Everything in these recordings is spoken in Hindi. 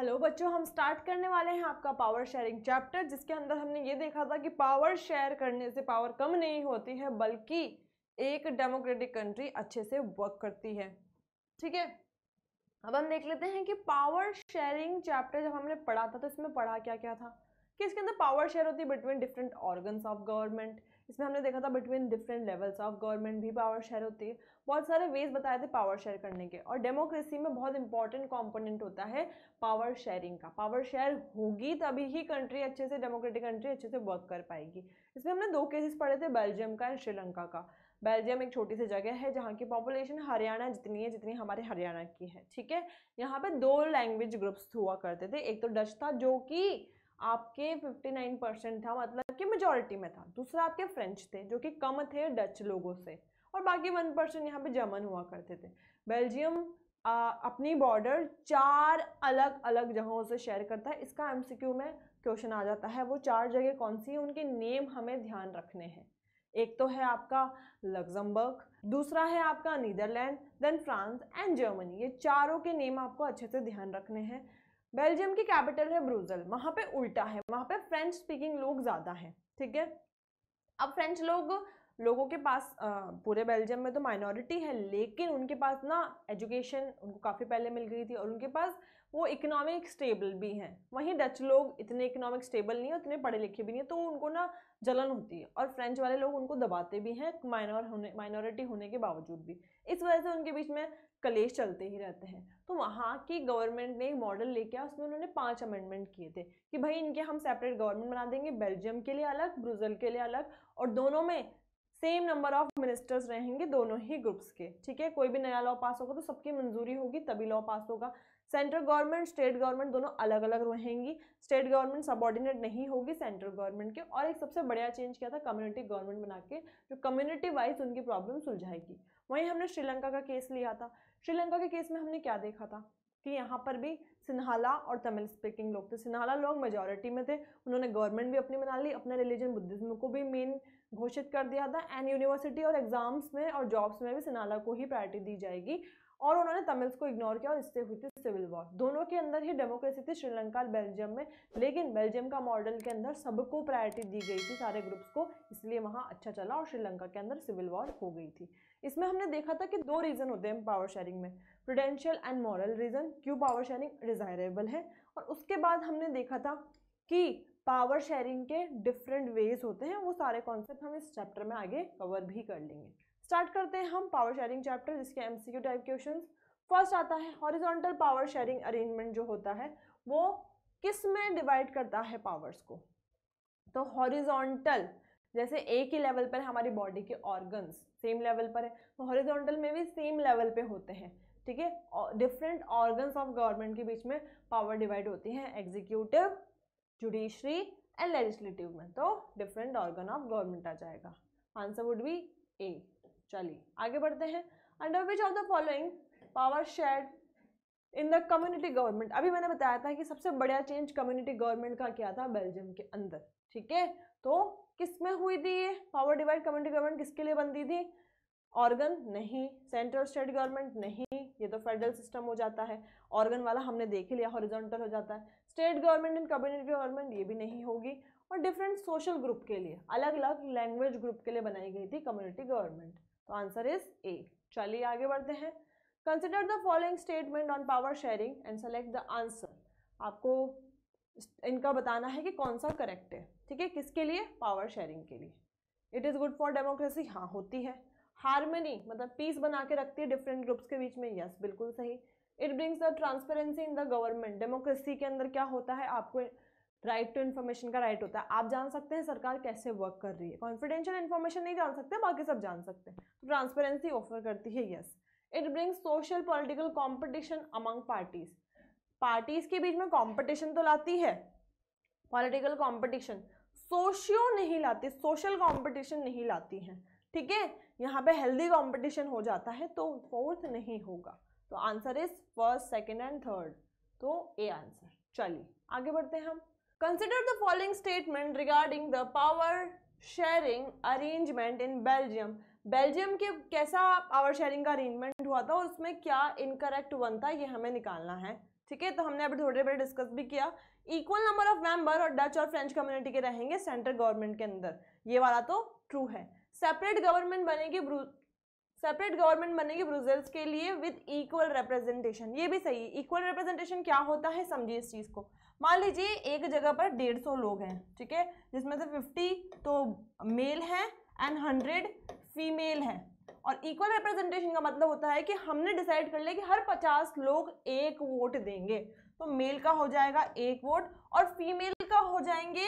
हेलो बच्चों हम स्टार्ट करने वाले हैं आपका पावर शेयरिंग चैप्टर जिसके अंदर हमने ये देखा था कि पावर शेयर करने से पावर कम नहीं होती है बल्कि एक डेमोक्रेटिक कंट्री अच्छे से वर्क करती है ठीक है अब हम देख लेते हैं कि पावर शेयरिंग चैप्टर जब हमने पढ़ा था तो इसमें पढ़ा क्या क्या था कि इसके अंदर पावर शेयर होती है between different organs of government इसमें हमने देखा था between different levels of government भी पावर शेयर होती है बहुत सारे वेज बताए थे पावर शेयर करने के और डेमोक्रेसी में बहुत इंपॉर्टेंट कॉम्पोनेंट होता है पावर शेयरिंग का पावर शेयर होगी तभी ही कंट्री अच्छे से डेमोक्रेटिक कंट्री अच्छे से वर्क कर पाएगी इसमें हमने दो केसेस पढ़े थे बेल्जियम का एंड श्रीलंका का बेल्जियम एक छोटी सी जगह है जहाँ की पॉपुलेशन हरियाणा जितनी है जितनी हमारे हरियाणा की है ठीक है यहाँ पे दो लैंग्वेज ग्रुप्स हुआ करते थे एक तो डच था जो कि आपके 59 परसेंट था मतलब कि मेजॉरिटी में था दूसरा आपके फ्रेंच थे जो कि कम थे डच लोगों से और बाकी वन परसेंट यहाँ पर जर्मन हुआ करते थे बेल्जियम आ, अपनी बॉर्डर चार अलग अलग जगहों से शेयर करता है इसका एम में क्वेश्चन आ जाता है वो चार जगह कौन सी है उनके नेम हमें ध्यान रखने हैं एक तो है आपका लग्जमबर्ग दूसरा है आपका Netherland then France and Germany ये चारों के नेम आपको अच्छे से ध्यान रखने हैं बेल्जियम की कैपिटल है ब्रूजल वहाँ पे उल्टा है वहाँ पे फ्रेंच स्पीकिंग लोग ज़्यादा हैं ठीक है अब फ्रेंच लोग लोगों के पास पूरे बेल्जियम में तो माइनॉरिटी है लेकिन उनके पास ना एजुकेशन उनको काफ़ी पहले मिल गई थी और उनके पास वो इकोनॉमिक स्टेबल भी हैं वहीं डच लोग इतने इकोनॉमिक स्टेबल नहीं है उतने पढ़े लिखे भी नहीं है तो उनको ना जलन होती है और फ्रेंच वाले लोग उनको दबाते भी हैं माइनॉर होने माइनॉरिटी होने के बावजूद भी इस वजह से उनके बीच में कलेश चलते ही रहते हैं तो वहाँ की गवर्नमेंट ने एक मॉडल लेके आया उसमें उन्होंने पांच अमेंडमेंट किए थे कि भाई इनके हम सेपरेट गवर्नमेंट बना देंगे बेल्जियम के लिए अलग ब्रूजल के लिए अलग और दोनों में सेम नंबर ऑफ मिनिस्टर्स रहेंगे दोनों ही ग्रुप्स के ठीक है कोई भी नया लॉ पास होगा तो सबकी मंजूरी होगी तभी लॉ पास होगा सेंट्रल गवर्नमेंट स्टेट गवर्नमेंट दोनों अलग अलग रहेंगी स्टेट गवर्नमेंट सबॉर्डिनेट नहीं होगी सेंट्रल गवर्नमेंट के और एक सबसे बढ़िया चेंज किया था कम्युनिटी गवर्नमेंट बना के जो कम्युनिटी वाइज उनकी प्रॉब्लम सुलझाएगी वहीं हमने श्रीलंका का केस लिया था श्रीलंका के केस में हमने क्या देखा था कि यहाँ पर भी सिन्हाला और तमिल स्पीकिंग लोग थे सिन्हाला लोग मेजोरिटी में थे उन्होंने गवर्नमेंट भी अपनी बना ली अपने रिलीजन बुद्धिज्म को भी मेन घोषित कर दिया था एंड यूनिवर्सिटी और एग्जाम्स में और जॉब्स में भी सिन्हाला को ही प्रायोरिटी दी जाएगी और उन्होंने तमिल्स को इग्नोर किया और इससे हुई थी सिविल वॉर दोनों के अंदर ही डेमोक्रेसी थी श्रीलंका और बेल्जियम में लेकिन बेल्जियम का मॉडल के अंदर सबको प्रायोरिटी दी गई थी सारे ग्रुप्स को इसलिए वहाँ अच्छा चला और श्रीलंका के अंदर सिविल वॉर हो गई थी इसमें हमने देखा था कि दो रीज़न होते हैं पावर शेयरिंग में प्रोडेंशियल एंड मॉरल रीज़न क्यों पावर शेयरिंग डिज़ायरेबल है और उसके बाद हमने देखा था कि पावर शेयरिंग के डिफरेंट वेज होते हैं वो सारे कॉन्सेप्ट हम इस चैप्टर में आगे कवर भी कर लेंगे स्टार्ट करते हैं हम पावर शेयरिंग चैप्टर जिसके एमसीक्यू टाइप क्वेश्चन फर्स्ट आता है हॉरिजॉन्टल पावर शेयरिंग अरेंजमेंट जो होता है वो किस में डिवाइड करता है पावर्स को तो हॉरिजॉन्टल जैसे एक ही लेवल पर हमारी बॉडी के ऑर्गन्स सेम लेवल पर है तो हॉरिजॉन्टल में भी सेम लेवल पे होते हैं ठीक है डिफरेंट ऑर्गन्स ऑफ गवर्नमेंट के बीच में पावर डिवाइड होती है एग्जीक्यूटिव जुडिशरी एंड लेजिस्लेटिव में तो डिफरेंट ऑर्गन ऑफ गवर्नमेंट आ जाएगा आंसर वुड बी ए चलिए आगे बढ़ते हैं under which of the following power shared in the community government अभी मैंने बताया था कि सबसे बढ़िया चेंज कम्युनिटी गवर्नमेंट का क्या था बेल्जियम के अंदर ठीक है तो किस में हुई थी ये पावर डिवाइड कम्युनिटी गवर्नमेंट किसके लिए बनती थी ऑर्गन नहीं सेंट्रल स्टेट गवर्नमेंट नहीं ये तो फेडरल सिस्टम हो जाता है ऑर्गन वाला हमने देख ही लिया हॉरिजॉन्टल हो जाता है state government and community government ये भी नहीं होगी और डिफरेंट सोशल ग्रुप के लिए अलग अलग लैंग्वेज ग्रुप के लिए बनाई गई थी कम्युनिटी गवर्नमेंट तो आंसर इज ए चलिए आगे बढ़ते हैं consider the following statement on power sharing and select the answer आपको इनका बताना है कि कौन सा करेक्ट है ठीक है किसके लिए पावर शेयरिंग के लिए it is good for democracy हाँ होती है हारमनी मतलब पीस बना के रखती है डिफरेंट ग्रुप्स के बीच में यस yes, बिल्कुल सही it brings the transparency in the government democracy के अंदर क्या होता है आपको राइट टू इन्फॉर्मेशन का राइट होता है आप जान सकते हैं सरकार कैसे वर्क कर रही है कॉन्फिडेंशियल इन्फॉर्मेशन नहीं जान सकते बाकी सब जान सकते हैं तो ट्रांसपेरेंसी ऑफर करती है yes it brings social political competition among parties parties के बीच में कॉम्पिटिशन तो लाती है पॉलिटिकल कॉम्पिटिशन सोशियो नहीं लाती सोशल कॉम्पिटिशन नहीं लाती हैं ठीक है यहाँ पे हेल्दी कॉम्पिटिशन हो जाता है तो फोर्थ नहीं होगा तो answer is first second and third तो ए आंसर चलिए आगे बढ़ते हैं हम consider the following statement regarding the power sharing arrangement in Belgium Belgium के कैसा पावर शेयरिंग का अरेंजमेंट हुआ था और उसमें क्या इनकरेक्ट वन था ये हमें निकालना है ठीक है तो हमने अभी थोड़ी देर डिस्कस भी किया इक्वल नंबर ऑफ मेंबर और डच और फ्रेंच कम्युनिटी के रहेंगे सेंट्रल गवर्नमेंट के अंदर ये वाला तो ट्रू है सेपरेट गवर्नमेंट बनेगी सेपरेट गवर्नमेंट बनेगी ब्रुजल्स के लिए विद इक्वल रिप्रेजेंटेशन ये भी सही है इक्वल रिप्रेजेंटेशन क्या होता है समझिए इस चीज़ को मान लीजिए एक जगह पर डेढ़ सौ लोग हैं ठीक है जिसमें से फिफ्टी तो मेल हैं एंड हंड्रेड फीमेल हैं और इक्वल रिप्रेजेंटेशन का मतलब होता है कि हमने डिसाइड कर लिया कि हर पचास लोग एक वोट देंगे तो मेल का हो जाएगा एक वोट और फीमेल का हो जाएंगे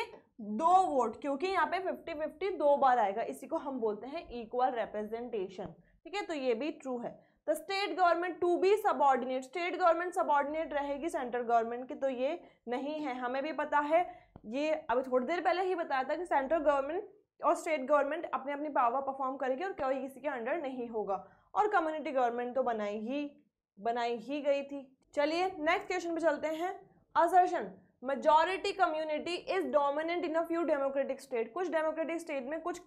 दो वोट क्योंकि यहाँ पे फिफ्टी फिफ्टी दो बार आएगा इसी को हम बोलते हैं इक्वल रिप्रेजेंटेशन ठीक है तो ये भी ट्रू है द तो state government to be subordinate state government subordinate रहेगी सेंट्रल गवर्नमेंट की तो ये नहीं है हमें भी पता है ये अभी थोड़ी देर पहले ही बताया था कि सेंट्रल गवर्नमेंट और स्टेट गवर्नमेंट अपने अपनी पावर परफॉर्म करेगी और कोई किसी के अंडर नहीं होगा और कम्युनिटी गवर्नमेंट तो बनाई ही बनाई ही गई थी चलिए नेक्स्ट क्वेश्चन पे चलते हैं assertion majority community is dominant in a few democratic state कुछ डेमोक्रेटिक स्टेट में कुछ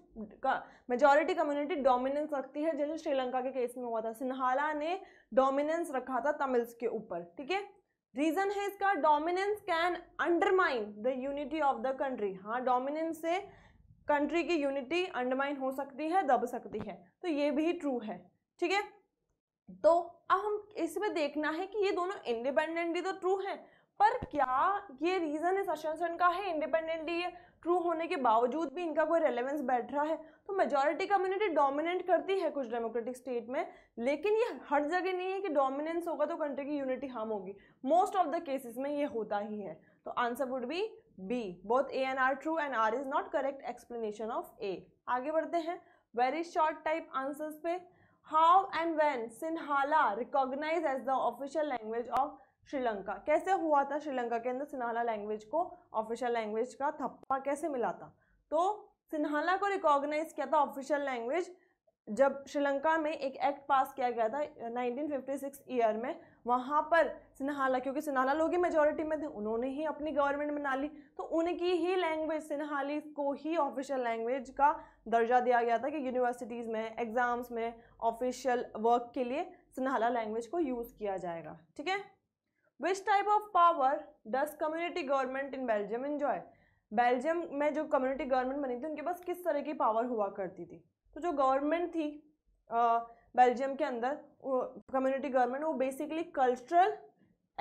मेजोरिटी कम्युनिटी डोमिनेंस रखती है जैसे श्रीलंका के केस में हुआ था सिन्हाला ने डोमिनेंस रखा था तमिल्स के ऊपर ठीक है रीजन है इसका dominance can undermine the unity of the country हाँ डोमिनेंस से कंट्री की यूनिटी अंडरमाइन हो सकती है दब सकती है तो ये भी ट्रू है ठीक है तो अब हम इसमें देखना है कि ये दोनों इंडिपेंडेंटली तो ट्रू है पर क्या ये रीज़न इस अशंसन का है इंडिपेंडेंटली ये ट्रू होने के बावजूद भी इनका कोई रेलेवेंस बैठ रहा है तो मेजॉरिटी कम्युनिटी डोमिनेट करती है कुछ डेमोक्रेटिक स्टेट में लेकिन ये हर जगह नहीं है कि डोमिनेंस होगा तो कंट्री की यूनिटी हार्म होगी मोस्ट ऑफ द केसेस में ये होता ही है तो answer would be B both A and R true and R is not correct explanation of A आगे बढ़ते हैं वेरी शॉर्ट टाइप आंसर्स पे how and when Sinhala recognise as the official language of Sri Lanka कैसे हुआ था श्रीलंका के अंदर सिन्हाला लैंग्वेज को ऑफिशियल लैंग्वेज का थप्पा कैसे मिला था तो सिन्हाला को रिकॉग्नाइज किया था ऑफिशियल लैंग्वेज जब श्रीलंका में एक एक्ट पास किया गया था 1956 ईयर में वहाँ पर सिन्हाला क्योंकि सिन्हाला लोग ही मेजोरिटी में थे उन्होंने ही अपनी गवर्नमेंट बना ली तो उनकी ही लैंग्वेज सिन्हाली को ही ऑफिशियल लैंग्वेज का दर्जा दिया गया था कि यूनिवर्सिटीज़ में एग्ज़ाम्स में ऑफिशियल वर्क के लिए सिन्हाला लैंग्वेज को यूज़ किया जाएगा ठीक है which type of power does community government in Belgium enjoy Belgium में जो कम्युनिटी गवर्नमेंट बनी थी उनके पास किस तरह की पावर हुआ करती थी तो जो गवर्नमेंट थी बेल्जियम के अंदर कम्युनिटी गवर्नमेंट वो बेसिकली कल्चरल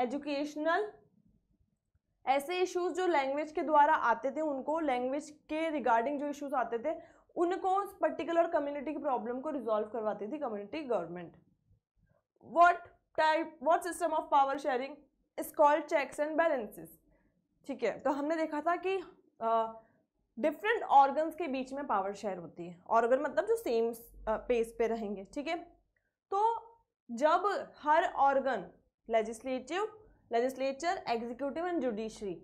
एजुकेशनल ऐसे इश्यूज जो लैंग्वेज के द्वारा आते थे उनको लैंग्वेज के रिगार्डिंग जो इश्यूज आते थे उनको पर्टिकुलर कम्युनिटी की प्रॉब्लम को रिजॉल्व करवाती थी community government what type what system of power sharing is called checks and balances ठीक है तो हमने देखा था कि डिफरेंट uh, ऑर्गन्स के बीच में पावर शेयर होती है ऑर्गन मतलब जो सेम पेस uh, पे रहेंगे ठीक है तो जब हर organ legislative legislature executive and judiciary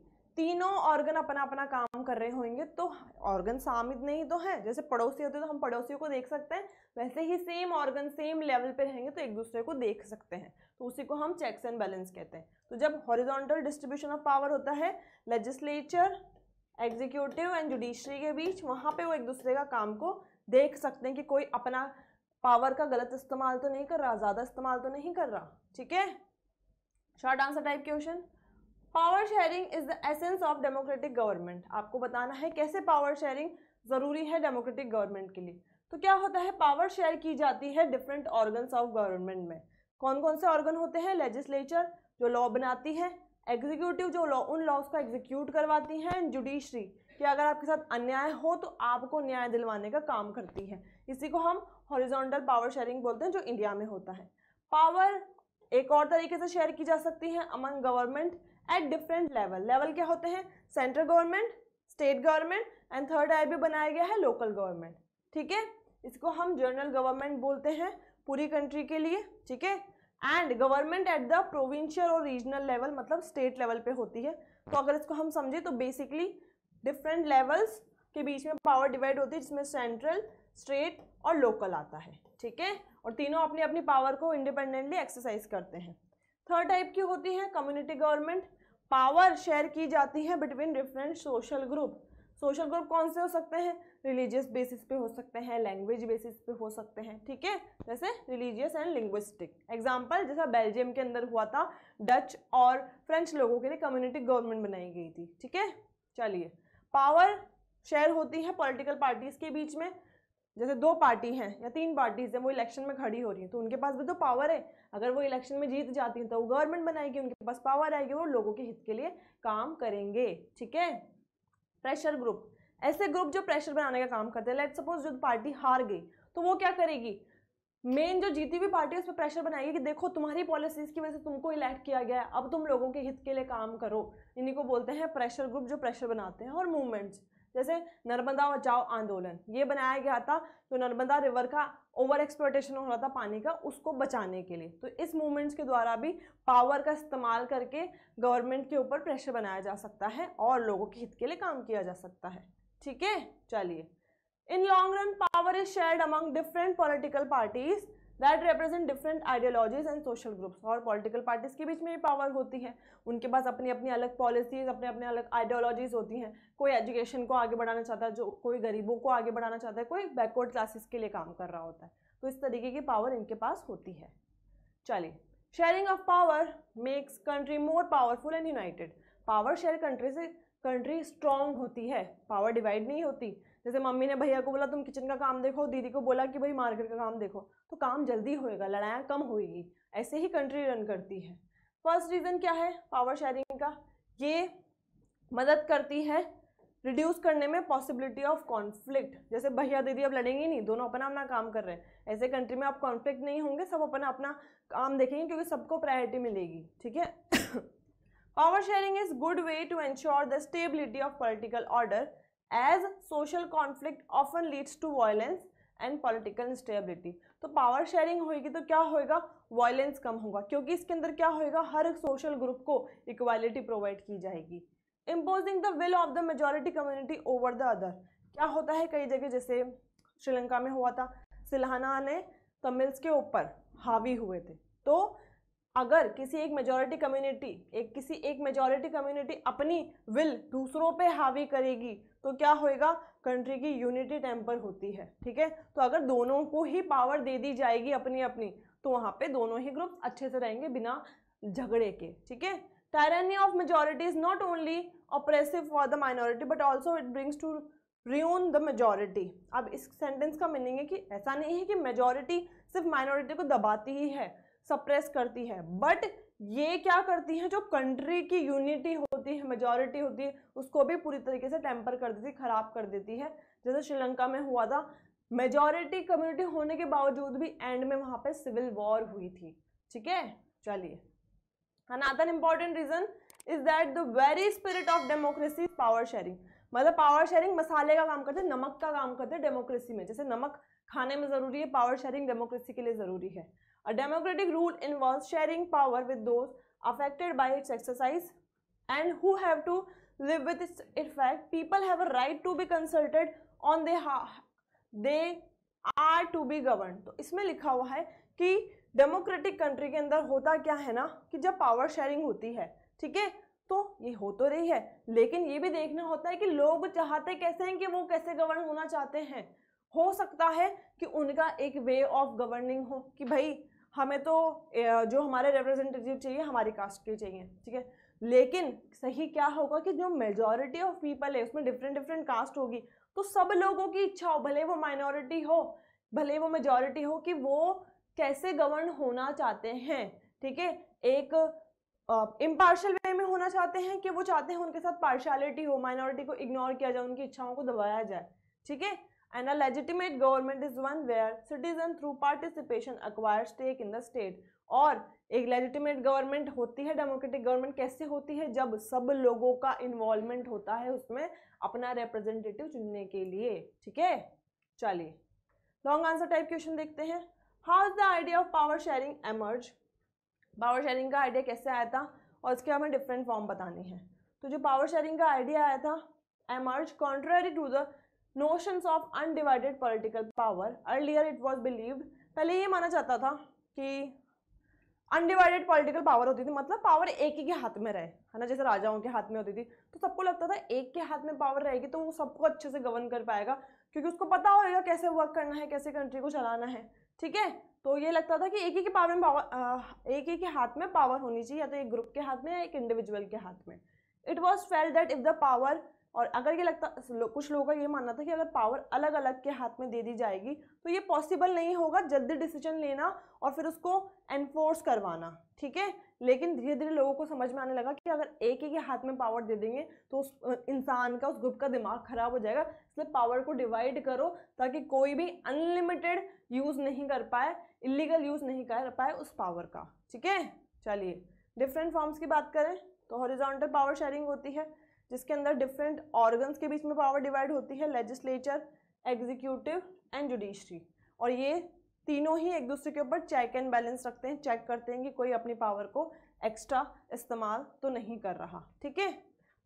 तीनों ऑर्गन अपना अपना काम कर रहे होंगे तो ऑर्गन सामित नहीं तो है जैसे पड़ोसी होते हैं तो हम पड़ोसियों को देख सकते हैं वैसे ही सेम ऑर्गन सेम लेवल पे रहेंगे तो एक दूसरे को देख सकते हैं तो उसी को हम चेक्स एंड बैलेंस कहते हैं तो जब हॉरिजॉन्टल डिस्ट्रीब्यूशन ऑफ पावर होता है लेजिस्लेचर एग्जीक्यूटिव एंड जुडिशरी के बीच वहाँ पर वो एक दूसरे का काम को देख सकते हैं कि कोई अपना पावर का गलत इस्तेमाल तो नहीं कर रहा ज़्यादा इस्तेमाल तो नहीं कर रहा ठीक है short answer type question power sharing is the essence of democratic government आपको बताना है कैसे पावर शेयरिंग ज़रूरी है डेमोक्रेटिक गवर्नमेंट के लिए तो क्या होता है पावर शेयर की जाती है डिफरेंट ऑर्गन्स ऑफ गवर्नमेंट में कौन कौन से ऑर्गन होते हैं लेजिस्लेचर जो लॉ बनाती है एग्जीक्यूटिव जो लॉ उन लॉज को एग्जीक्यूट करवाती हैं एंड जुडिशरी कि अगर आपके साथ अन्याय हो तो आपको न्याय दिलवाने का काम करती है इसी को हम हॉरिजॉन्टल पावर शेयरिंग बोलते हैं जो इंडिया में होता है पावर एक और तरीके से शेयर की जा सकती है among government at different level level क्या होते हैं central government state government and third आई भी बनाया गया है लोकल गवर्नमेंट ठीक है इसको हम जनरल गवर्नमेंट बोलते हैं पूरी कंट्री के लिए ठीक है and government at the provincial और रीजनल लेवल मतलब स्टेट लेवल पे होती है तो अगर इसको हम समझे तो बेसिकली डिफरेंट लेवल्स के बीच में पावर डिवाइड होती है जिसमें सेंट्रल स्टेट और लोकल आता है ठीक है और तीनों अपनी अपनी पावर को इंडिपेंडेंटली एक्सरसाइज करते हैं थर्ड टाइप की होती है कम्युनिटी गवर्नमेंट पावर शेयर की जाती है between different social group social group कौन से हो सकते हैं रिलीजियस बेसिस पे हो सकते हैं लैंग्वेज बेसिस पे हो सकते हैं ठीक है जैसे रिलीजियस एंड लिंग्विस्टिक एग्जाम्पल जैसा बेल्जियम के अंदर हुआ था डच और फ्रेंच लोगों के लिए कम्युनिटी गवर्नमेंट बनाई गई थी ठीक है चलिए पावर शेयर होती है पॉलिटिकल पार्टीज के बीच में जैसे दो पार्टी हैं या तीन पार्टीज हैं वो इलेक्शन में खड़ी हो रही हैं तो उनके पास भी तो पावर है अगर वो इलेक्शन में जीत जाती हैं तो वो गवर्नमेंट बनाएगी उनके पास पावर आएगी वो लोगों के हित के लिए काम करेंगे ठीक है प्रेशर ग्रुप ऐसे ग्रुप जो प्रेशर बनाने का काम करते हैं लेट सपोज जो पार्टी हार गई तो वो क्या करेगी मेन जो जीती हुई पार्टी है उस पर प्रेशर बनाएगी कि देखो तुम्हारी पॉलिसीज़ की वजह से तुमको इलेक्ट किया गया है अब तुम लोगों के हित के लिए काम करो इन्हीं को बोलते हैं प्रेशर ग्रुप जो प्रेशर बनाते हैं और मूवमेंट्स जैसे नर्मदा बचाओ आंदोलन ये बनाया गया था तो नर्मदा रिवर का ओवर एक्सप्लोटेशन हो रहा था पानी का उसको बचाने के लिए तो इस मूवमेंट्स के द्वारा भी पावर का इस्तेमाल करके गवर्नमेंट के ऊपर प्रेशर बनाया जा सकता है और लोगों के हित के लिए काम किया जा सकता है ठीक है चलिए in long run power is shared among different political parties that represent different ideologies and social groups और पॉलिटिकल पार्टीज के बीच में भी पावर होती है उनके पास अपनी अपनी अलग पॉलिसीज अपने अपने अलग आइडियोलॉजीज होती हैं कोई एजुकेशन को आगे बढ़ाना चाहता है जो कोई गरीबों को आगे बढ़ाना चाहता है कोई बैकवर्ड क्लासेस के लिए काम कर रहा होता है तो इस तरीके की पावर इनके पास होती है चलिए sharing of power makes country more powerful and united power share country से कंट्री स्ट्रांग होती है पावर डिवाइड नहीं होती जैसे मम्मी ने भैया को बोला तुम किचन का काम देखो दीदी को बोला कि भाई मार्केट का काम देखो तो काम जल्दी होएगा लड़ाइयाँ कम होएगी ऐसे ही कंट्री रन करती है फर्स्ट रीज़न क्या है पावर शेयरिंग का ये मदद करती है रिड्यूस करने में पॉसिबिलिटी ऑफ कॉन्फ्लिक्ट जैसे भैया दीदी अब लड़ेंगे नहीं दोनों अपना अपना काम कर रहे हैं ऐसे कंट्री में आप कॉन्फ्लिक्ट नहीं होंगे सब अपना अपना काम देखेंगे क्योंकि सबको प्रायोरिटी मिलेगी ठीक है power sharing is good way to ensure the stability of political order as social conflict often leads to violence and political instability तो पावर शेयरिंग होगी तो क्या होएगा वायलेंस कम होगा क्योंकि इसके अंदर क्या होएगा हर सोशल ग्रुप को इक्वालिटी प्रोवाइड की जाएगी imposing the will of the majority community over the other क्या होता है कई जगह जैसे श्रीलंका में हुआ था सिल्हाना ने तमिल्स के ऊपर हावी हुए थे तो अगर किसी एक मेजॉरिटी कम्युनिटी एक किसी एक मेजॉरिटी कम्युनिटी अपनी विल दूसरों पे हावी करेगी तो क्या होएगा कंट्री की यूनिटी टेम्पर होती है ठीक है तो अगर दोनों को ही पावर दे दी जाएगी अपनी अपनी तो वहाँ पे दोनों ही ग्रुप्स अच्छे से रहेंगे बिना झगड़े के ठीक है tyranny of majority is not only oppressive for the minority but also it brings to ruin the majority अब इस सेंटेंस का मीनिंग है कि ऐसा नहीं है कि मेजोरिटी सिर्फ माइनॉरिटी को दबाती ही है सप्रेस करती है बट ये क्या करती हैं जो कंट्री की यूनिटी होती है मेजोरिटी होती है उसको भी पूरी तरीके से टेम्पर कर देती है ख़राब कर देती है जैसे श्रीलंका में हुआ था मेजॉरिटी कम्युनिटी होने के बावजूद भी एंड में वहाँ पे सिविल वॉर हुई थी ठीक है चलिए another important reason is that the very spirit of democracy power sharing मतलब पावर शेयरिंग मसाले का काम करते हैं नमक का काम करते हैं डेमोक्रेसी में जैसे नमक खाने में ज़रूरी है पावर शेयरिंग डेमोक्रेसी के लिए ज़रूरी है A democratic rule involves sharing power with those affected by its exercise and who have to live with its effect. People have a right to be consulted on their they are to be governed. तो इसमें लिखा हुआ है कि डेमोक्रेटिक कंट्री के अंदर होता क्या है ना कि जब पावर शेयरिंग होती है ठीक है तो ये हो तो रही है लेकिन ये भी देखना होता है कि लोग चाहते कैसे हैं कि वो कैसे गवर्न होना चाहते हैं हो सकता है कि उनका एक वे ऑफ गवर्निंग हो कि भाई हमें तो जो हमारे रिप्रेजेंटेटिव चाहिए हमारी कास्ट के चाहिए ठीक है लेकिन सही क्या होगा कि जो मेजॉरिटी ऑफ पीपल है उसमें डिफरेंट डिफरेंट कास्ट होगी तो सब लोगों की इच्छा हो भले वो माइनॉरिटी हो भले वो मेजॉरिटी हो कि वो कैसे गवर्न होना चाहते हैं ठीक है एक इम्पार्शल वे में होना चाहते हैं कि वो चाहते हैं उनके साथ पार्शलिटी हो माइनॉरिटी को इग्नोर किया जाए उनकी इच्छाओं को दबाया जाए ठीक है and a legitimate government is one where citizen through participation acquire stake in the state और एक लेजिटिमेट गवर्नमेंट होती है डेमोक्रेटिक गवर्नमेंट कैसे होती है जब सब लोगों का इन्वॉल्वमेंट होता है उसमें अपना रिप्रेजेंटेटिव चुनने के लिए ठीक है चलिए लॉन्ग आंसर टाइप क्वेश्चन देखते हैं how is the idea of power sharing emerge power sharing का आइडिया कैसे आया था और उसके हमें डिफरेंट फॉर्म बताने हैं तो जो पावर शेयरिंग का आइडिया आया था emerge contrary to the notions of undivided political power earlier it was believed पहले ये माना जाता था कि अनडिवाइडेड पॉलिटिकल पावर होती थी मतलब पावर एक ही के हाथ में रहे है ना जैसे राजाओं के हाथ में होती थी तो सबको लगता था एक के हाथ में पावर रहेगी तो वो सबको अच्छे से गवर्न कर पाएगा क्योंकि उसको पता होगा कैसे वर्क करना है कैसे कंट्री को चलाना है ठीक है तो ये लगता था कि एक ही के पावर में पावर एक ही के हाथ में पावर होनी चाहिए या तो एक ग्रुप के हाथ में या एक इंडिविजुअल के हाथ में it was felt that if the power और अगर ये लगता कुछ लोगों का ये मानना था कि अगर पावर अलग अलग के हाथ में दे दी जाएगी तो ये पॉसिबल नहीं होगा जल्दी डिसीजन लेना और फिर उसको एनफोर्स करवाना ठीक है लेकिन धीरे धीरे लोगों को समझ में आने लगा कि अगर एक ही के हाथ में पावर दे देंगे तो उस इंसान का उस ग्रुप का दिमाग खराब हो जाएगा इसलिए पावर को डिवाइड करो ताकि कोई भी अनलिमिटेड यूज़ नहीं कर पाए इलीगल यूज़ नहीं कर पाए उस पावर का ठीक है चलिए डिफरेंट फॉर्म्स की बात करें तो हॉरिजॉन्टल पावर शेयरिंग होती है जिसके अंदर डिफरेंट ऑर्गन्स के बीच में पावर डिवाइड होती है लेजिस्लेचर एग्जीक्यूटिव एंड जुडिशरी और ये तीनों ही एक दूसरे के ऊपर चेक एंड बैलेंस रखते हैं चेक करते हैं कि कोई अपनी पावर को एक्स्ट्रा इस्तेमाल तो नहीं कर रहा ठीक है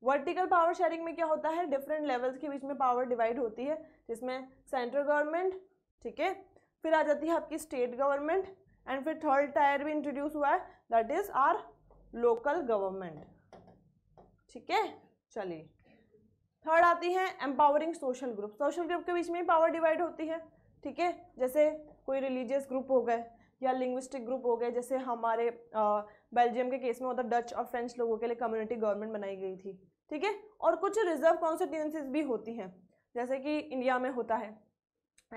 वर्टिकल पावर शेयरिंग में क्या होता है डिफरेंट लेवल्स के बीच में पावर डिवाइड होती है जिसमें सेंट्रल गवर्नमेंट ठीक है फिर आ जाती है आपकी स्टेट गवर्नमेंट एंड फिर थर्ड टायर भी इंट्रोड्यूस हुआ है that is our local government ठीक है चलिए थर्ड आती है empowering social group social group के बीच में पावर डिवाइड होती है ठीक है जैसे कोई रिलीजियस ग्रुप हो गए या लिंग्विस्टिक ग्रुप हो गए जैसे हमारे बेल्जियम के केस में होता डच और फ्रेंच लोगों के लिए कम्युनिटी गवर्नमेंट बनाई गई थी ठीक है और कुछ रिजर्व कॉन्स्टिट्यूंसीज भी होती हैं जैसे कि इंडिया में होता है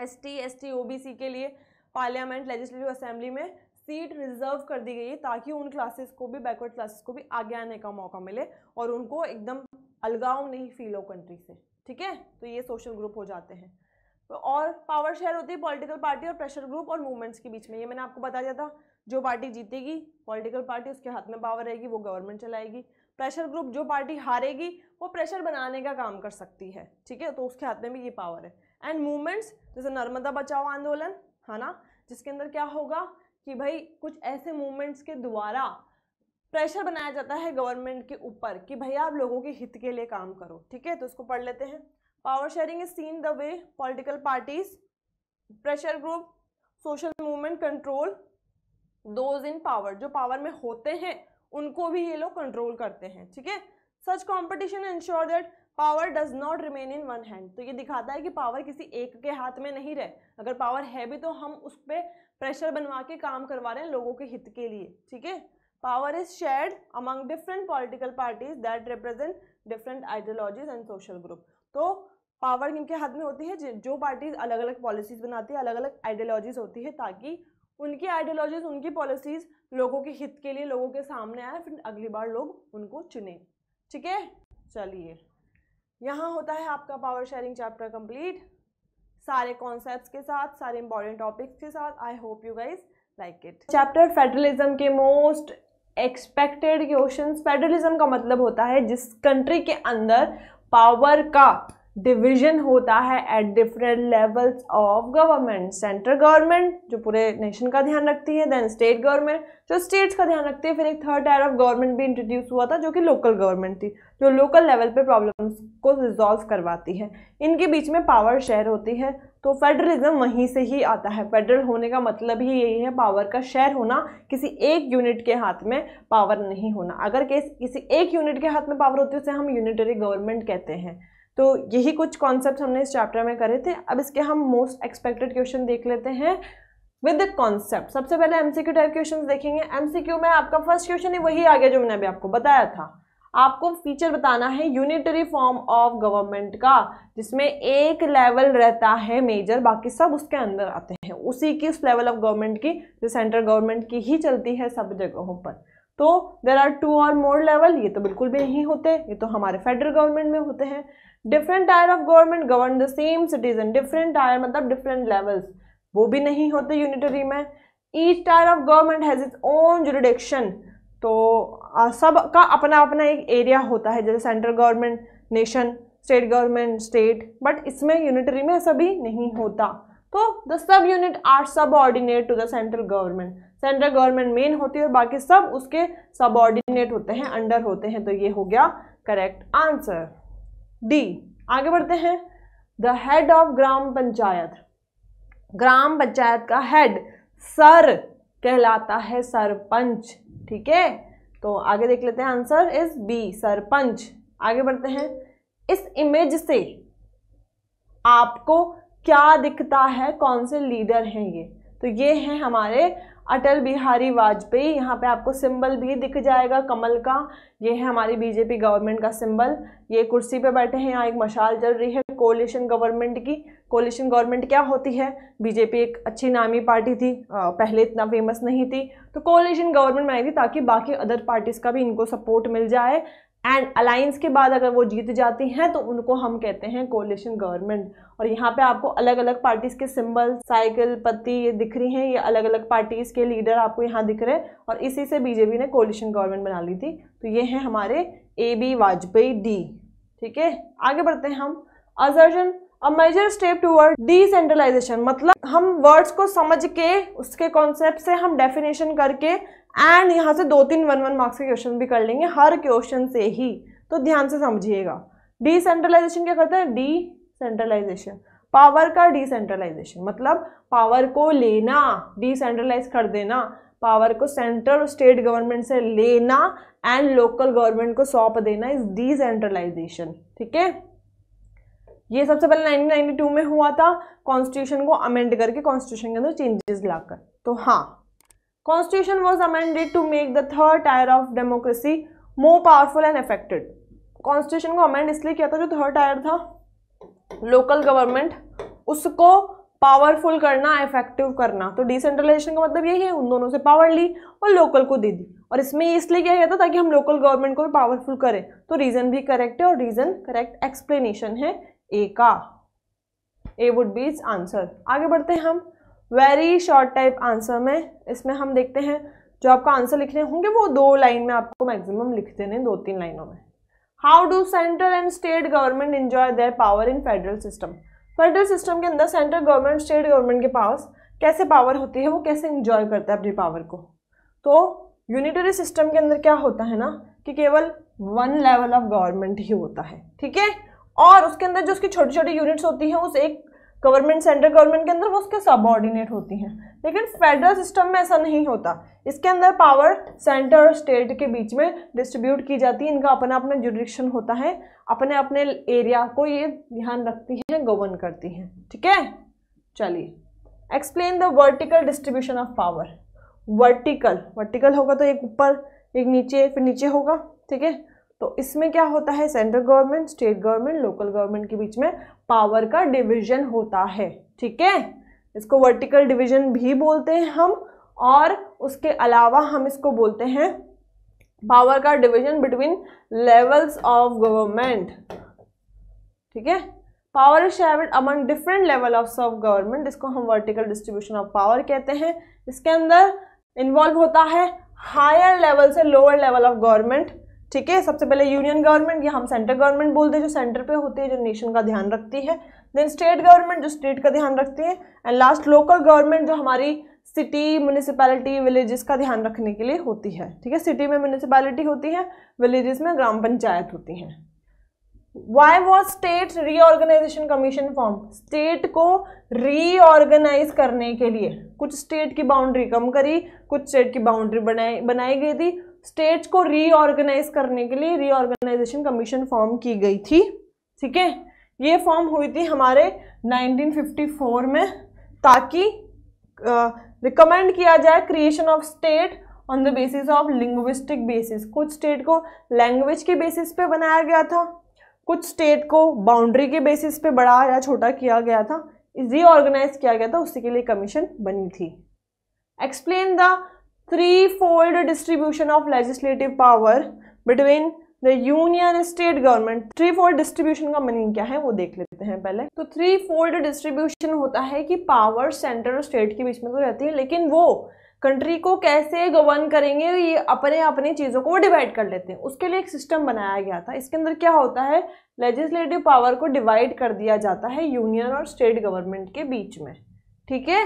S T S T O B C के लिए पार्लियामेंट लेजिस्लेटिव असेंबली में सीट रिजर्व कर दी गई है ताकि उन क्लासेस को भी बैकवर्ड क्लासेस को भी आगे आने का मौका मिले और उनको एकदम अलगाव नहीं फील हो कंट्री से ठीक है तो ये सोशल ग्रुप हो जाते हैं और पावर शेयर होती है पॉलिटिकल पार्टी और प्रेशर ग्रुप और मूवमेंट्स के बीच में ये मैंने आपको बता दिया था जो पार्टी जीतेगी पॉलिटिकल पार्टी उसके हाथ में पावर रहेगी वो गवर्नमेंट चलाएगी प्रेशर ग्रुप जो पार्टी हारेगी वो प्रेशर बनाने का काम कर सकती है ठीक है तो उसके हाथ में भी ये पावर है एंड मूवमेंट्स जैसे नर्मदा बचाओ आंदोलन है ना जिसके अंदर क्या होगा कि भाई कुछ ऐसे मूवमेंट्स के द्वारा प्रेशर बनाया जाता है गवर्नमेंट के ऊपर कि भैया आप लोगों के हित के लिए काम करो ठीक है तो उसको पढ़ लेते हैं power sharing is seen the way political parties pressure group social movement control those in power जो पावर में होते हैं उनको भी ये लोग कंट्रोल करते हैं ठीक है such competition ensure that power does not remain in one hand तो ये दिखाता है कि पावर किसी एक के हाथ में नहीं रहे अगर पावर है भी तो हम उस पर प्रेशर बनवा के काम करवा रहे हैं लोगों के हित के लिए ठीक है Power is shared among different political parties that represent different ideologies and social group. तो पावर किनके हाथ में होती है जो पार्टीज अलग अलग पॉलिसीज बनाती है अलग अलग आइडियोलॉजीज होती है ताकि उनकी आइडियोलॉजीज उनकी पॉलिसीज लोगों के हित के लिए लोगों के सामने आए फिर अगली बार लोग उनको चुने ठीक है चलिए यहाँ होता है आपका पावर शेयरिंग चैप्टर कंप्लीट सारे कॉन्सेप्ट्स के साथ सारे इंपॉर्टेंट टॉपिक्स के साथ I hope you guys like it chapter federalism के मोस्ट एक्सपेक्टेड क्वेश्चन फेडरलिज्म का मतलब होता है जिस कंट्री के अंदर पावर का डिवीजन होता है at different levels of government central government जो पूरे नेशन का ध्यान रखती है देन स्टेट गवर्नमेंट जो स्टेट्स का ध्यान रखती है फिर एक थर्ड टायर ऑफ गवर्नमेंट भी इंट्रोड्यूस हुआ था जो कि लोकल गवर्नमेंट थी जो लोकल लेवल पे प्रॉब्लम्स को रिजॉल्व करवाती है इनके बीच में पावर शेयर होती है तो फेडरलिज्म वहीं से ही आता है फेडरल होने का मतलब ही यही है पावर का शेयर होना किसी एक यूनिट के हाथ में पावर नहीं होना अगर केस किसी एक यूनिट के हाथ में पावर होती है उसे हम यूनिटरी गवर्नमेंट कहते हैं तो यही कुछ कॉन्सेप्ट हमने इस चैप्टर में करे थे अब इसके हम मोस्ट एक्सपेक्टेड क्वेश्चन देख लेते हैं विद कॉन्सेप्ट सबसे पहले एमसीक्यू टाइप क्वेश्चन देखेंगे एमसीक्यू में आपका फर्स्ट क्वेश्चन ही वही आ गया जो मैंने अभी आपको बताया था आपको फीचर बताना है यूनिटरी फॉर्म ऑफ गवर्नमेंट का जिसमें एक लेवल रहता है मेजर बाकी सब उसके अंदर आते हैं उसी की उस लेवल ऑफ गवर्नमेंट की जो सेंट्रल गवर्नमेंट की ही चलती है सब जगहों पर तो देर आर टू और मोर लेवल ये तो बिल्कुल भी नहीं होते ये तो हमारे फेडरल गवर्नमेंट में होते हैं different tier of government govern the same citizen different tier मतलब डिफरेंट लेवल्स वो भी नहीं होते यूनिटरी में each tier of government has its own jurisdiction तो सब का अपना अपना एक एरिया होता है जैसे central government nation state government state but इसमें यूनिटरी में ऐसा भी नहीं होता तो the sub unit are subordinate to the central government central government main होती है बाकी सब उसके सब ऑर्डिनेट होते हैं अंडर होते हैं तो ये हो गया करेक्ट आंसर डी आगे बढ़ते हैं the head of gram panchayat gram panchayat का हेड सर कहलाता है सरपंच ठीक है तो आगे देख लेते हैं आंसर इज बी सरपंच आगे बढ़ते हैं इस इमेज से आपको क्या दिखता है कौन से लीडर हैं ये तो ये हैं हमारे अटल बिहारी वाजपेयी यहाँ पे आपको सिंबल भी दिख जाएगा कमल का ये है हमारी बीजेपी गवर्नमेंट का सिंबल ये कुर्सी पे बैठे हैं यहाँ एक मशाल चल रही है कोलिशन गवर्नमेंट की कोलिशन गवर्नमेंट क्या होती है बीजेपी एक अच्छी नामी पार्टी थी पहले इतना फेमस नहीं थी तो कोलिशन गवर्नमेंट बनाई थी ताकि बाकी अदर पार्टीज़ का भी इनको सपोर्ट मिल जाए एंड अलायंस के बाद अगर वो जीत जाती हैं तो उनको हम कहते हैं कोलिशन गवर्नमेंट और यहाँ पे आपको अलग अलग पार्टीज़ के सिंबल साइकिल पत्ती ये दिख रही हैं ये अलग अलग पार्टीज़ के लीडर आपको यहाँ दिख रहे हैं और इसी से बीजेपी ने कोलिशन गवर्नमेंट बना ली थी तो ये हैं हमारे ए बी वाजपेयी डी ठीक है आगे बढ़ते हैं हम अजर्जन a major step toward decentralisation मतलब हम वर्ड्स को समझ के उसके कॉन्सेप्ट से हम डेफिनेशन करके एंड यहाँ से दो तीन वन वन मार्क्स के क्वेश्चन भी कर लेंगे हर क्वेश्चन से ही तो ध्यान से समझिएगा डिसेंट्रलाइजेशन क्या करते हैं डिसेंट्रलाइजेशन पावर का डिसेंट्रलाइजेशन मतलब पावर को लेना डिसेंट्रलाइज कर देना पावर को सेंट्रल स्टेट गवर्नमेंट से लेना एंड लोकल गवर्नमेंट को सौंप देना इज डिसेंट्रलाइजेशन ठीक है ये सबसे पहले 1992 में हुआ था कॉन्स्टिट्यूशन को अमेंड करके कॉन्स्टिट्यूशन के अंदर चेंजेस लाकर तो हाँ constitution was amended to make the third tier of democracy more powerful and effected constitution को अमेंड इसलिए किया था जो थर्ड टायर था लोकल गवर्नमेंट उसको पावरफुल करना इफेक्टिव करना तो डिसेंट्रलाइजेशन का मतलब यही है उन दोनों से पावर ली और लोकल को दे दी और इसमें इसलिए क्या किया था ताकि हम लोकल गवर्नमेंट को भी पावरफुल करें तो रीज़न भी करेक्ट है और रीज़न करेक्ट एक्सप्लेनेशन है ए का A would be is answer आगे बढ़ते हैं हम वेरी शॉर्ट टाइप आंसर में इसमें हम देखते हैं जो आपका आंसर लिखने होंगे वो दो लाइन में आपको मैक्सिमम लिख देने दो तीन लाइनों में how do central and state government enjoy their power in federal system federal system के अंदर सेंट्रल गवर्नमेंट स्टेट गवर्नमेंट के पास कैसे पावर होती है वो कैसे इंजॉय करता है अपनी पावर को तो यूनिटरी सिस्टम के अंदर क्या होता है ना कि केवल वन लेवल ऑफ गवर्नमेंट ही होता है ठीक है और उसके अंदर जो उसकी छोटी छोटी यूनिट्स होती हैं उस एक गवर्नमेंट सेंट्रल गवर्नमेंट के अंदर वो उसके ऑर्डिनेट होती हैं लेकिन फेडरल सिस्टम में ऐसा नहीं होता इसके अंदर पावर सेंटर और स्टेट के बीच में डिस्ट्रीब्यूट की जाती है इनका अपना अपना जुडिक्शन होता है अपने अपने एरिया को ये ध्यान रखती हैं गवर्न करती हैं ठीक है चलिए explain the vertical distribution of power vertical vertical होगा तो एक ऊपर एक नीचे फिर नीचे होगा ठीक है तो इसमें क्या होता है central government state government local government के बीच में पावर का डिविजन होता है ठीक है इसको वर्टिकल डिविजन भी बोलते हैं हम और उसके अलावा हम इसको बोलते हैं पावर का division between levels of government ठीक है power is shared among different level of of government इसको हम वर्टिकल डिस्ट्रीब्यूशन ऑफ पावर कहते हैं इसके अंदर इन्वॉल्व होता है हायर लेवल से लोअर लेवल ऑफ गवर्नमेंट ठीक है सबसे पहले यूनियन गवर्नमेंट या हम सेंट्रल गवर्नमेंट बोलते हैं जो सेंटर पे होती है जो नेशन का ध्यान रखती है देन स्टेट गवर्नमेंट जो स्टेट का ध्यान रखती है एंड लास्ट लोकल गवर्नमेंट जो हमारी सिटी म्यूनिसिपैलिटी विलेजेस का ध्यान रखने के लिए होती है ठीक है सिटी में म्यूनिसिपैलिटी होती है विलेजेस में ग्राम पंचायत होती हैं why was state reorganisation commission form state को रीऑर्गेनाइज करने के लिए कुछ स्टेट की बाउंड्री कम करी कुछ स्टेट की बाउंड्री बनाई बनाई गई थी स्टेट्स को रीऑर्गेनाइज करने के लिए रीऑर्गेनाइजेशन कमीशन फॉर्म की गई थी ठीक है ये फॉर्म हुई थी हमारे 1954 में ताकि रिकमेंड uh, किया जाए creation of state on the basis of linguistic basis कुछ स्टेट को लैंग्वेज के बेसिस पे बनाया गया था कुछ स्टेट को बाउंड्री के बेसिस पे बड़ा या छोटा किया गया था रीऑर्गेनाइज किया गया था उसी के लिए कमीशन बनी थी explain the three fold distribution of legislative power between the union state government three fold distribution का मीनिंग क्या है वो देख लेते हैं पहले तो थ्री फोल्ड डिस्ट्रीब्यूशन होता है कि पावर सेंटर और स्टेट के बीच में तो रहती है लेकिन वो कंट्री को कैसे गवर्न करेंगे ये अपने अपनी चीज़ों को डिवाइड कर लेते हैं उसके लिए एक सिस्टम बनाया गया था इसके अंदर क्या होता है लेजिस्लेटिव पावर को डिवाइड कर दिया जाता है यूनियन और स्टेट गवर्नमेंट के बीच में ठीक है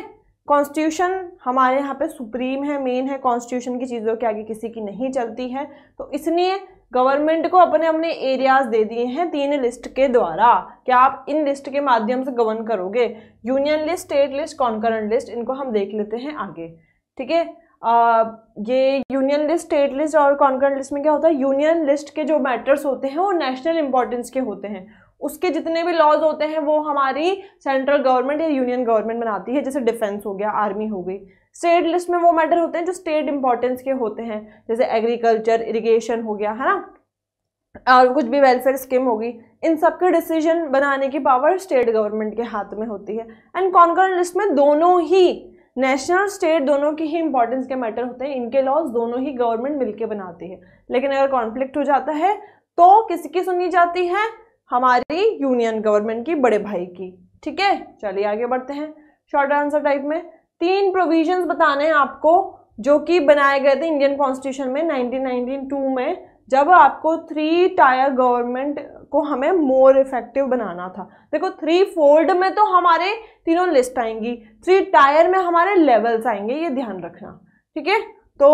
कॉन्स्टिट्यूशन हमारे यहाँ पे सुप्रीम है मेन है कॉन्स्टिट्यूशन की चीज़ों के आगे किसी की नहीं चलती है तो इसलिए गवर्नमेंट को अपने अपने एरियाज दे दिए हैं तीन लिस्ट के द्वारा क्या आप इन लिस्ट के माध्यम से गवर्न करोगे union list state list concurrent list इनको हम देख लेते हैं आगे ठीक है ये यूनियन लिस्ट स्टेट लिस्ट और कॉन्करेंट लिस्ट में क्या होता है यूनियन लिस्ट के जो मैटर्स होते हैं वो नेशनल इंपॉर्टेंस के होते हैं उसके जितने भी लॉज होते हैं वो हमारी सेंट्रल गवर्नमेंट या यूनियन गवर्नमेंट बनाती है जैसे डिफेंस हो गया आर्मी हो गई स्टेट लिस्ट में वो मैटर होते हैं जो स्टेट इंपॉर्टेंस के होते हैं जैसे एग्रीकल्चर इरिगेशन हो गया है ना और कुछ भी वेलफेयर स्कीम होगी इन सब के डिसीजन बनाने की पावर स्टेट गवर्नमेंट के हाथ में होती है एंड कॉन्करेंट लिस्ट में दोनों ही नेशनल और स्टेट दोनों की ही इंपॉर्टेंस के मैटर होते हैं इनके लॉज दोनों ही गवर्नमेंट मिलकर बनाती है लेकिन अगर कॉन्फ्लिक्ट हो जाता है तो किसकी सुनी जाती है हमारी यूनियन गवर्नमेंट की बड़े भाई की ठीक है चलिए आगे बढ़ते हैं शॉर्ट आंसर टाइप में तीन प्रोविजंस बताने हैं आपको जो कि बनाए गए थे इंडियन कॉन्स्टिट्यूशन में 1992 में जब आपको थ्री टायर गवर्नमेंट को हमें मोर इफेक्टिव बनाना था देखो थ्री फोल्ड में तो हमारे तीनों लिस्ट आएंगी थ्री टायर में हमारे लेवल्स आएंगे ये ध्यान रखना ठीक है तो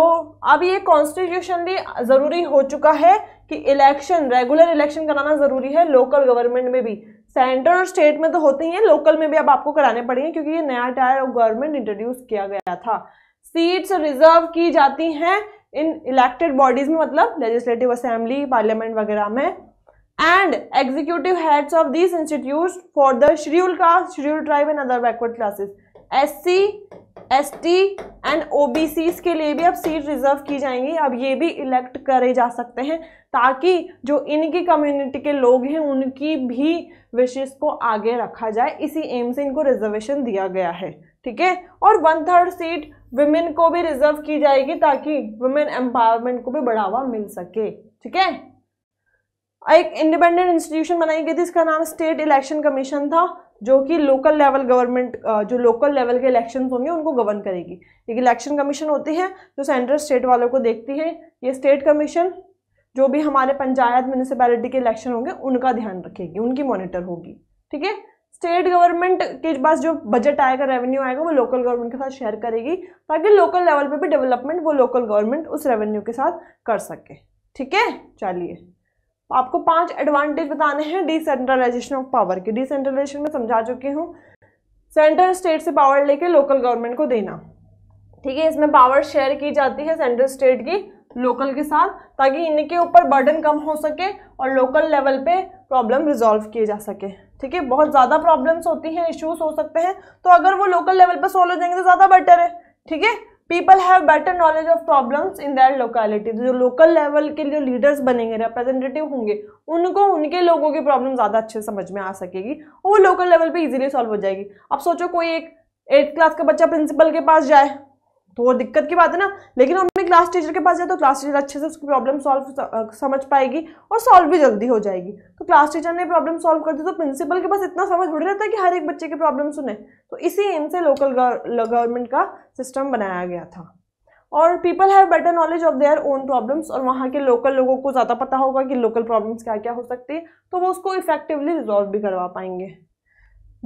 अब ये कॉन्स्टिट्यूशनली ज़रूरी हो चुका है कि इलेक्शन रेगुलर इलेक्शन कराना ज़रूरी है लोकल गवर्नमेंट में भी सेंटर और स्टेट में तो होते ही हैं लोकल में भी अब आपको कराने पड़ेंगे क्योंकि ये नया टायर गवर्नमेंट इंट्रोड्यूस किया गया था सीट्स रिजर्व की जाती हैं इन इलेक्टेड बॉडीज में मतलब लेजिस्लेटिव असेंबली पार्लियामेंट वगैरह में and executive heads of this institute for the schedule caste schedule tribe and other backward classes S C S T and OBC के लिए भी अब सीट रिजर्व की जाएंगी अब ये भी इलेक्ट करे जा सकते हैं ताकि जो इनकी कम्युनिटी के लोग हैं उनकी भी विशेष को आगे रखा जाए इसी एम से इनको रिजर्वेशन दिया गया है ठीक है और वन थर्ड सीट वुमेन को भी रिजर्व की जाएगी ताकि वुमेन एम्पावरमेंट को भी बढ़ावा मिल सके ठीक है एक इंडिपेंडेंट इंस्टीट्यूशन बनाई गई थी इसका नाम स्टेट इलेक्शन कमीशन था जो कि लोकल लेवल गवर्नमेंट जो लोकल लेवल के इलेक्शन होंगे उनको गवर्न करेगी एक इलेक्शन कमीशन होती है जो सेंट्रल स्टेट वालों को देखती है ये स्टेट कमीशन जो भी हमारे पंचायत म्यूनिसपैलिटी के इलेक्शन होंगे उनका ध्यान रखेगी उनकी मॉनिटर होगी ठीक है स्टेट गवर्नमेंट के पास जो बजट आएगा रेवेन्यू आएगा वो लोकल गवर्नमेंट के साथ शेयर करेगी ताकि लोकल लेवल पे भी डेवलपमेंट वो लोकल गवर्नमेंट उस रेवेन्यू के साथ कर सके ठीक है चलिए आपको पांच एडवांटेज बताने हैं डिसेंट्रलाइजेशन ऑफ पावर के डिसेंट्रलाइजेशन में समझा चुकी हूँ सेंट्रल स्टेट से पावर लेके लोकल गवर्नमेंट को देना ठीक है इसमें पावर शेयर की जाती है सेंट्रल स्टेट की लोकल के साथ ताकि इनके ऊपर बर्डन कम हो सके और लोकल लेवल पे प्रॉब्लम रिजॉल्व किए जा सके ठीक है बहुत ज़्यादा प्रॉब्लम्स होती हैं इश्यूज हो सकते हैं तो अगर वो लोकल लेवल पे सॉल्व हो जाएंगे तो ज़्यादा बेटर है ठीक है people have better knowledge of problems in that locality जो लोकल लेवल के जो लीडर्स बनेंगे रिप्रेजेंटेटिव होंगे उनको उनके लोगों की प्रॉब्लम ज़्यादा अच्छे समझ में आ सकेगी और वो लोकल लेवल पे इजीली सॉल्व हो जाएगी अब सोचो कोई एक एट्थ क्लास का बच्चा प्रिंसिपल के पास जाए तो वो दिक्कत की बात है ना लेकिन अपनी क्लास टीचर के पास जाए तो क्लास टीचर अच्छे से उसकी प्रॉब्लम सॉल्व समझ पाएगी और सॉल्व भी जल्दी हो जाएगी तो क्लास टीचर ने प्रॉब्लम सॉल्व कर दी तो प्रिंसिपल के पास इतना समझ बढ़ रहता है कि हर एक बच्चे की प्रॉब्लम सुने तो इसी एम से लोकल गवर्नमेंट का सिस्टम बनाया गया था और people have better knowledge of their own problems और वहाँ के लोकल लोगों को ज़्यादा पता होगा कि लोकल प्रॉब्लम्स क्या क्या हो सकती है तो वो उसको इफेक्टिवली रिजॉल्व भी करवा पाएंगे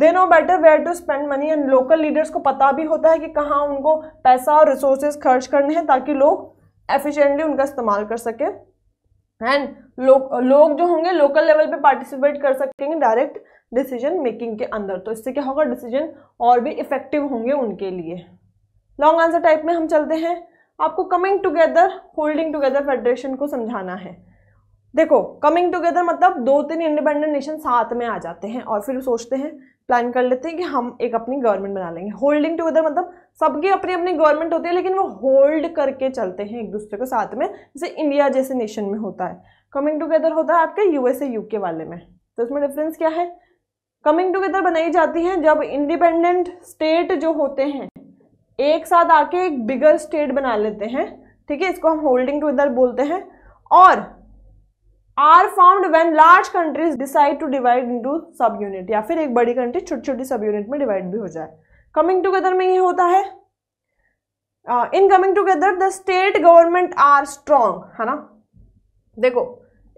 they know better where to spend money and local leaders को पता भी होता है कि कहाँ उनको पैसा और रिसोर्सेज खर्च करने हैं ताकि लोग एफिशिएंटली उनका इस्तेमाल कर सके एंड लोग लोग जो होंगे लोकल लेवल पे पार्टिसिपेट कर सकेंगे डायरेक्ट डिसीजन मेकिंग के अंदर तो इससे क्या होगा डिसीजन और भी इफेक्टिव होंगे उनके लिए लॉन्ग आंसर टाइप में हम चलते हैं आपको coming together holding together federation को समझाना है देखो कमिंग टुगेदर मतलब दो तीन इंडिपेंडेंट नेशन साथ में आ जाते हैं और फिर सोचते हैं प्लान कर लेते हैं कि हम एक अपनी गवर्नमेंट बना लेंगे होल्डिंग टुगेदर मतलब सबके अपनी अपनी गवर्नमेंट होती है लेकिन वो होल्ड करके चलते हैं एक दूसरे को साथ में जैसे इंडिया जैसे नेशन में होता है कमिंग टुगेदर होता है आपके यूएसए यूके वाले में तो इसमें डिफरेंस क्या है कमिंग टुगेदर बनाई जाती है जब इंडिपेंडेंट स्टेट जो होते हैं एक साथ आके एक बिगर स्टेट बना लेते हैं ठीक है इसको हम होल्डिंग टुगेदर बोलते हैं और are found when large countries decide to divide to sub unit या फिर एक बड़ी कंट्री छोटी छोटी सब यूनिट में डिवाइड भी हो जाए कमिंग टूगेदर में ये होता है in coming together the state government are strong है ना देखो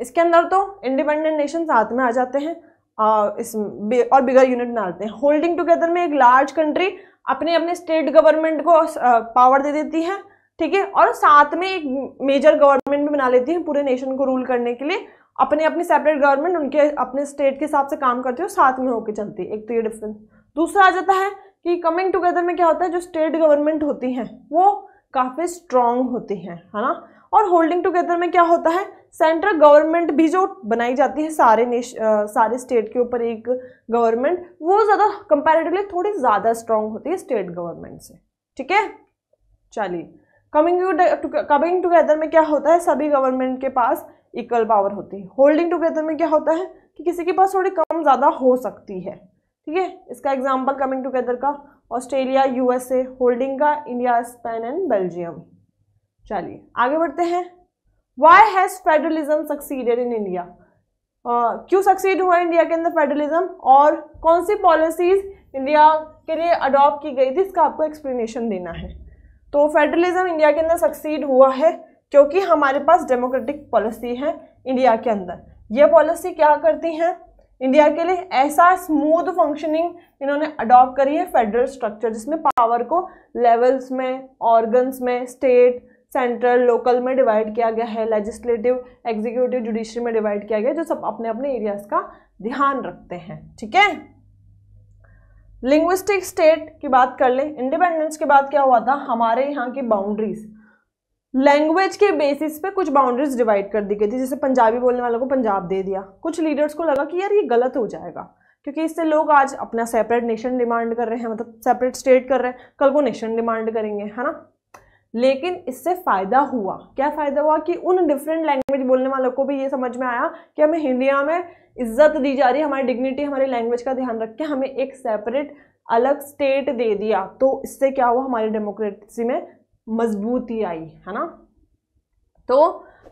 इसके अंदर तो इंडिपेंडेंट नेशन साथ में आ जाते हैं uh, इस और बिगर यूनिट में आते हैं होल्डिंग टूगेदर में एक लार्ज कंट्री अपने अपने स्टेट गवर्नमेंट को पावर uh, दे देती है ठीक है और साथ में एक मेजर गवर्नमेंट भी बना लेती है पूरे नेशन को रूल करने के लिए अपने अपने सेपरेट गवर्नमेंट उनके अपने स्टेट के हिसाब से काम करते है और साथ में होकर चलती है एक तो ये डिफरेंस दूसरा आ जाता है कि कमिंग टुगेदर में क्या होता है जो स्टेट गवर्नमेंट होती हैं वो काफ़ी स्ट्रांग होती हैं है ना और होल्डिंग टुगेदर में क्या होता है सेंट्रल गवर्नमेंट भी जो बनाई जाती है सारे नेश आ, सारे स्टेट के ऊपर एक गवर्नमेंट वो ज़्यादा कंपेरेटिवली थोड़ी ज़्यादा स्ट्रांग होती है स्टेट गवर्नमेंट से ठीक है चलिए कमिंग कमिंग टुगेदर में क्या होता है सभी गवर्नमेंट के पास इक्वल पावर होती है होल्डिंग टुगेदर में क्या होता है कि किसी के पास थोड़ी कम ज़्यादा हो सकती है ठीक है इसका एग्जाम्पल कमिंग टुगेदर का ऑस्ट्रेलिया यूएसए होल्डिंग का इंडिया स्पेन एंड बेल्जियम चलिए आगे बढ़ते हैं why has federalism succeeded in India क्यों सक्सीड हुआ इंडिया के अंदर फेडरलिज्म और कौन सी पॉलिसीज इंडिया के लिए अडॉप्ट की गई थी इसका आपको एक्सप्लेनेशन देना है तो फेडरलिज्म इंडिया के अंदर सक्सीड हुआ है क्योंकि हमारे पास डेमोक्रेटिक पॉलिसी है इंडिया के अंदर ये पॉलिसी क्या करती हैं इंडिया के लिए ऐसा स्मूथ फंक्शनिंग इन्होंने अडॉप्ट करी है फेडरल स्ट्रक्चर जिसमें पावर को लेवल्स में ऑर्गन्स में स्टेट सेंट्रल लोकल में डिवाइड किया गया है लेजिस्लेटिव एग्जीक्यूटिव जुडिशरी में डिवाइड किया गया है जो सब अपने अपने एरियाज का ध्यान रखते हैं ठीक है लिंग्विस्टिक स्टेट की बात कर ले इंडिपेंडेंस के बाद क्या हुआ था हमारे यहाँ की बाउंड्रीज लैंग्वेज के बेसिस पे कुछ बाउंड्रीज डिवाइड कर दी गई थी जैसे पंजाबी बोलने वालों को पंजाब दे दिया कुछ लीडर्स को लगा कि यार ये गलत हो जाएगा क्योंकि इससे लोग आज अपना सेपरेट नेशन डिमांड कर रहे हैं मतलब सेपरेट स्टेट कर रहे हैं कल को नेशन डिमांड करेंगे है ना लेकिन इससे फ़ायदा हुआ क्या फ़ायदा हुआ कि उन डिफरेंट लैंग्वेज बोलने वालों को भी ये समझ में आया कि हमें हिंदिया में इज्जत दी जा रही है हमारी डिग्निटी हमारी लैंग्वेज का ध्यान रख के हमें एक सेपरेट अलग स्टेट दे दिया तो इससे क्या हुआ हमारी डेमोक्रेसी में मजबूती आई है ना तो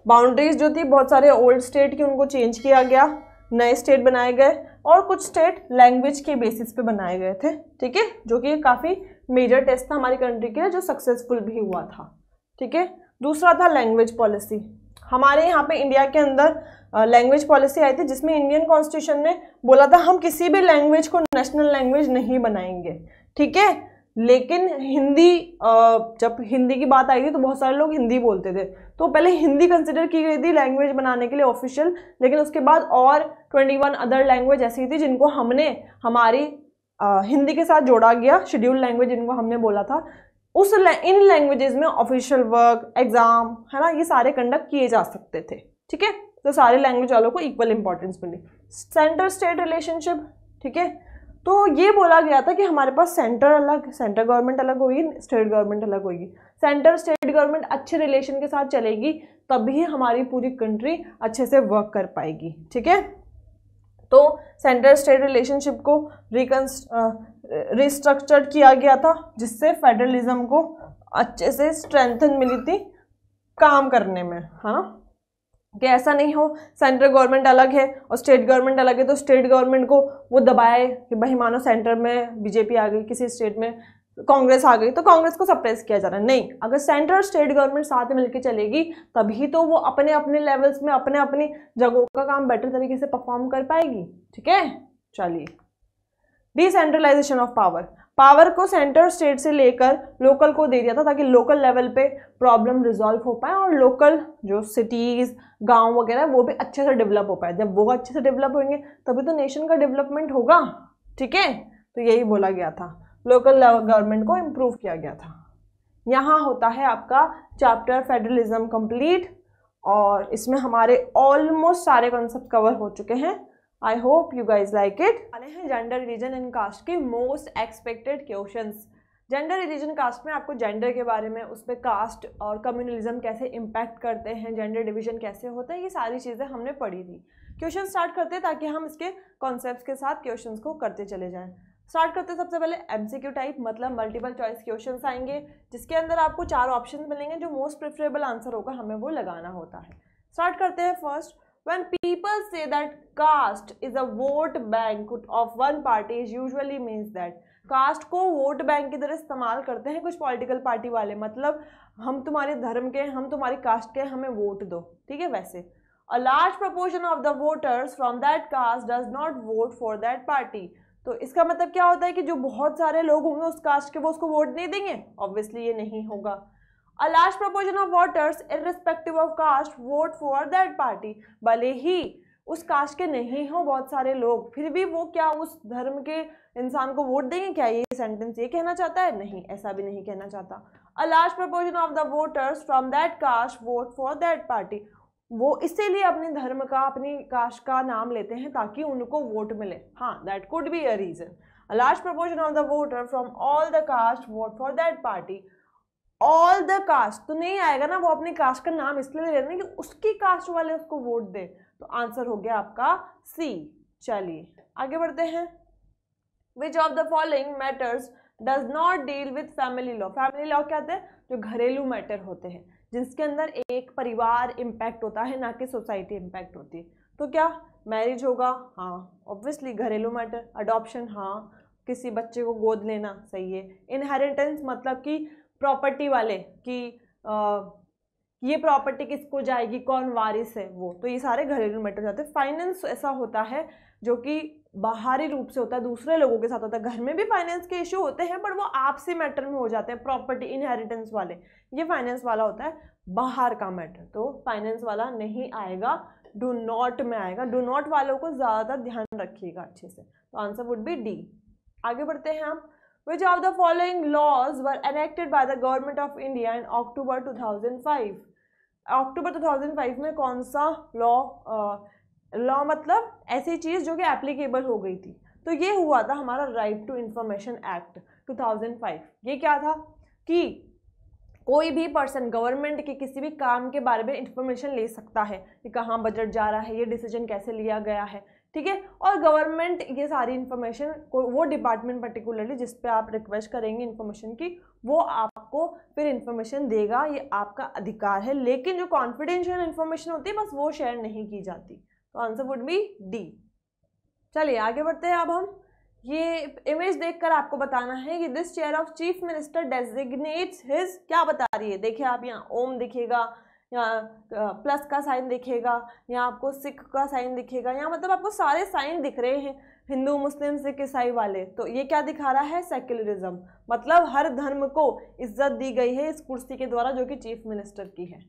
बाउंड्रीज जो थी बहुत सारे ओल्ड स्टेट की उनको चेंज किया गया नए स्टेट बनाए गए और कुछ स्टेट लैंग्वेज के बेसिस पे बनाए गए थे ठीक है जो कि काफ़ी मेजर टेस्ट था हमारी कंट्री के लिए जो सक्सेसफुल भी हुआ था ठीक है दूसरा था लैंग्वेज पॉलिसी हमारे यहाँ पे इंडिया के अंदर लैंग्वेज पॉलिसी आई थी जिसमें इंडियन कॉन्स्टिट्यूशन ने बोला था हम किसी भी लैंग्वेज को नेशनल लैंग्वेज नहीं बनाएंगे ठीक है लेकिन हिंदी जब हिंदी की बात आई थी तो बहुत सारे लोग हिंदी बोलते थे तो पहले हिंदी कंसिडर की गई थी लैंग्वेज बनाने के लिए ऑफिशियल लेकिन उसके बाद और 21 अदर लैंग्वेज ऐसी थी जिनको हमने हमारी हिंदी के साथ जोड़ा गया शेड्यूल लैंग्वेज जिनको हमने बोला था उस इन लैंग्वेजेस में ऑफिशियल वर्क एग्ज़ाम है ना ये सारे कंडक्ट किए जा सकते थे ठीक है तो सारे लैंग्वेज वालों को इक्वल इंपॉर्टेंस मिली सेंटर स्टेट रिलेशनशिप ठीक है तो ये बोला गया था कि हमारे पास सेंटर अलग सेंटर गवर्नमेंट अलग होगी स्टेट गवर्नमेंट अलग होगी सेंटर स्टेट गवर्नमेंट अच्छे रिलेशन के साथ चलेगी तभी हमारी पूरी कंट्री अच्छे से वर्क कर पाएगी ठीक है तो सेंट्रल स्टेट रिलेशनशिप को रिस्ट्रक्चर्ड किया गया था जिससे फेडरलिज्म को अच्छे से स्ट्रेंथन मिली थी काम करने में है ना कि ऐसा नहीं हो सेंट्रल गवर्नमेंट अलग है और स्टेट गवर्नमेंट अलग है तो स्टेट गवर्नमेंट को वो दबाए कि भाई मानो सेंटर में बीजेपी आ गई किसी स्टेट में कांग्रेस आ गई तो कांग्रेस को सप्रेस किया जा रहा है नहीं अगर सेंटर और स्टेट गवर्नमेंट साथ मिलकर चलेगी तभी तो वो अपने अपने लेवल्स में अपने अपनी जगहों का काम बेटर तरीके से परफॉर्म कर पाएगी ठीक है चलिए डिसेंट्रलाइजेशन ऑफ पावर पावर को सेंटर स्टेट से लेकर लोकल को दे दिया था ताकि लोकल लेवल पे प्रॉब्लम रिजॉल्व हो पाए और लोकल जो सिटीज़ गांव वगैरह वो भी अच्छे से डेवलप हो पाए जब वो अच्छे से डेवलप होंगे तभी तो नेशन का डेवलपमेंट होगा ठीक है तो यही बोला गया था लोकल गवर्नमेंट को इम्प्रूव किया गया था यहाँ होता है आपका चैप्टर फेडरलिज्म कंप्लीट और इसमें हमारे ऑलमोस्ट सारे कॉन्सेप्ट कवर हो चुके हैं I hope you guys like it आने हैं जेंडर रिलीजन एंड कास्ट के most expected question gender religion caste में आपको जेंडर के बारे में उस पर कास्ट और कम्युनलिज्म कैसे इम्पैक्ट करते हैं जेंडर डिवीजन कैसे होते हैं ये सारी चीज़ें हमने पढ़ी थी क्वेश्चन स्टार्ट करते हैं ताकि हम इसके कॉन्सेप्ट के साथ क्वेश्चन को करते चले जाएँ स्टार्ट करते हैं सबसे पहले एमसीक्यू टाइप मतलब मल्टीपल चॉइस क्वेश्चन आएंगे जिसके अंदर आपको चार ऑप्शन मिलेंगे जो मोस्ट प्रेफरेबल आंसर होगा हमें वो लगाना होता है स्टार्ट करते हैं first one people say that caste is a vote bank of one party is usually means that caste को वोट बैंक की तरह इस्तेमाल करते हैं कुछ पॉलिटिकल पार्टी वाले मतलब हम तुम्हारे धर्म के हम तुम्हारी कास्ट के हमें वोट दो ठीक है वैसे a large proportion of the voters from that caste does not vote for that party तो इसका मतलब क्या होता है कि जो बहुत सारे लोग होंगे उस कास्ट के वो उसको वोट नहीं देंगे ऑब्वियसली ये नहीं होगा a large proportion of voters irrespective of caste vote for that party भले ही उस कास्ट के नहीं हो बहुत सारे लोग फिर भी वो क्या उस धर्म के इंसान को वोट देंगे क्या ये सेंटेंस ये कहना चाहता है नहीं ऐसा भी नहीं कहना चाहता a large proportion of the voters from that caste vote for that party वो इसीलिए अपने धर्म का अपनी काश का नाम लेते हैं ताकि उनको वोट मिले हाँ that could be a reason a large proportion of the voter from all the caste vote for that party all the caste तो नहीं आएगा ना वो अपने कास्ट का नाम इसलिए ले रहे कि उसकी कास्ट वाले उसको वोट दें तो आंसर हो गया आपका सी चलिए आगे बढ़ते हैं which of the following matters does not deal with family law family law क्या होते हैं जो घरेलू मैटर होते हैं जिसके अंदर एक परिवार इम्पैक्ट होता है ना कि सोसाइटी इम्पैक्ट होती है तो क्या मैरिज होगा हाँ ऑब्वियसली घरेलू मैटर अडॉप्शन हाँ किसी बच्चे को गोद लेना सही है इनहेरिटेंस मतलब कि प्रॉपर्टी वाले कि ये प्रॉपर्टी किसको जाएगी कौन वारिस है वो तो ये सारे घरेलू मैटर जाते हैं फाइनेंस ऐसा होता है जो कि बाहरी रूप से होता है दूसरे लोगों के साथ होता है घर में भी फाइनेंस के इशू होते हैं पर वो आपसी मैटर में हो जाते हैं प्रॉपर्टी इनहेरिटेंस वाले ये फाइनेंस वाला होता है बाहर का मैटर तो फाइनेंस वाला नहीं आएगा डू नॉट में आएगा डू नॉट वालों को ज़्यादा ध्यान रखिएगा अच्छे से तो आंसर वुड बी डी आगे बढ़ते हैं हम which of the following laws were enacted by the government of India in October to October 2005 में कौन सा लॉ लॉ मतलब ऐसी चीज़ जो कि एप्लीकेबल हो गई थी तो ये हुआ था हमारा राइट टू इन्फॉर्मेशन एक्ट 2005 ये क्या था कि कोई भी पर्सन गवर्नमेंट के किसी भी काम के बारे में इंफॉर्मेशन ले सकता है कि कहाँ बजट जा रहा है ये डिसीजन कैसे लिया गया है ठीक है और गवर्नमेंट ये सारी इन्फॉर्मेशन वो डिपार्टमेंट पर्टिकुलरली जिस पे आप रिक्वेस्ट करेंगे इन्फॉर्मेशन की वो आपको फिर इन्फॉर्मेशन देगा ये आपका अधिकार है लेकिन जो कॉन्फिडेंशियल इन्फॉर्मेशन होती है बस वो शेयर नहीं की जाती तो आंसर वुड बी डी चलिए आगे बढ़ते हैं अब हम ये इमेज देखकर आपको बताना है कि this chair of chief minister designates his क्या बता रही है देखिए आप यहाँ ओम दिखेगा या प्लस का साइन दिखेगा या आपको सिख का साइन दिखेगा या मतलब आपको सारे साइन दिख रहे हैं हिंदू मुस्लिम सिख ईसाई वाले तो ये क्या दिखा रहा है सेक्युलरिज्म मतलब हर धर्म को इज्जत दी गई है इस कुर्सी के द्वारा जो कि चीफ मिनिस्टर की है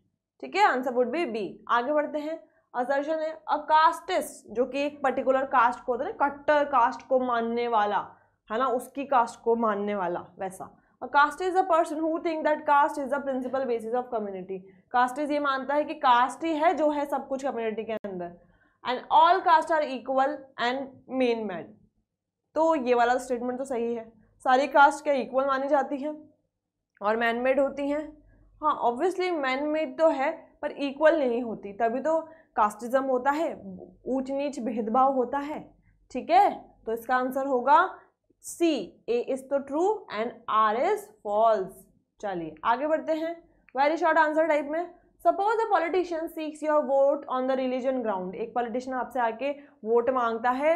ठीक है आंसर वुड बी बी आगे बढ़ते हैं असर्शन है अकास्टिस जो कि एक पर्टिकुलर कास्ट को होता है कट्टर कास्ट को मानने वाला है ना उसकी कास्ट को मानने वाला वैसा caste is a person who think that caste is the principal basis of community caste is ये मानता है कि कास्ट ही है जो है सब कुछ कम्युनिटी के अंदर and all caste are equal and men man तो ये वाला स्टेटमेंट तो सही है सारी कास्ट क्या इक्वल मानी जाती है और मैन मेड होती हैं हाँ ऑब्वियसली मैन मेड तो है पर इक्वल नहीं होती तभी तो कास्टिज्म होता है ऊंच नीच भेदभाव होता है ठीक है तो इसका आंसर होगा सी ए इज तो true and R is false चलिए आगे बढ़ते हैं वेरी शॉर्ट आंसर टाइप में suppose a politician seeks your vote on the religion ground एक पॉलिटिशियन आपसे आके वोट मांगता है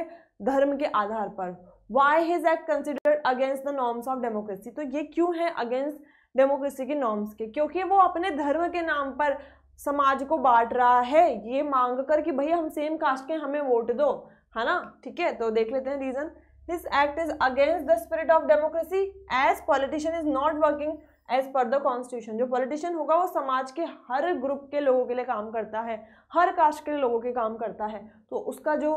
धर्म के आधार पर why his act considered against the norms of democracy तो ये क्यों है अगेंस्ट डेमोक्रेसी के नॉर्म्स के क्योंकि वो अपने धर्म के नाम पर समाज को बांट रहा है ये मांग कर कि भैया हम सेम कास्ट के हमें वोट दो है ना ठीक है तो देख लेते हैं reason this act is against the spirit of democracy as politician is not working as per the constitution जो पॉलिटिशियन होगा वो समाज के हर ग्रुप के लोगों के लिए काम करता है हर कास्ट के लोगों के काम करता है तो उसका जो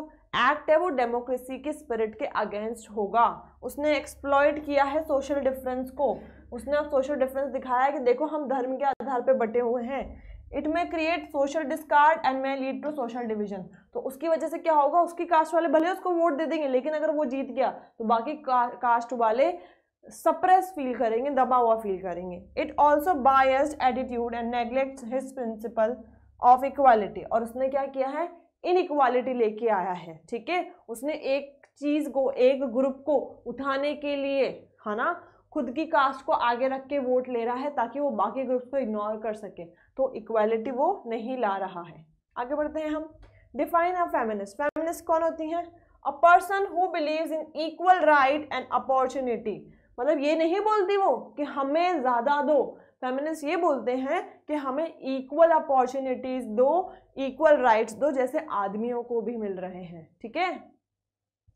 एक्ट है वो डेमोक्रेसी के स्पिरिट के अगेंस्ट होगा उसने एक्सप्लॉयट किया है सोशल डिफरेंस को उसने अब सोशल डिफरेंस दिखाया है कि देखो हम धर्म के आधार पर बटे हुए हैं it may create social discord and may lead to social division तो उसकी वजह से क्या होगा उसकी कास्ट वाले भले उसको वोट दे देंगे लेकिन अगर वो जीत गया तो बाकी का, कास्ट वाले सप्रेस फील करेंगे दबा हुआ फील करेंगे it also biased attitude and neglect his principle of equality और उसने क्या किया है इक्वालिटी लेके आया है ठीक है उसने एक चीज़ को एक ग्रुप को उठाने के लिए है ना खुद की कास्ट को आगे रख के वोट ले रहा है ताकि वो बाकी ग्रुप्स को इग्नोर कर सके तो इक्वालिटी वो नहीं ला रहा है आगे बढ़ते हैं हम डिफाइन अ फेमिनिस्ट फेमिनिस्ट कौन होती हैं a person who believe in equal right and opportunity मतलब ये नहीं बोलती वो कि हमें ज़्यादा दो फेमिनिस्ट ये बोलते हैं कि हमें इक्वल अपॉर्चुनिटीज़ दो इक्वल राइट्स दो जैसे आदमियों को भी मिल रहे हैं ठीक है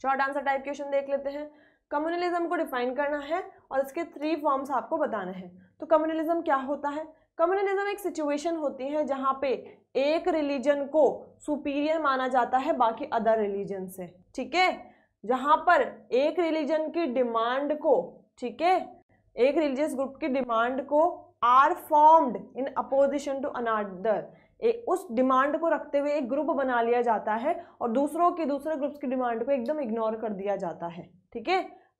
शॉर्ट आंसर टाइप क्वेश्चन देख लेते हैं कम्युनलिज्म को डिफाइन करना है और इसके थ्री फॉर्म्स आपको बताने हैं तो कम्युनलिज्म क्या होता है कम्युनलिज्म एक सिचुएशन होती है जहाँ पे एक रिलीजन को सुपीरियर माना जाता है बाकी अदर रिलीजन से ठीक है जहाँ पर एक रिलीजन की डिमांड को ठीक है एक रिलीजियस ग्रुप की डिमांड को are formed in opposition to another एक उस डिमांड को रखते हुए एक ग्रुप बना लिया जाता है और दूसरों के दूसरे ग्रुप्स की डिमांड को एकदम इग्नोर कर दिया जाता है ठीक है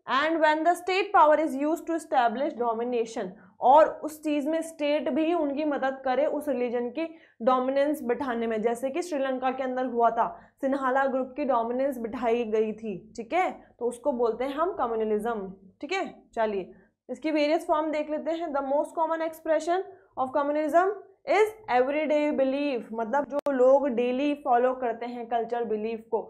and when the state power is use to establish domination और उस चीज़ में स्टेट भी उनकी मदद करे उस रिलीजन की डोमिनेंस बिठाने में जैसे कि श्रीलंका के अंदर हुआ था सिन्हाला ग्रुप की डोमिनेंस बिठाई गई थी ठीक है तो उसको बोलते हैं हम कम्युनलिज्म ठीक है चलिए इसकी वेरियस फॉर्म देख लेते हैं the most common expression of communism is everyday belief मतलब जो लोग डेली फॉलो करते हैं कल्चर बिलीफ को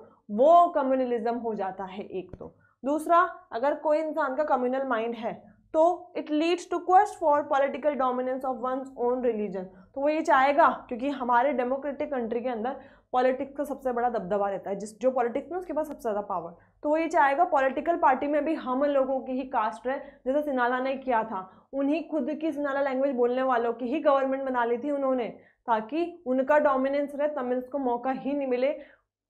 वो कम्युनलिज्म हो जाता है एक तो दूसरा अगर कोई इंसान का कम्युनल माइंड है तो it leads to quest for political dominance of one's own religion तो वो ये चाहेगा क्योंकि हमारे डेमोक्रेटिक कंट्री के अंदर पॉलिटिक्स का सबसे बड़ा दबदबा रहता है जिस जो पॉलिटिक्स में उसके पास सबसे ज़्यादा पावर तो वो ये चाहेगा पॉलिटिकल पार्टी में भी हम लोगों की ही कास्ट रहे जैसे सिनाला ने किया था उन्हीं खुद की सिनाला लैंग्वेज बोलने वालों की ही गवर्नमेंट बना ली थी उन्होंने ताकि उनका डोमिनेंस रहे तमिल्स को मौका ही नहीं मिले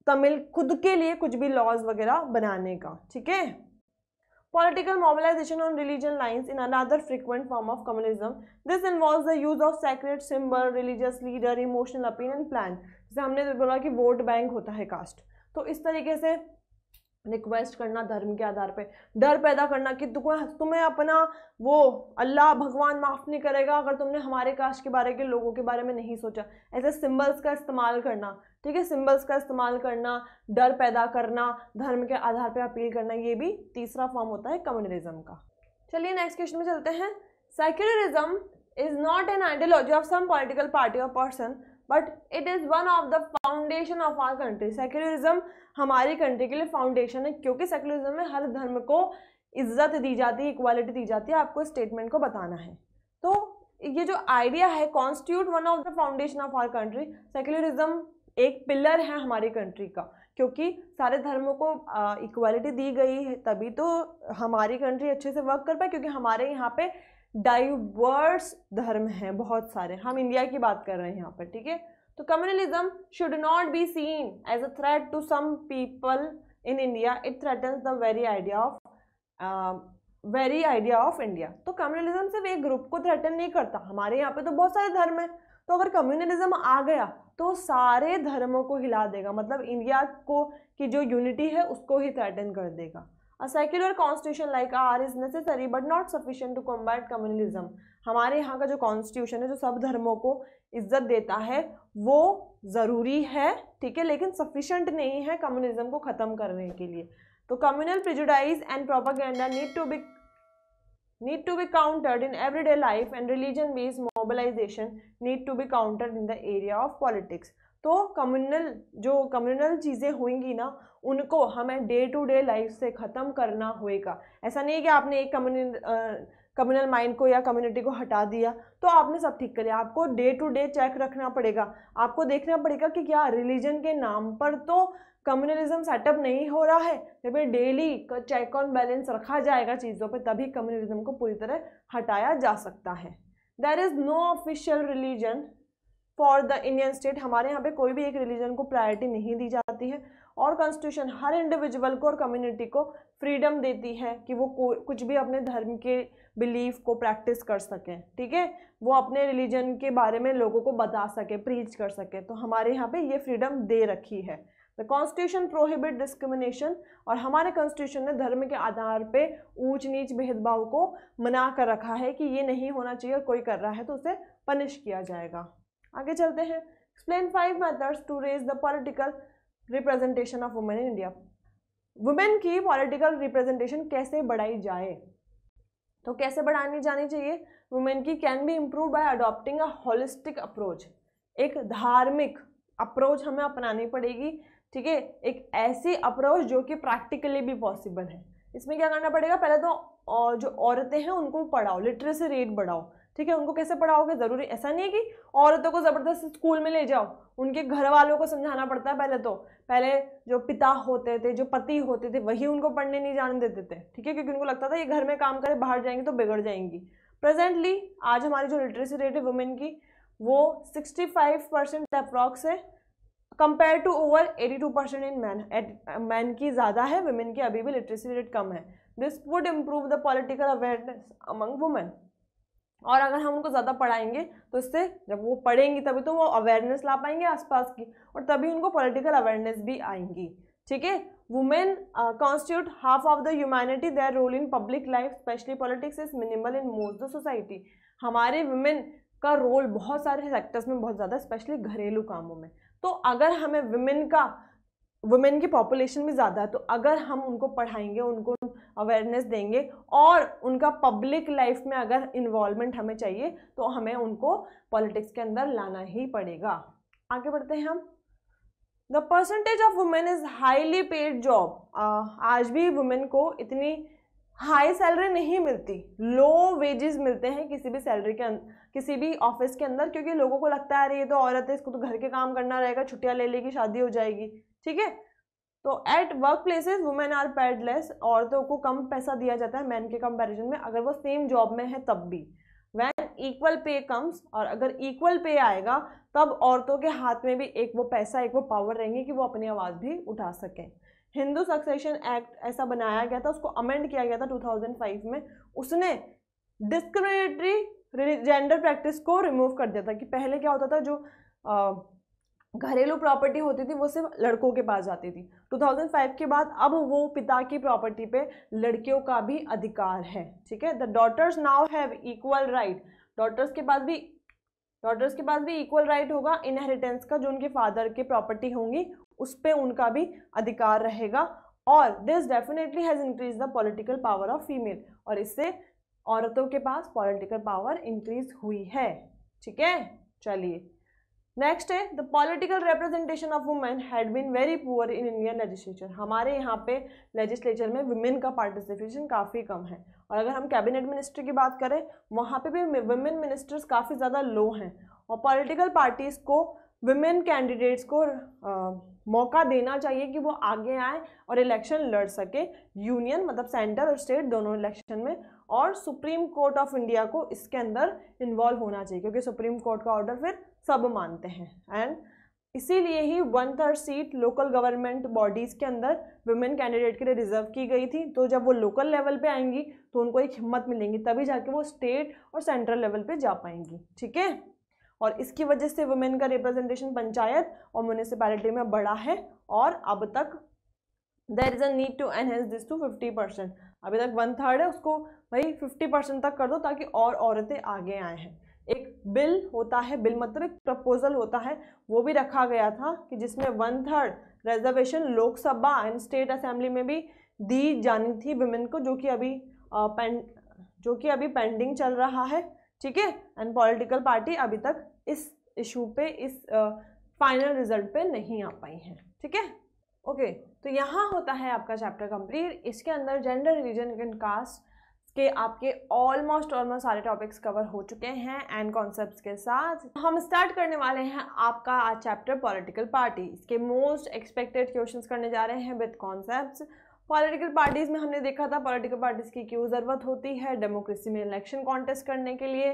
तमिल खुद के लिए कुछ भी लॉज वगैरह बनाने का ठीक है political mobilization on religion lines in another frequent form of communism this involves the use of sacred symbol religious leader emotional opinion plan जैसे हमने बोला कि वोट बैंक होता है कास्ट तो इस तरीके से रिक्वेस्ट करना धर्म के आधार पे डर पैदा करना कि तुम्हें अपना वो अल्लाह भगवान माफ़ नहीं करेगा अगर तुमने हमारे काश के बारे के लोगों के बारे में नहीं सोचा ऐसे सिंबल्स का इस्तेमाल करना ठीक है सिंबल्स का इस्तेमाल करना डर पैदा करना धर्म के आधार पे अपील करना ये भी तीसरा फॉर्म होता है कम्युनरिज्म का चलिए नेक्स्ट क्वेश्चन में चलते हैं secularism is not an ideology of some political party और person but it is one of the foundation of our country secularism हमारी कंट्री के लिए फाउंडेशन है क्योंकि सेक्युलरिज्म में हर धर्म को इज्जत दी जाती है इक्वालिटी दी जाती है आपको स्टेटमेंट को बताना है तो ये जो आइडिया है constitute one of the foundation of our country secularism एक पिलर है हमारी कंट्री का क्योंकि सारे धर्मों को इक्वालिटी दी गई है तभी तो हमारी कंट्री अच्छे से वर्क कर पाए क्योंकि हमारे यहाँ पे डाइवर्स धर्म हैं बहुत सारे हम इंडिया की बात कर रहे हैं यहाँ पर ठीक है तो communalism should not be seen as a threat to some people in India it threatens the very idea of very idea of India तो कम्युनलिज्म सिर्फ एक ग्रुप को थ्रेटन नहीं करता हमारे यहाँ पे तो बहुत सारे धर्म हैं तो अगर कम्युनलिज्म आ गया तो सारे धर्मों को हिला देगा मतलब इंडिया को की जो यूनिटी है उसको ही थ्रेटन कर देगा a secular constitution like are is necessary but not sufficient to combat communalism हमारे यहाँ का जो कॉन्स्टिट्यूशन है जो सब धर्मों को इज्जत देता है वो ज़रूरी है ठीक है लेकिन सफिशेंट नहीं है कम्युनिज्म को ख़त्म करने के लिए तो communal prejudice and propaganda need to be need to be countered in everyday life and religion based mobilization need to be countered in the area of politics तो कम्युनल जो कम्युनल चीज़ें होंगी ना उनको हमें डे टू डे लाइफ से ख़त्म करना होएगा ऐसा नहीं है कि आपने एक कम्युनल कम्युनल माइंड को या कम्युनिटी को हटा दिया तो आपने सब ठीक कर लिया आपको डे टू डे चेक रखना पड़ेगा आपको देखना पड़ेगा कि क्या रिलीजन के नाम पर तो कम्युनलिज्म सेटअप नहीं हो रहा है तो डेली चेक ऑन बैलेंस रखा जाएगा चीज़ों पर तभी कम्युनलिज्म को पूरी तरह हटाया जा सकता है there is no official religion for the Indian state हमारे यहाँ पे कोई भी एक रिलीजन को प्रायोरिटी नहीं दी जाती है और कॉन्स्टिट्यूशन हर इंडिविजुअल को और कम्युनिटी को फ्रीडम देती है कि वो कुछ भी अपने धर्म के बिलीफ को प्रैक्टिस कर सकें ठीक है वो अपने रिलीजन के बारे में लोगों को बता सके प्रीच कर सकें तो हमारे यहाँ पे ये फ्रीडम दे रखी है द कॉन्स्टिट्यूशन प्रोहिबिट डिस्क्रिमिनेशन और हमारे कॉन्स्टिट्यूशन ने धर्म के आधार पे ऊंच नीच भेदभाव को मना कर रखा है कि ये नहीं होना चाहिए और कोई कर रहा है तो उसे पनिश किया जाएगा आगे चलते हैं explain five methods to raise the political representation of women in India women की पॉलिटिकल रिप्रेजेंटेशन कैसे बढ़ाई जाए तो कैसे बढ़ानी जानी चाहिए वुमेन की can be improve by adopting a holistic approach एक धार्मिक अप्रोच हमें अपनानी पड़ेगी ठीक है एक ऐसी अप्रोच जो कि प्रैक्टिकली भी पॉसिबल है इसमें क्या करना पड़ेगा पहले तो जो औरतें हैं उनको पढ़ाओ लिटरेसी रेट बढ़ाओ ठीक है उनको कैसे पढ़ाओगे ज़रूरी ऐसा नहीं है कि औरतों को ज़बरदस्त स्कूल में ले जाओ उनके घर वालों को समझाना पड़ता है पहले तो पहले जो पिता होते थे जो पति होते थे वही उनको पढ़ने नहीं जाने देते थे ठीक है क्योंकि उनको लगता था ये घर में काम करे बाहर जाएंगे तो बिगड़ जाएंगी प्रेजेंटली आज हमारी जो लिटरेसी रेट है वुमेन की वो सिक्सटी फाइव परसेंट अप्रॉक्स है compare to over eighty two percent in men at men की ज़्यादा है वुमेन की अभी भी लिटरेसी रेट कम है this would improve the political awareness among women और अगर हम उनको ज़्यादा पढ़ाएंगे तो इससे जब वो पढ़ेंगी तभी तो वो अवेयरनेस ला पाएंगे आसपास की और तभी उनको पॉलिटिकल अवेयरनेस भी आएंगी ठीक है women constitute half of the humanity their role in public life specially politics is minimal in most the society हमारे वुमेन का रोल बहुत सारे सेक्टर्स में बहुत ज़्यादा स्पेशली घरेलू कामों में तो अगर हमें वुमेन का वुमेन की पॉपुलेशन भी ज़्यादा है तो अगर हम उनको पढ़ाएंगे उनको अवेयरनेस देंगे और उनका पब्लिक लाइफ में अगर इन्वॉल्वमेंट हमें चाहिए तो हमें उनको पॉलिटिक्स के अंदर लाना ही पड़ेगा आगे बढ़ते हैं हम the percentage of women is highly paid job आज भी वुमेन को इतनी हाई सैलरी नहीं मिलती लो वेजेस मिलते हैं किसी भी सैलरी के अं-, किसी भी ऑफिस के अंदर क्योंकि लोगों को लगता है अरे ये तो औरत है इसको तो घर के काम करना रहेगा छुट्टियाँ ले लेगी शादी हो जाएगी ठीक है तो at work places women are paid less औरतों को कम पैसा दिया जाता है मैन के कंपेरिजन में अगर वो सेम जॉब में है तब भी वैन इक्वल पे कम्स और अगर इक्वल पे आएगा तब औरतों के हाथ में भी एक वो पैसा एक वो पावर रहेंगे कि वो अपनी आवाज़ भी उठा सकें हिंदू सक्सेशन एक्ट ऐसा बनाया गया था उसको अमेंड किया गया था 2005 में उसने डिस्क्रिमिनेटरी जेंडर प्रैक्टिस को रिमूव कर दिया था कि पहले क्या होता था जो आ, घरेलू प्रॉपर्टी होती थी वो सिर्फ लड़कों के पास जाती थी 2005 के बाद अब वो पिता की प्रॉपर्टी पे लड़कियों का भी अधिकार है ठीक है the daughters now have equal right daughters के पास भी डॉटर्स के पास भी इक्वल राइट right होगा इनहेरिटेंस का जो उनके फादर के प्रॉपर्टी होंगी उस पर उनका भी अधिकार रहेगा और this definitely has increase the political power of female और इससे औरतों के पास पॉलिटिकल पावर इंक्रीज हुई है ठीक है चलिए नेक्स्ट है the political representation of women had been very poor in Indian legislature हमारे यहाँ पे लेजिस्लेचर में वुमेन का पार्टिसिपेशन काफ़ी कम है और अगर हम कैबिनेट मिनिस्टर की बात करें वहाँ पे भी वुमेन मिनिस्टर्स काफ़ी ज़्यादा लो हैं और पॉलिटिकल पार्टीज़ को वुमेन कैंडिडेट्स को आ, मौका देना चाहिए कि वो आगे आए और इलेक्शन लड़ सके यूनियन मतलब सेंटर और स्टेट दोनों इलेक्शन में और सुप्रीम कोर्ट ऑफ इंडिया को इसके अंदर इन्वॉल्व होना चाहिए क्योंकि सुप्रीम कोर्ट का ऑर्डर फिर सब मानते हैं एंड इसीलिए ही one third seat local government bodies के अंदर वुमेन कैंडिडेट के लिए रिजर्व की गई थी तो जब वो लोकल लेवल पे आएंगी तो उनको एक हिम्मत मिलेंगी तभी जाके वो स्टेट और सेंट्रल लेवल पे जा पाएंगी ठीक है और इसकी वजह से वुमेन का रिप्रेजेंटेशन पंचायत और म्यूनिसपैलिटी में बढ़ा है और अब तक there is a need to enhance this to fifty percent अभी तक वन थर्ड है उसको भाई फिफ्टी परसेंट तक कर दो ताकि और औरतें आगे आए हैं एक बिल होता है बिल मतलब प्रपोजल होता है वो भी रखा गया था कि जिसमें one third reservation Lok Sabha and state assembly में भी दी जानी थी वुमेन को जो कि अभी आ, पें जो कि अभी पेंडिंग चल रहा है ठीक है एंड पॉलिटिकल पार्टी अभी तक इस इशू पे इस फाइनल रिजल्ट पे नहीं आ पाई हैं ठीक है ओके okay, तो यहाँ होता है आपका चैप्टर कंप्लीट इसके अंदर जेंडर रिलीजन एंड कास्ट कि आपके ऑलमोस्ट ऑलमोस्ट सारे टॉपिक्स कवर हो चुके हैं एंड कॉन्सेप्ट्स के साथ हम स्टार्ट करने वाले हैं आपका आज चैप्टर पॉलिटिकल पार्टी इसके मोस्ट एक्सपेक्टेड क्वेश्चंस करने जा रहे हैं विद कॉन्सेप्ट्स पॉलिटिकल पार्टीज़ में हमने देखा था पॉलिटिकल पार्टीज़ की क्यों ज़रूरत होती है डेमोक्रेसी में इलेक्शन कॉन्टेस्ट करने के लिए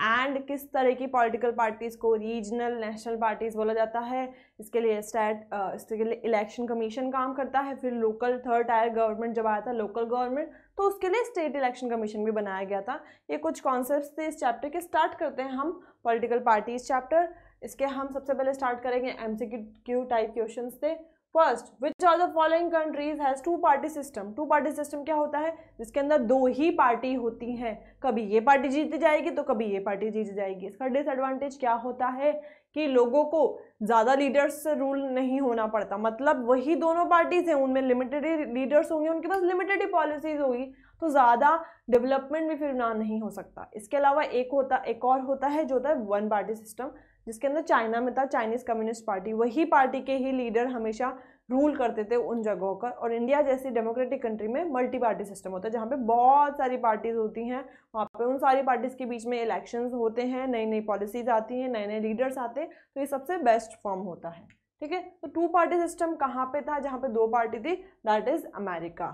एंड किस तरह की पॉलिटिकल पार्टीज़ को रीजनल नेशनल पार्टीज़ बोला जाता है इसके लिए स्टेट इसके लिए इलेक्शन कमीशन काम करता है फिर लोकल थर्ड टायर गवर्नमेंट जब आया था लोकल गवर्नमेंट तो उसके लिए स्टेट इलेक्शन कमीशन भी बनाया गया था ये कुछ कॉन्सेप्ट थे इस चैप्टर के स्टार्ट करते हैं हम पॉलिटिकल पार्टीज चैप्टर इसके हम सबसे पहले स्टार्ट करेंगे एम क्यू टाइप क्वेश्चन से first which are the following countries has two party system two party system क्या होता है जिसके अंदर दो ही पार्टी होती हैं कभी ये पार्टी जीती जाएगी तो कभी ये पार्टी जीती जाएगी इसका डिसएडवांटेज क्या होता है कि लोगों को ज़्यादा लीडर्स से रूल नहीं होना पड़ता मतलब वही दोनों पार्टीज़ हैं उनमें लिमिटेड ही लीडर्स होंगे उनके पास लिमिटेड ही पॉलिसीज़ होगी तो ज़्यादा डेवलपमेंट भी फिर ना नहीं हो सकता इसके अलावा एक होता एक और होता है जो होता है वन पार्टी सिस्टम जिसके अंदर चाइना में था चाइनीज़ कम्युनिस्ट पार्टी वही पार्टी के ही लीडर हमेशा रूल करते थे उन जगहों का और इंडिया जैसी डेमोक्रेटिक कंट्री में मल्टी पार्टी सिस्टम होता है जहाँ पे बहुत सारी पार्टीज होती हैं वहाँ पे उन सारी पार्टीज़ के बीच में इलेक्शंस होते हैं नई नई पॉलिसीज आती हैं नए नए लीडर्स आते हैं तो ये सबसे बेस्ट फॉर्म होता है ठीक है तो टू पार्टी सिस्टम कहाँ पर था जहाँ पर दो पार्टी थी that is America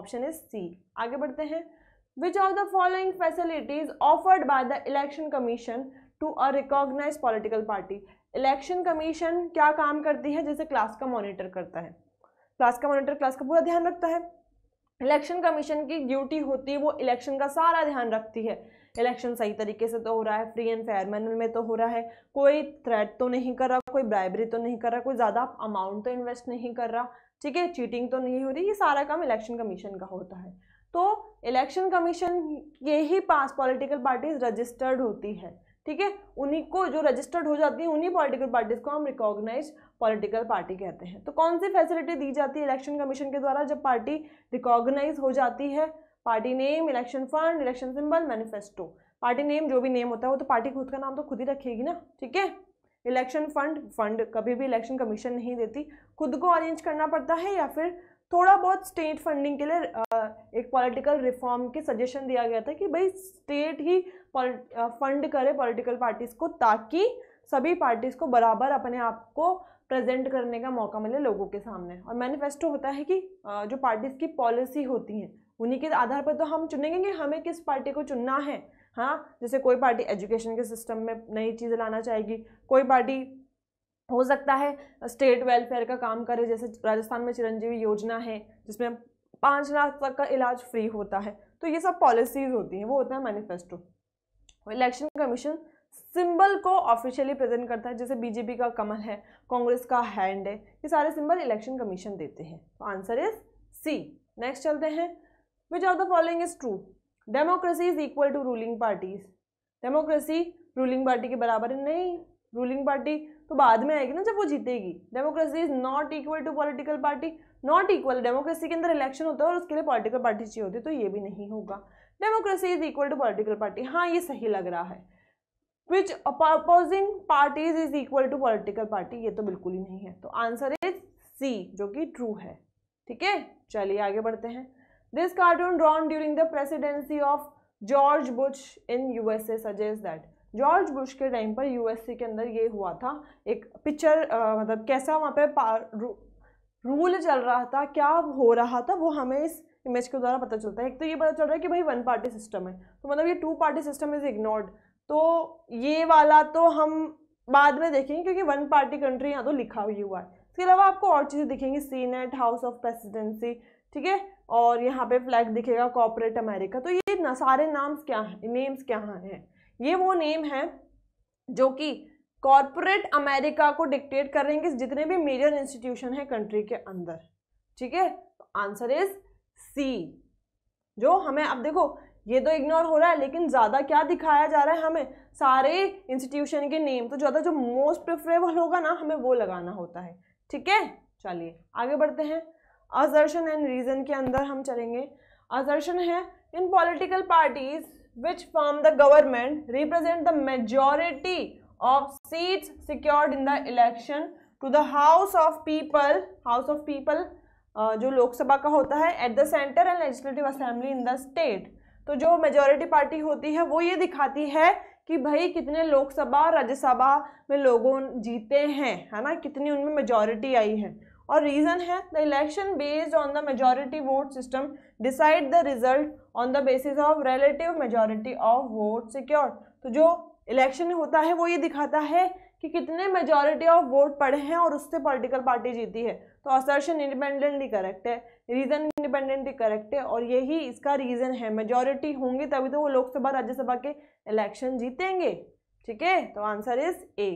option is C आगे बढ़ते हैं which of the following facilities offered by the election commission to a recognise political party election commission क्या काम करती है जैसे क्लास का मॉनिटर करता है क्लास का मॉनिटर क्लास का पूरा ध्यान रखता है इलेक्शन कमीशन की ड्यूटी होती है वो इलेक्शन का सारा ध्यान रखती है इलेक्शन सही तरीके से तो हो रहा है फ्री एंड फेयर मैनर में तो हो रहा है कोई थ्रेट तो नहीं कर रहा कोई ब्राइबरी तो नहीं कर रहा कोई ज़्यादा अमाउंट तो इन्वेस्ट नहीं कर रहा ठीक है चीटिंग तो नहीं हो रही ये सारा काम इलेक्शन कमीशन का होता है तो इलेक्शन कमीशन के ही पास पॉलिटिकल पार्टीज रजिस्टर्ड होती है ठीक है उन्हीं को जो रजिस्टर्ड हो जाती है उन्हीं पॉलिटिकल पार्टीज को हम रिकॉग्नाइज पॉलिटिकल पार्टी कहते हैं तो कौन सी फैसिलिटी दी जाती है इलेक्शन कमीशन के द्वारा जब पार्टी रिकॉग्नाइज हो जाती है party name election fund election symbol manifesto party name जो भी नेम होता है वो तो पार्टी खुद का नाम तो खुद ही रखेगी ना ठीक है इलेक्शन फंड फंड कभी भी इलेक्शन कमीशन नहीं देती खुद को अरेंज करना पड़ता है या फिर थोड़ा बहुत स्टेट फंडिंग के लिए एक पॉलिटिकल रिफॉर्म के सजेशन दिया गया था कि भाई स्टेट ही फंड करे पॉलिटिकल पार्टीज़ को ताकि सभी पार्टीज़ को बराबर अपने आप को प्रेजेंट करने का मौका मिले लोगों के सामने और मैनिफेस्टो होता है कि जो पार्टीज़ की पॉलिसी होती हैं उन्हीं के आधार पर तो हम चुनेंगे कि हमें किस पार्टी को चुनना है हाँ जैसे कोई पार्टी एजुकेशन के सिस्टम में नई चीज़ें लाना चाहेगी कोई पार्टी हो सकता है स्टेट वेलफेयर का काम करे जैसे राजस्थान में चिरंजीवी योजना है जिसमें पाँच लाख तक का इलाज फ्री होता है तो ये सब पॉलिसीज होती हैं वो होता है मैनिफेस्टो इलेक्शन कमीशन सिंबल को ऑफिशियली प्रेजेंट करता है जैसे बीजेपी का कमल है कांग्रेस का हैंड है ये सारे सिंबल इलेक्शन कमीशन देते हैं तो आंसर इज सी नेक्स्ट चलते हैं which of the following is true democracy is equal to ruling parties democracy ruling party के बराबर नहीं रूलिंग पार्टी तो बाद में आएगी ना जब वो जीतेगी democracy is not equal to political party not equal democracy के अंदर इलेक्शन होता है और उसके लिए पॉलिटिकल पार्टी चाहिए होती है तो ये भी नहीं होगा democracy is equal to political party हाँ ये सही लग रहा है which opposing parties is equal to political party ये तो बिल्कुल ही नहीं है तो आंसर इज सी जो कि ट्रू है ठीक है चलिए आगे बढ़ते हैं this cartoon drawn during the presidency of George Bush in USA suggest that George Bush के टाइम पर यूएससी के अंदर ये हुआ था एक पिक्चर मतलब कैसा वहाँ पे रूल चल रहा था क्या हो रहा था वो हमें इस इमेज के द्वारा पता चलता है एक तो ये पता चल रहा है कि भाई वन पार्टी सिस्टम है तो मतलब ये two party system is ignored तो ये वाला तो हम बाद में देखेंगे क्योंकि वन पार्टी कंट्री यहाँ तो लिखा ही हुआ है इसके अलावा आपको और चीज़ें दिखेंगी सीनेट हाउस ऑफ प्रेसिडेंसी ठीक है और यहाँ पे फ्लैग दिखेगा कॉपरेट अमेरिका तो ये ना सारे नाम्स क्या हैं नेम्स क्या हैं ये वो नेम है जो कि कॉरपोरेट अमेरिका को डिक्टेट कर रहे हैं कि जितने भी मेजर इंस्टीट्यूशन है कंट्री के अंदर ठीक है तो आंसर इज सी जो हमें अब देखो ये तो इग्नोर हो रहा है लेकिन ज़्यादा क्या दिखाया जा रहा है हमें सारे इंस्टीट्यूशन के नेम तो ज़्यादा जो मोस्ट प्रेफरेबल होगा ना हमें वो लगाना होता है ठीक है चलिए आगे बढ़ते हैं अजर्शन एंड रीज़न के अंदर हम चलेंगे अजर्शन है in political parties which form the government represent the majority of seats secured in the election to the house of people house of people uh, जो लोकसभा का होता है at the centre and legislative assembly in the state तो जो मेजोरिटी पार्टी होती है वो ये दिखाती है कि भाई कितने लोकसभा और राज्यसभा में लोगों जीते हैं है ना कितनी उनमें मेजोरिटी आई है और रीज़न है the election based on the majority vote system decide the result on the basis of relative majority of vote secure तो जो इलेक्शन होता है वो ये दिखाता है कि कितने मेजोरिटी ऑफ वोट पड़े हैं और उससे पॉलिटिकल पार्टी जीती है तो असर्शन इंडिपेंडेंटली करेक्ट है रीज़न इंडिपेंडेंटली करेक्ट है और यही इसका रीज़न है मेजोरिटी होंगी तभी तो वो लोकसभा राज्यसभा के इलेक्शन जीतेंगे ठीक है तो आंसर इज़ ए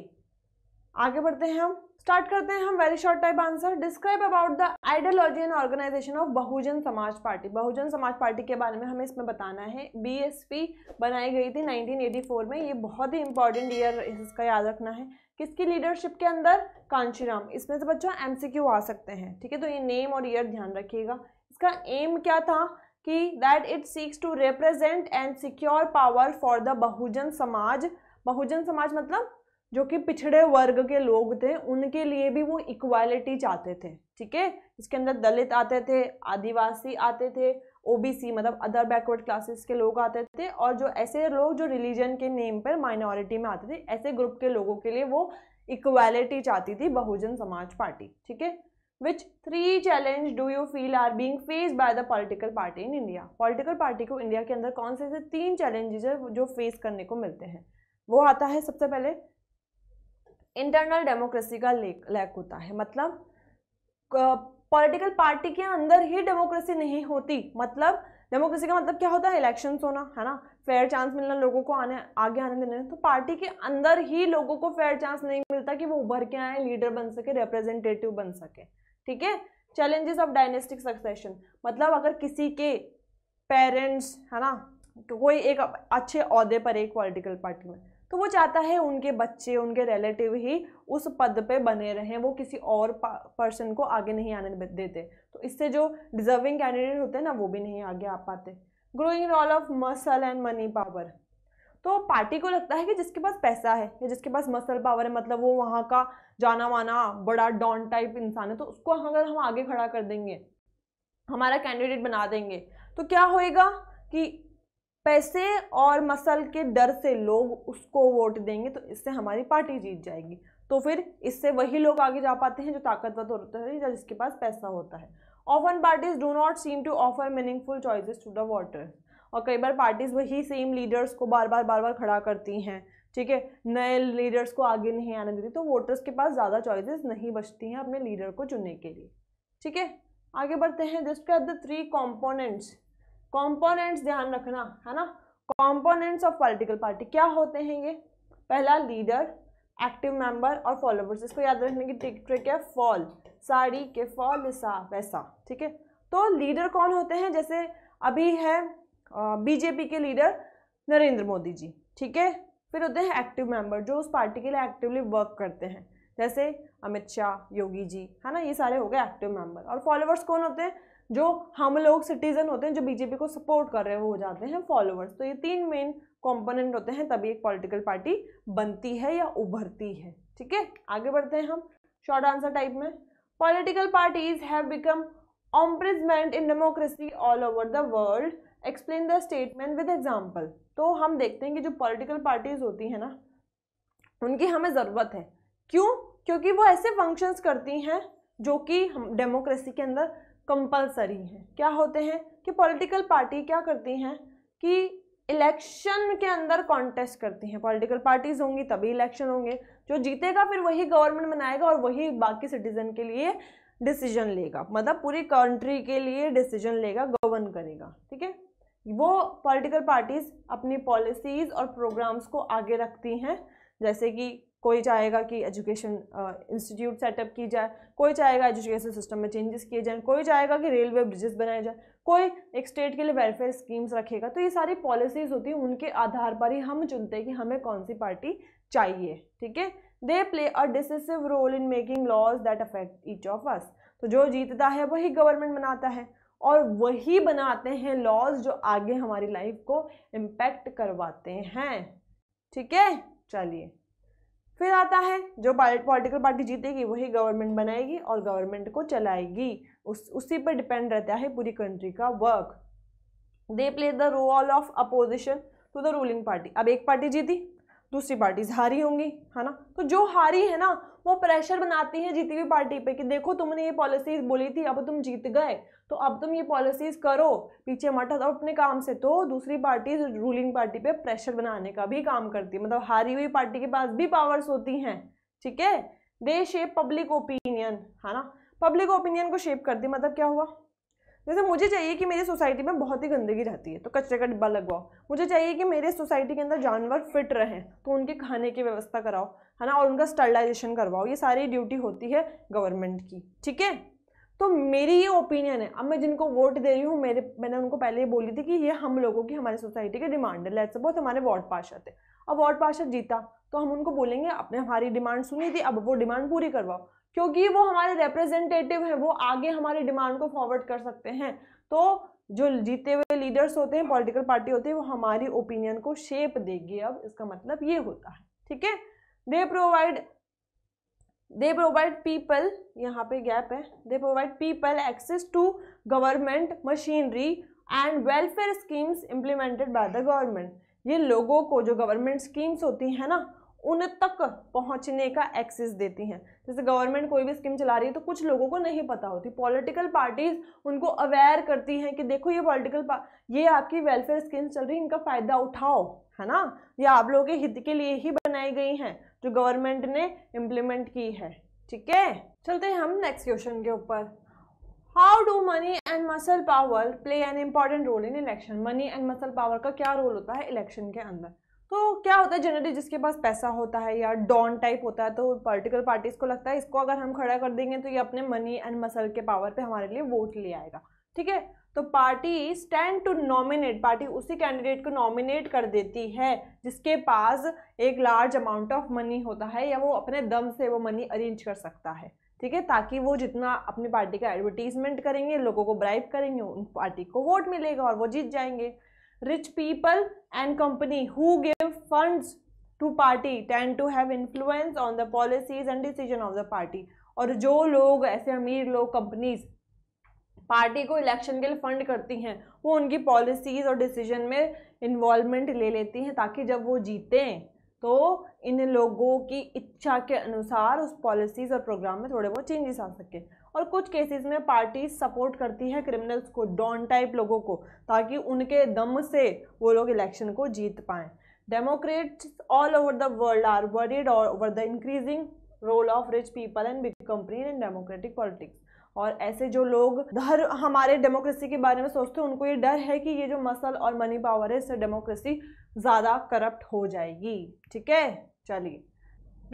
आगे बढ़ते हैं हम स्टार्ट करते हैं हम very short type answer describe about the ideology and organisation of Bahujan Samaj party Bahujan Samaj party के बारे में हमें इसमें बताना है बीएसपी बनाई गई थी 1984 में ये बहुत ही इंपॉर्टेंट ईयर इसका याद रखना है किसकी लीडरशिप के अंदर कांचीराम इसमें से बच्चों एम आ सकते हैं ठीक है तो ये नेम और ईयर ध्यान रखिएगा इसका एम क्या था कि that it seeks to represent and secure power for the Bahujan Samaj Bahujan समाज मतलब जो कि पिछड़े वर्ग के लोग थे उनके लिए भी वो इक्वालिटी चाहते थे ठीक है इसके अंदर दलित आते थे आदिवासी आते थे ओबीसी मतलब अदर बैकवर्ड क्लासेस के लोग आते थे और जो ऐसे लोग जो रिलीजन के नेम पर माइनॉरिटी में आते थे ऐसे ग्रुप के लोगों के लिए वो इक्वालिटी चाहती थी बहुजन समाज पार्टी ठीक है which three challenge do you feel are being face by the political party in India political party को इंडिया के अंदर कौन से ऐसे तीन चैलेंजेस है जो फेस करने को मिलते हैं वो आता है सबसे पहले इंटरनल डेमोक्रेसी का लैक होता है मतलब पॉलिटिकल पार्टी के अंदर ही डेमोक्रेसी नहीं होती मतलब डेमोक्रेसी का मतलब क्या होता है इलेक्शन होना है ना फेयर चांस मिलना लोगों को आने आगे आने देने तो पार्टी के अंदर ही लोगों को फेयर चांस नहीं मिलता कि वो उभर के आए लीडर बन सके रिप्रेजेंटेटिव बन सके ठीक है चैलेंजेस ऑफ डायनेस्टिक सक्सेशन मतलब अगर किसी के पेरेंट्स है ना तो कोई एक अच्छे अहदे पर एक पॉलिटिकल पार्टी में तो वो चाहता है उनके बच्चे उनके रिलेटिव ही उस पद पे बने रहें वो किसी और पर्सन को आगे नहीं आने देते तो इससे जो डिजर्विंग कैंडिडेट होते हैं ना वो भी नहीं आगे आ पाते growing role of muscle and money power तो पार्टी को लगता है कि जिसके पास पैसा है या जिसके पास मसल पावर है मतलब वो वहाँ का जाना वाना बड़ा डॉन टाइप इंसान है तो उसको अगर हम आगे खड़ा कर देंगे हमारा कैंडिडेट बना देंगे तो क्या होएगा कि पैसे और मसल के डर से लोग उसको वोट देंगे तो इससे हमारी पार्टी जीत जाएगी तो फिर इससे वही लोग आगे जा पाते हैं जो ताकतवर होते हैं या जिसके पास पैसा होता है often parties do not seem to offer meaningful choices to the voters और कई बार पार्टीज वही सेम लीडर्स को बार बार बार बार खड़ा करती हैं ठीक है नए लीडर्स को आगे नहीं आने देती तो वोटर्स के पास ज़्यादा चॉइसेस नहीं बचती हैं अपने लीडर को चुनने के लिए ठीक है आगे बढ़ते हैं जिसके कैट द थ्री कॉम्पोनेंट्स कॉम्पोनेंट्स ध्यान रखना है ना कॉम्पोनेंट्स ऑफ पॉलिटिकल पार्टी क्या होते हैं ये पहला लीडर एक्टिव मेंबर और फॉलोवर्स इसको याद रखने की ट्रिक है फॉल साड़ी के फॉल सा वैसा ठीक है तो लीडर कौन होते हैं जैसे अभी है बीजेपी के लीडर नरेंद्र मोदी जी ठीक है फिर होते हैं एक्टिव मेंबर जो उस पार्टी के लिए एक्टिवली वर्क करते हैं जैसे अमित शाह योगी जी है ना ये सारे हो गए एक्टिव मेंबर और फॉलोवर्स कौन होते हैं जो हम लोग सिटीजन होते हैं जो बीजेपी को सपोर्ट कर रहे हो जाते हैं फॉलोअर्स तो ये तीन मेन कंपोनेंट होते हैं तभी एक पॉलिटिकल पार्टी बनती है या उभरती है ठीक है आगे बढ़ते हैं हम शॉर्ट आंसर टाइप में political parties have become omnipresent in democracy all over the world explain the statement with example तो हम देखते हैं कि जो पॉलिटिकल पार्टीज होती हैं ना उनकी हमें ज़रूरत है क्यों क्योंकि वो ऐसे फंक्शंस करती हैं जो कि हम डेमोक्रेसी के अंदर कंपलसरी हैं क्या होते हैं कि पॉलिटिकल पार्टी क्या करती हैं कि इलेक्शन के अंदर कॉन्टेस्ट करती हैं पॉलिटिकल पार्टीज होंगी तभी इलेक्शन होंगे जो जीतेगा फिर वही गवर्नमेंट बनाएगा और वही बाकी सिटीजन के लिए डिसीजन लेगा मतलब पूरी कंट्री के लिए डिसीजन लेगा गवर्न करेगा ठीक है वो पॉलिटिकल पार्टीज़ अपनी पॉलिसीज़ और प्रोग्राम्स को आगे रखती हैं जैसे कि कोई चाहेगा कि एजुकेशन इंस्टीट्यूट सेटअप की जाए कोई चाहेगा एजुकेशन सिस्टम में चेंजेस किए जाएँ कोई चाहेगा कि रेलवे ब्रिजेस बनाए जाए कोई एक स्टेट के लिए वेलफेयर स्कीम्स रखेगा तो ये सारी पॉलिसीज़ होती हैं उनके आधार पर ही हम चुनते हैं कि हमें कौन सी पार्टी चाहिए ठीक है they play a decisive role in making laws that affect each of us तो जो जीतता है वही गवर्नमेंट बनाता है और वही बनाते हैं लॉज जो आगे हमारी लाइफ को इम्पैक्ट करवाते हैं ठीक है चलिए फिर आता है जो पॉलिटिकल पार्टी जीतेगी वही गवर्नमेंट बनाएगी और गवर्नमेंट को चलाएगी उस उसी पर डिपेंड रहता है पूरी कंट्री का work they play the role of opposition to the ruling party अब एक पार्टी जीती दूसरी पार्टीज हारी होंगी है ना तो जो हारी है ना वो प्रेशर बनाती है जीती हुई पार्टी पे कि देखो तुमने ये पॉलिसीज बोली थी अब तुम जीत गए तो अब तुम ये पॉलिसीज करो पीछे मत हटाओ अपने काम से तो दूसरी पार्टी रूलिंग पार्टी पे प्रेशर बनाने का भी काम करती है मतलब हारी हुई पार्टी के पास भी पावर्स होती हैं ठीक है दे शेप पब्लिक ओपिनियन है ना पब्लिक ओपिनियन को शेप करती मतलब क्या हुआ जैसे मुझे चाहिए कि मेरी सोसाइटी में बहुत ही गंदगी रहती है तो कचरे का डिब्बा लगवाओ मुझे चाहिए कि मेरे सोसाइटी के अंदर जानवर फिट रहें तो उनके खाने की व्यवस्था कराओ है ना और उनका स्टर्लाइजेशन करवाओ ये सारी ड्यूटी होती है गवर्नमेंट की ठीक है तो मेरी ये ओपिनियन है अब मैं जिनको वोट दे रही हूँ मेरे मैंने उनको पहले ये बोली थी कि ये हम लोगों की हमारी सोसाइटी के डिमांड है लेट्स सपोज हमारे वार्ड पार्षद थे अब वार्ड पार्षद जीता तो हम उनको बोलेंगे अपने हमारी डिमांड सुनी थी अब वो डिमांड पूरी करवाओ क्योंकि वो हमारे रिप्रेजेंटेटिव हैं वो आगे हमारी डिमांड को फॉरवर्ड कर सकते हैं तो जो जीते हुए लीडर्स होते हैं पॉलिटिकल पार्टी होती है वो हमारी ओपिनियन को शेप देगी अब इसका मतलब ये होता है ठीक है they provide they provide people यहाँ पे गैप है they provide people access to government machinery and welfare schemes implemented by the government ये लोगों को जो गवर्नमेंट स्कीम्स होती हैं ना उन तक पहुंचने का एक्सेस देती हैं जैसे गवर्नमेंट कोई भी स्कीम चला रही है तो कुछ लोगों को नहीं पता होती पॉलिटिकल पार्टीज उनको अवेयर करती हैं कि देखो ये पॉलिटिकल ये आपकी वेलफेयर स्कीम चल रही है इनका फ़ायदा उठाओ है ना ये आप लोगों के हित के लिए ही बनाई गई हैं जो गवर्नमेंट ने इम्प्लीमेंट की है ठीक है चलते हैं हम नेक्स्ट क्वेश्चन के ऊपर how do money and muscle power play an important role in election money and muscle power का क्या रोल होता है इलेक्शन के अंदर तो क्या होता है जनरली जिसके पास पैसा होता है या डॉन टाइप होता है तो पॉलिटिकल पार्टीज़ को लगता है इसको अगर हम खड़ा कर देंगे तो ये अपने मनी एंड मसल के पावर पे हमारे लिए वोट ले आएगा ठीक है तो party stand to nominate party उसी कैंडिडेट को नॉमिनेट कर देती है जिसके पास एक लार्ज अमाउंट ऑफ मनी होता है या वो अपने दम से वो मनी अरेंज कर सकता है ठीक है ताकि वो जितना अपनी पार्टी का एडवर्टीजमेंट करेंगे लोगों को ब्राइब करेंगे उन पार्टी को वोट मिलेगा और वो जीत जाएंगे rich people and company who give funds to party tend to have influence on the policies and decision of the party और जो लोग ऐसे अमीर लोग कंपनीज पार्टी को इलेक्शन के लिए फंड करती हैं वो उनकी पॉलिसीज़ और डिसीजन में इन्वॉल्वमेंट ले लेती हैं ताकि जब वो जीतें तो इन लोगों की इच्छा के अनुसार उस पॉलिसीज़ और प्रोग्राम में थोड़े बहुत चेंजेस आ सके और कुछ केसेस में पार्टी सपोर्ट करती है क्रिमिनल्स को डॉन टाइप लोगों को ताकि उनके दम से वो लोग इलेक्शन को जीत पाएँ democrats all over the world are worried over the increasing role of rich people and big company in democratic politics और ऐसे जो लोग हर हमारे डेमोक्रेसी के बारे में सोचते हैं उनको ये डर है कि ये जो मसल और मनी पावर है इससे डेमोक्रेसी ज़्यादा करप्ट हो जाएगी ठीक है चलिए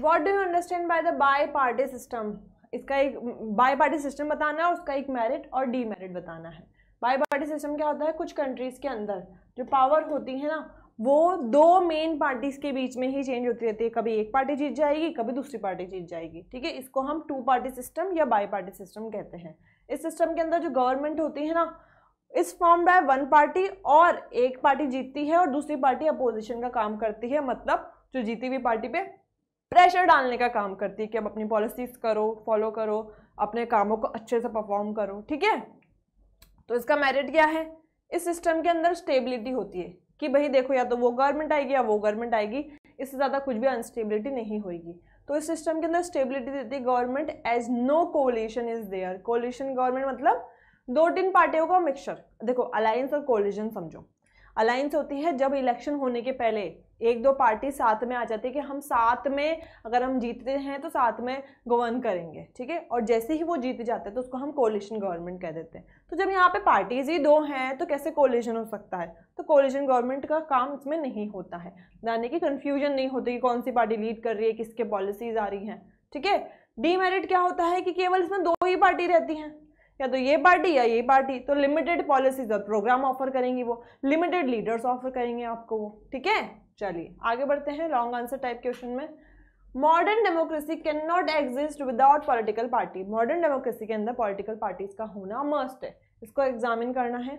what do you understand by the bi party system इसका एक बाय पार्टी सिस्टम बताना है उसका एक मेरिट और डी मेरिट बताना है बाय पार्टी सिस्टम क्या होता है कुछ कंट्रीज़ के अंदर जो पावर होती है ना वो दो मेन पार्टीज़ के बीच में ही चेंज होती रहती है कभी एक पार्टी जीत जाएगी कभी दूसरी पार्टी जीत जाएगी ठीक है इसको हम टू पार्टी सिस्टम या बाई पार्टी सिस्टम कहते हैं इस सिस्टम के अंदर जो गवर्नमेंट होती है ना इस फॉर्म बाय वन पार्टी और एक पार्टी जीतती है और दूसरी पार्टी अपोजिशन का काम करती है मतलब जो जीती हुई पार्टी पे प्रेशर डालने का काम करती है कि अब अपनी पॉलिसीज करो फॉलो करो अपने कामों को अच्छे से परफॉर्म करो ठीक है तो इसका मेरिट क्या है इस सिस्टम के अंदर स्टेबिलिटी होती है कि भाई देखो या तो वो गवर्नमेंट आएगी या वो गवर्नमेंट आएगी इससे ज़्यादा कुछ भी अनस्टेबिलिटी नहीं होगी तो इस सिस्टम के अंदर स्टेबिलिटी देती है government as no coalition is there coalition government मतलब दो तीन पार्टियों का मिक्सचर देखो अलायंस और कोलिजन समझो अलायंस होती है जब इलेक्शन होने के पहले एक दो पार्टी साथ में आ जाती है कि हम साथ में अगर हम जीतते हैं तो साथ में गवर्न करेंगे ठीक है और जैसे ही वो जीत जाते हैं तो उसको हम कोलिशन गवर्नमेंट कह देते हैं तो जब यहाँ पे पार्टीज ही दो हैं तो कैसे कोलिशन हो सकता है तो कोलिशन गवर्नमेंट का काम इसमें नहीं होता है यानी कि कन्फ्यूजन नहीं होती कि कौन सी पार्टी लीड कर रही है किसके पॉलिसीज आ रही हैं ठीक है डीमेरिट क्या होता है कि केवल इसमें दो ही पार्टी रहती हैं या तो ये पार्टी या ये पार्टी तो लिमिटेड पॉलिसीज और प्रोग्राम ऑफर करेंगी वो लिमिटेड लीडर्स ऑफर करेंगे आपको वो ठीक है चलिए आगे बढ़ते हैं लॉन्ग आंसर टाइप क्वेश्चन में modern democracy can not exist without political party modern democracy के अंदर पॉलिटिकल पार्टीज का होना मस्ट है इसको एग्जामिन करना है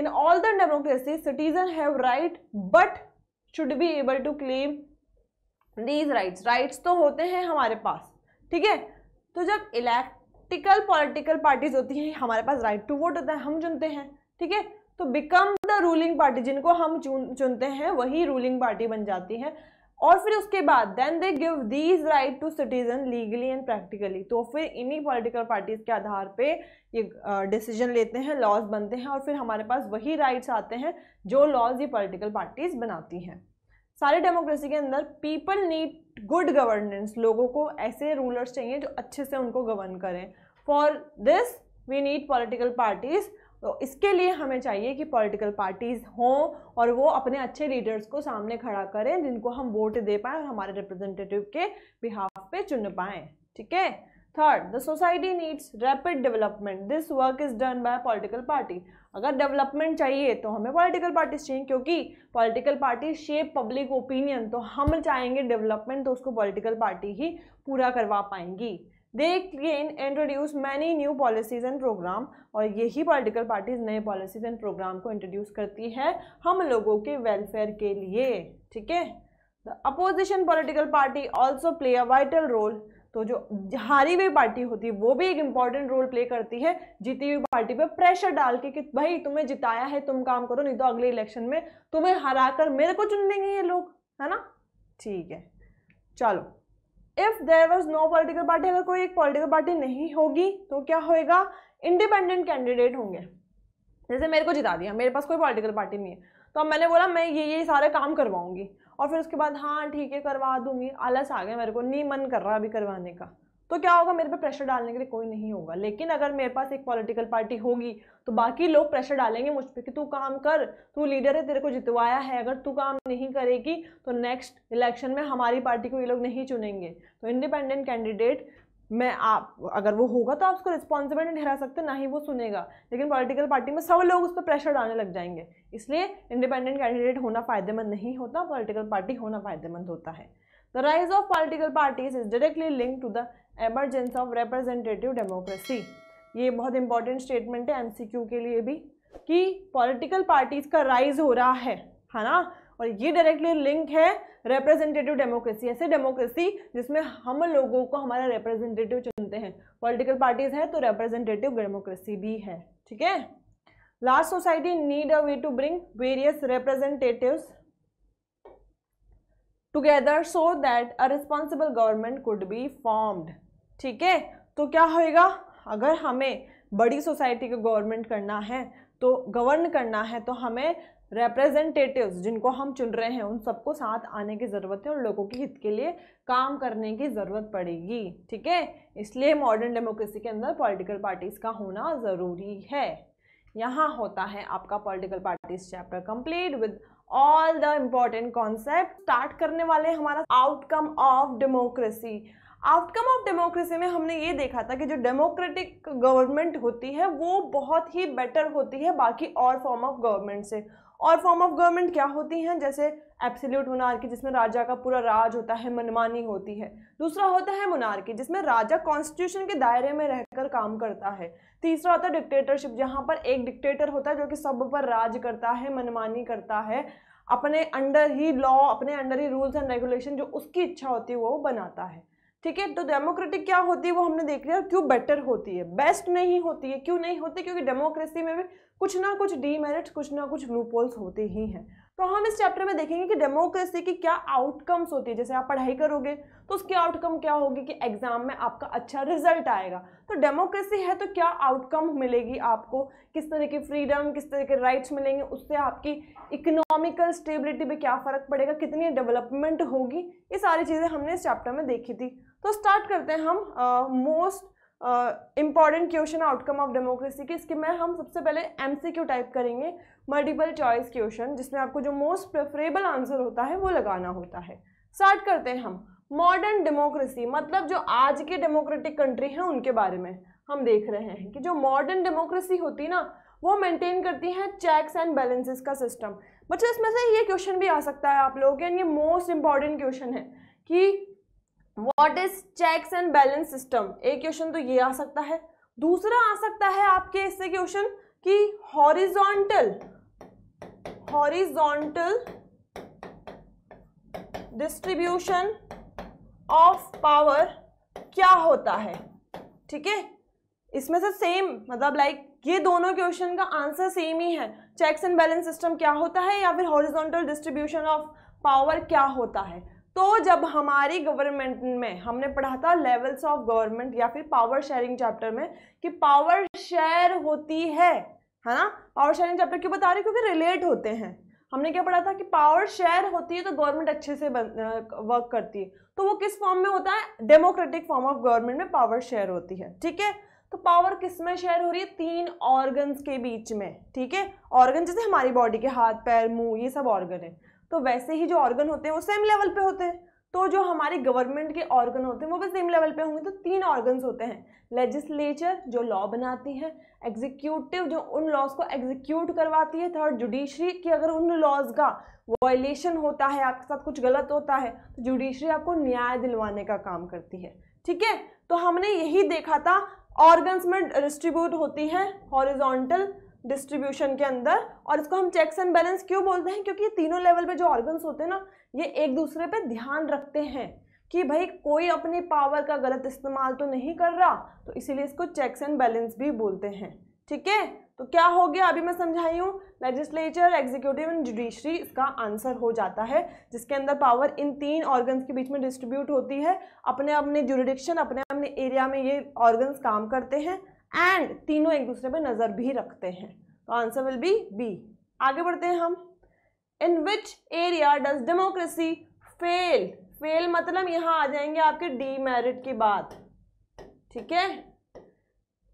in all the democracy citizen have right but should be able to claim these rights rights तो होते हैं हमारे पास ठीक है तो जब इलेक्ट पोलिटिकल पॉलिटिकल पार्टीज होती हैं हमारे पास राइट टू वोट होता है हम चुनते हैं ठीक है तो बिकम द रूलिंग पार्टी जिनको हम चुन चुनते हैं वही रूलिंग पार्टी बन जाती है और फिर उसके बाद then they give these right to citizen legally and practically तो फिर इन्हीं पॉलिटिकल पार्टीज के आधार पे ये डिसीजन लेते हैं लॉज बनते हैं और फिर हमारे पास वही राइट्स आते हैं जो लॉज ये पॉलिटिकल पार्टीज बनाती हैं सारे डेमोक्रेसी के अंदर पीपल नीड गुड गवर्नेंस लोगों को ऐसे रूलर्स चाहिए जो अच्छे से उनको गवर्न करें for this we need political parties तो इसके लिए हमें चाहिए कि पॉलिटिकल पार्टीज़ हों और वो अपने अच्छे लीडर्स को सामने खड़ा करें जिनको हम वोट दे पाएँ और हमारे रिप्रेजेंटेटिव के बिहाफ पे चुन पाएँ ठीक है third the society needs rapid development this work is done by political party अगर डेवलपमेंट चाहिए तो हमें पॉलिटिकल पार्टीज चाहिए क्योंकि political party shape public opinion तो हम चाहेंगे डेवलपमेंट तो उसको पॉलिटिकल पार्टी ही पूरा करवा पाएंगी they can introduce many new policies and program और यही पॉलिटिकल पार्टीज नए पॉलिसीज एंड प्रोग्राम को इंट्रोड्यूस करती है हम लोगों के वेलफेयर के लिए ठीक है the opposition political party also play a vital role तो जो हारी हुई पार्टी होती है वो भी एक इंपॉर्टेंट रोल प्ले करती है जीती हुई पार्टी पे प्रेशर डाल के कि भाई तुम्हें जिताया है तुम काम करो नहीं तो अगले इलेक्शन में तुम्हें हरा कर मेरे को चुन देंगे ये लोग है ना ठीक है चलो if there was no political party अगर कोई एक पोलिटिकल पार्टी नहीं होगी तो क्या होएगा इंडिपेंडेंट कैंडिडेट होंगे जैसे मेरे को जिता दिया मेरे पास कोई पॉलिटिकल पार्टी नहीं है तो अब मैंने बोला मैं ये ये सारे काम करवाऊंगी और फिर उसके बाद हाँ ठीक है करवा दूंगी आलस आ गया मेरे को नहीं मन कर रहा अभी करवाने का तो क्या होगा मेरे पे प्रेशर डालने के लिए कोई नहीं होगा लेकिन अगर मेरे पास एक पॉलिटिकल पार्टी होगी तो बाकी लोग प्रेशर डालेंगे मुझ पर कि तू काम कर तू लीडर है तेरे को जितवाया है अगर तू काम नहीं करेगी तो नेक्स्ट इलेक्शन में हमारी पार्टी को ये लोग नहीं चुनेंगे तो इंडिपेंडेंट कैंडिडेट मैं आप अगर वो होगा तो आप उसको रिस्पॉन्सिबल नहीं ठहरा सकते ना ही वो सुनेगा लेकिन पॉलिटिकल पार्टी में सब लोग उस पर प्रेशर डालने लग जाएंगे इसलिए इंडिपेंडेंट कैंडिडेट होना फ़ायदेमंद नहीं होता पॉलिटिकल पार्टी होना फ़ायदेमंद होता है the rise of political parties is directly link to the emergence of representative democracy ये बहुत इंपॉर्टेंट स्टेटमेंट है एम के लिए भी कि पॉलिटिकल पार्टीज़ का राइज हो रहा है है ना और ये डायरेक्टली लिंक है रिप्रेजेंटेटिव डेमोक्रेसी ऐसे डेमोक्रेसी जिसमें हम लोगों को हमारा रिप्रेजेंटेटिव चुनते हैं पॉलिटिकल पार्टीज हैं तो रिप्रेजेंटेटिव डेमोक्रेसी भी है ठीक है last society need a way to bring various representatives together so that a responsible government could be formed ठीक है तो क्या होएगा अगर हमें बड़ी सोसाइटी को गवर्नमेंट करना है तो गवर्न करना है तो हमें रिप्रेजेंटेटिव्स जिनको हम चुन रहे हैं उन सबको साथ आने की ज़रूरत है और लोगों के हित के लिए काम करने की ज़रूरत पड़ेगी ठीक है इसलिए मॉडर्न डेमोक्रेसी के अंदर पॉलिटिकल पार्टीज़ का होना ज़रूरी है यहाँ होता है आपका political parties chapter complete with all the important concept start करने वाले हमारा outcome of democracy outcome of democracy में हमने ये देखा था कि जो डेमोक्रेटिक गवर्नमेंट होती है वो बहुत ही बेटर होती है बाकी और फॉर्म ऑफ गवर्नमेंट से और फॉर्म ऑफ गवर्नमेंट क्या होती हैं जैसे एप्सिल्यूट मोनार्की जिसमें राजा का पूरा राज होता है मनमानी होती है दूसरा होता है मुनारकी जिसमें राजा कॉन्स्टिट्यूशन के दायरे में रहकर काम करता है तीसरा होता है डिक्टेटरशिप जहाँ पर एक डिक्टेटर होता है जो कि सब पर राज करता है मनमानी करता है अपने अंडर ही लॉ अपने अंडर ही रूल्स एंड रेगुलेशन जो उसकी इच्छा होती है वो बनाता है ठीक है तो डेमोक्रेटिक क्या होती है वो हमने देख लिया क्यों बेटर होती है बेस्ट नहीं होती है क्यों नहीं होती क्योंकि डेमोक्रेसी में भी कुछ ना कुछ डीमेरिट कुछ ना कुछ लूपोल्स होते ही हैं तो हम इस चैप्टर में देखेंगे कि डेमोक्रेसी की क्या आउटकम्स होती है जैसे आप पढ़ाई करोगे तो उसकी आउटकम क्या होगी कि एग्जाम में आपका अच्छा रिजल्ट आएगा तो डेमोक्रेसी है तो क्या आउटकम मिलेगी आपको किस तरह की फ्रीडम किस तरह के राइट्स मिलेंगे उससे आपकी इकोनॉमिकल स्टेबिलिटी पर क्या फ़र्क पड़ेगा कितनी डेवलपमेंट होगी ये सारी चीज़ें हमने इस चैप्टर में देखी थी तो स्टार्ट करते हैं हम most uh, important question outcome of democracy के इसके में हम सबसे पहले एम टाइप करेंगे मल्टीपल चॉइस क्वेश्चन जिसमें आपको जो मोस्ट प्रेफरेबल आंसर होता है वो लगाना होता है स्टार्ट करते हैं हम मॉडर्न डेमोक्रेसी मतलब जो आज के डेमोक्रेटिक कंट्री हैं उनके बारे में हम देख रहे हैं कि जो मॉडर्न डेमोक्रेसी होती ना वो मेंटेन करती हैं चेक्स एंड बैलेंसेस का सिस्टम बच्चों इसमें से ये क्वेश्चन भी आ सकता है आप लोगों के ये मोस्ट इम्पॉर्टेंट क्वेश्चन है कि what is checks and balance system एक क्वेश्चन तो ये आ सकता है दूसरा आ सकता है आपके इससे क्वेश्चन कि horizontal horizontal distribution of power क्या होता है ठीक है इसमें से सेम मतलब लाइक ये दोनों क्वेश्चन का आंसर सेम ही है चेक्स एंड बैलेंस सिस्टम क्या होता है या फिर हॉरिजॉन्टल डिस्ट्रीब्यूशन ऑफ पावर क्या होता है तो जब हमारी गवर्नमेंट में हमने पढ़ा था लेवल्स ऑफ गवर्नमेंट या फिर पावर शेयरिंग चैप्टर में कि पावर शेयर होती है है ना पावर शेयरिंग चैप्टर क्यों बता रहे क्योंकि रिलेट होते हैं हमने क्या पढ़ा था कि पावर शेयर होती है तो गवर्नमेंट अच्छे से वर्क करती है तो वो किस फॉर्म में होता है डेमोक्रेटिक फॉर्म ऑफ गवर्नमेंट में पावर शेयर होती है ठीक है तो पावर किस में शेयर हो रही है तीन ऑर्गन्स के बीच में ठीक है ऑर्गन जैसे हमारी बॉडी के हाथ पैर मुंह ये सब ऑर्गन है तो वैसे ही जो ऑर्गन होते हैं वो सेम लेवल पे होते हैं तो जो हमारे गवर्नमेंट के ऑर्गन होते हैं वो भी सेम लेवल पे होंगे तो तीन ऑर्गन्स होते हैं लेजिस्लेचर जो लॉ बनाती है एग्जीक्यूटिव जो उन लॉज को एग्जीक्यूट करवाती है थर्ड जुडिशरी की अगर उन लॉज का वॉयलेशन होता है आपके साथ कुछ गलत होता है तो जुडिशरी आपको न्याय दिलवाने का काम करती है ठीक है तो हमने यही देखा था ऑर्गन्स में डिस्ट्रीब्यूट होती हैं हॉरिजॉन्टल डिस्ट्रीब्यूशन के अंदर और इसको हम चेक्स एंड बैलेंस क्यों बोलते हैं क्योंकि ये तीनों लेवल पे जो ऑर्गन्स होते हैं ना ये एक दूसरे पे ध्यान रखते हैं कि भाई कोई अपनी पावर का गलत इस्तेमाल तो नहीं कर रहा तो इसीलिए इसको चेक्स एंड बैलेंस भी बोलते हैं ठीक है तो क्या हो गया अभी मैं समझाई हूँ लेजिस्लेचर एग्जीक्यूटिव एंड जुडिशरी इसका आंसर हो जाता है जिसके अंदर पावर इन तीन ऑर्गन्स के बीच में डिस्ट्रीब्यूट होती है अपने अपने जुरिडिक्शन अपने अपने एरिया में ये ऑर्गन्स काम करते हैं एंड तीनों एक दूसरे पर नज़र भी रखते हैं तो आंसर विल बी बी आगे बढ़ते हैं हम in which area does democracy fail fail मतलब यहां आ जाएंगे आपके डीमेरिट की बात ठीक है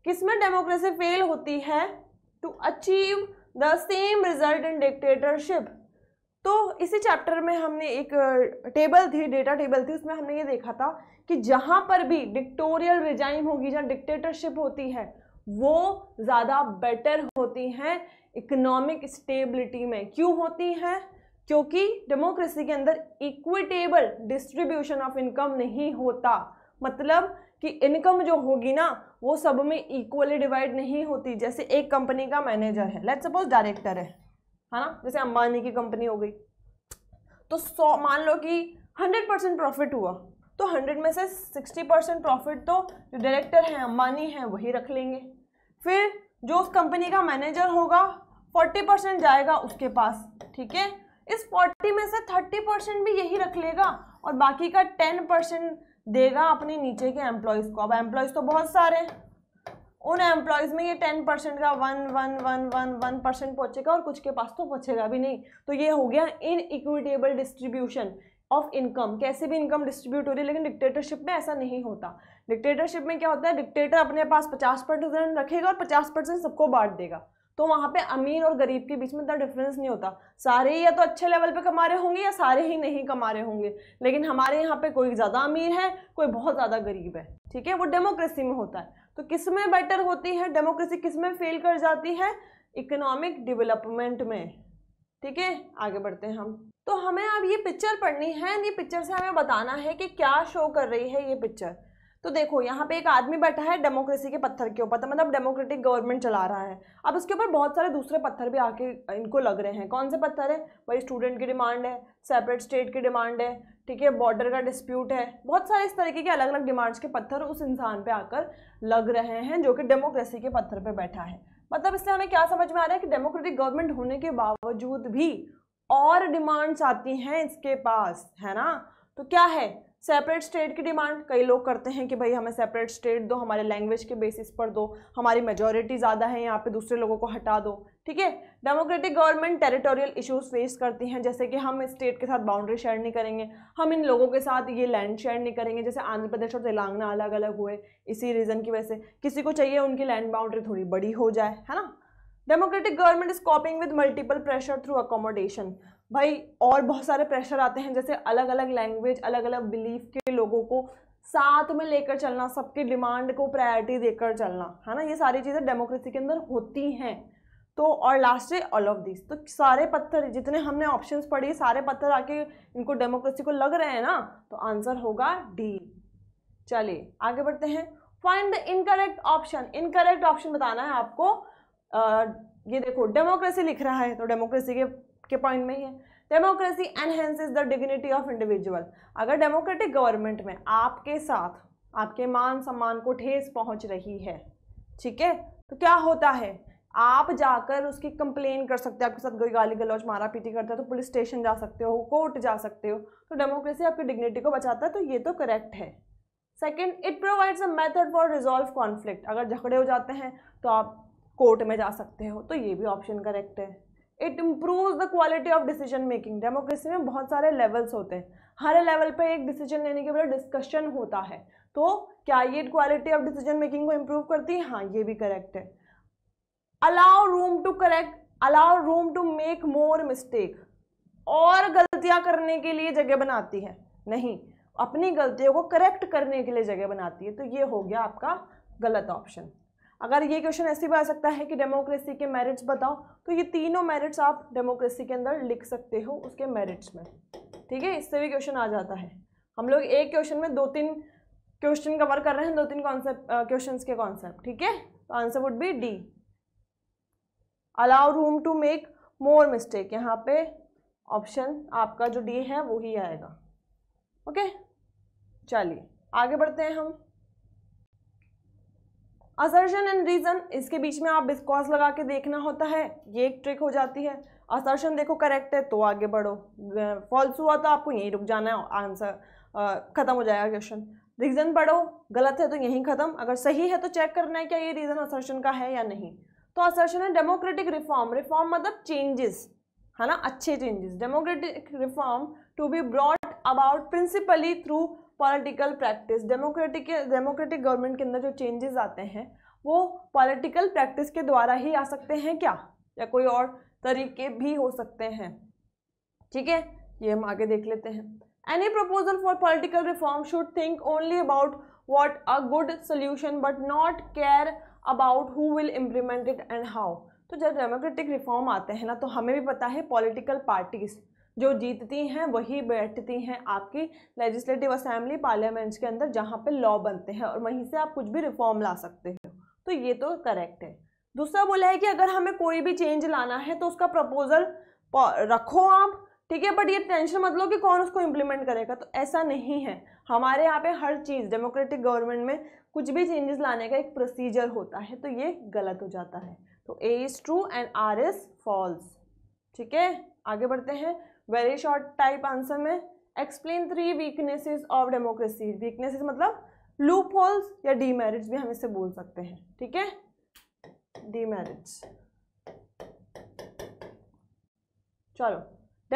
किसमें डेमोक्रेसी फेल होती है to achieve the same result in dictatorship तो इसी चैप्टर में हमने एक टेबल uh, थी डेटा टेबल थी उसमें हमने ये देखा था कि जहां पर भी डिक्टोरियल रिजाइम होगी जहाँ डिक्टेटरशिप होती है वो ज़्यादा बेटर होती हैं इकोनॉमिक स्टेबिलिटी में क्यों होती हैं क्योंकि डेमोक्रेसी के अंदर इक्विटेबल डिस्ट्रीब्यूशन ऑफ इनकम नहीं होता मतलब कि इनकम जो होगी ना वो सब में इक्वली डिवाइड नहीं होती जैसे एक कंपनी का मैनेजर है लेट सपोज डायरेक्टर है है ना जैसे अंबानी की कंपनी हो गई तो सौ मान लो कि हंड्रेड परसेंट प्रॉफिट हुआ तो हंड्रेड में से सिक्सटी परसेंट प्रॉफिट तो जो डायरेक्टर हैं अंबानी हैं वही रख लेंगे फिर जो उस कंपनी का मैनेजर होगा फोर्टी परसेंट जाएगा उसके पास ठीक है इस फोर्टी में से थर्टी परसेंट भी यही रख लेगा और बाकी का टेन परसेंट देगा अपने नीचे के एम्प्लॉयज़ को अब एम्प्लॉयज़ तो बहुत सारे हैं उन एम्प्लॉयज़ में ये टेन परसेंट का one one one one one percent पहुँचेगा और कुछ के पास तो पहुँचेगा भी नहीं तो ये हो गया inequitable distribution of income कैसे भी इनकम डिस्ट्रीब्यूट हो रही है लेकिन डिक्टेटरशिप में ऐसा नहीं होता डिक्टेटरशिप में क्या होता है डिक्टेटर अपने पास पचास परसेंट रखेगा और पचास परसेंट सबको बांट देगा तो वहाँ पे अमीर और गरीब के बीच में इतना डिफरेंस नहीं होता सारे या तो अच्छे लेवल पे कमा रहे होंगे या सारे ही नहीं कमा रहे होंगे लेकिन हमारे यहाँ पे कोई ज़्यादा अमीर है कोई बहुत ज़्यादा गरीब है ठीक है वो डेमोक्रेसी में होता है तो किस में बेटर होती है डेमोक्रेसी किस में फेल कर जाती है इकोनॉमिक डेवलपमेंट में ठीक है आगे बढ़ते हैं हम तो हमें अब ये पिक्चर पढ़नी है ये पिक्चर से हमें बताना है कि क्या शो कर रही है ये पिक्चर तो देखो यहाँ पे एक आदमी बैठा है डेमोक्रेसी के पत्थर के ऊपर तो मतलब डेमोक्रेटिक गवर्नमेंट चला रहा है अब इसके ऊपर बहुत सारे दूसरे पत्थर भी आके इनको लग रहे हैं कौन से पत्थर है भाई स्टूडेंट की डिमांड है सेपरेट स्टेट की डिमांड है ठीक है बॉर्डर का डिस्प्यूट है बहुत सारे इस तरीके के अलग अलग डिमांड्स के पत्थर उस इंसान पर आकर लग रहे हैं जो कि डेमोक्रेसी के पत्थर पर बैठा है मतलब इससे हमें क्या समझ में आ रहा है कि डेमोक्रेटिक गवर्नमेंट होने के बावजूद भी और डिमांड्स आती हैं इसके पास है ना तो क्या है सेपरेट स्टेट की डिमांड कई लोग करते हैं कि भाई हमें सेपरेट स्टेट दो हमारे लैंग्वेज के बेसिस पर दो हमारी मेजोरिटी ज़्यादा है यहाँ पे दूसरे लोगों को हटा दो ठीक है democratic government territorial issues face करती हैं जैसे कि हम स्टेट के साथ बाउंड्री शेयर नहीं करेंगे हम इन लोगों के साथ ये लैंड शेयर नहीं करेंगे जैसे आंध्र प्रदेश और तेलंगाना अलग अलग हुए इसी रीज़न की वजह से किसी को चाहिए उनकी लैंड बाउंड्री थोड़ी बड़ी हो जाए है ना democratic government is coping with multiple pressure through accommodation भाई और बहुत सारे प्रेशर आते हैं जैसे अलग अलग लैंग्वेज अलग अलग बिलीफ के लोगों को साथ में लेकर चलना सबकी डिमांड को प्रायोरिटी देकर चलना है ना ये सारी चीज़ें डेमोक्रेसी के अंदर होती हैं तो और लास्ट है ऑल ऑफ दिस तो सारे पत्थर जितने हमने ऑप्शंस पढ़े सारे पत्थर आके इनको डेमोक्रेसी को लग रहे हैं ना तो आंसर होगा डी चलिए आगे बढ़ते हैं find the incorrect option incorrect option बताना है आपको आ, ये देखो डेमोक्रेसी लिख रहा है तो डेमोक्रेसी के के पॉइंट में ही है democracy enhances the dignity of individual अगर डेमोक्रेटिक गवर्नमेंट में आपके साथ आपके मान सम्मान को ठेस पहुंच रही है ठीक है तो क्या होता है आप जाकर उसकी कंप्लेन कर सकते हो आपके साथ कोई गाली गलौज मारा पीटी करता है तो पुलिस स्टेशन जा सकते हो कोर्ट जा सकते हो तो डेमोक्रेसी आपकी डिग्निटी को बचाता है तो ये तो करेक्ट है second it provides a method for resolve conflict अगर झगड़े हो जाते हैं तो आप कोर्ट में जा सकते हो तो ये भी ऑप्शन करेक्ट है it improve the quality of decision making democracy में बहुत सारे लेवल्स होते हैं हर लेवल पे एक डिसीजन लेने के बाद डिस्कशन होता है तो क्या ये क्वालिटी ऑफ डिसीजन मेकिंग को इम्प्रूव करती है हाँ ये भी करेक्ट है allow room to correct allow room to make more mistake और गलतियां करने के लिए जगह बनाती है नहीं अपनी गलतियों को करेक्ट करने के लिए जगह बनाती है तो ये हो गया आपका गलत ऑप्शन अगर ये क्वेश्चन ऐसे भी आ सकता है कि डेमोक्रेसी के मेरिट्स बताओ तो ये तीनों मेरिट्स आप डेमोक्रेसी के अंदर लिख सकते हो उसके मेरिट्स में ठीक है इससे भी क्वेश्चन आ जाता है हम लोग एक क्वेश्चन में दो तीन क्वेश्चन कवर कर रहे हैं दो तीन कॉन्सेप्ट क्वेश्चन के कॉन्सेप्ट ठीक है तो answer would be D allow room to make more mistake यहाँ पे ऑप्शन आपका जो डी है वो ही आएगा ओके चलिए आगे बढ़ते हैं हम असर्शन एंड रीज़न इसके बीच में आप बिस्कॉज लगा के देखना होता है ये एक ट्रिक हो जाती है असर्शन देखो करेक्ट है तो आगे बढ़ो फॉल्स हुआ तो आपको यहीं रुक जाना है आंसर ख़त्म हो जाएगा क्वेश्चन रीज़न पढ़ो गलत है तो यहीं ख़त्म अगर सही है तो चेक करना है क्या ये रीज़न असर्शन का है या नहीं तो असर्शन है डेमोक्रेटिक रिफॉर्म रिफॉर्म मतलब चेंजेस है ना अच्छे changes democratic reform to be brought about principally through political practice democratic democratic government के अंदर जो चेंजेस आते हैं वो पॉलिटिकल प्रैक्टिस के द्वारा ही आ सकते हैं क्या या कोई और तरीके भी हो सकते हैं ठीक है ये हम आगे देख लेते हैं any proposal for political reform should think only about what a good solution but not care about who will implement it and how तो जब डेमोक्रेटिक रिफॉर्म आते हैं ना तो हमें भी पता है पॉलिटिकल पार्टीज़ जो जीतती हैं वही बैठती हैं आपकी लेजिस्लेटिव असेंबली पार्लियामेंट्स के अंदर जहाँ पे लॉ बनते हैं और वहीं से आप कुछ भी रिफॉर्म ला सकते हो तो ये तो करेक्ट है दूसरा बोला है कि अगर हमें कोई भी चेंज लाना है तो उसका प्रपोजल रखो आप ठीक है बट ये टेंशन मत लो कि कौन उसको इम्प्लीमेंट करेगा तो ऐसा नहीं है हमारे यहाँ पे हर चीज़ डेमोक्रेटिक गवर्नमेंट में कुछ भी चेंजेस लाने का एक प्रोसीजर होता है तो ये गलत हो जाता है तो A is true and R is false ठीक है आगे बढ़ते हैं वेरी शॉर्ट टाइप आंसर में explain three weaknesses of democracy weaknesses मतलब लूप होल्स या डीमेरिट्स भी हम इसे बोल सकते हैं ठीक है डीमेरिट्स चलो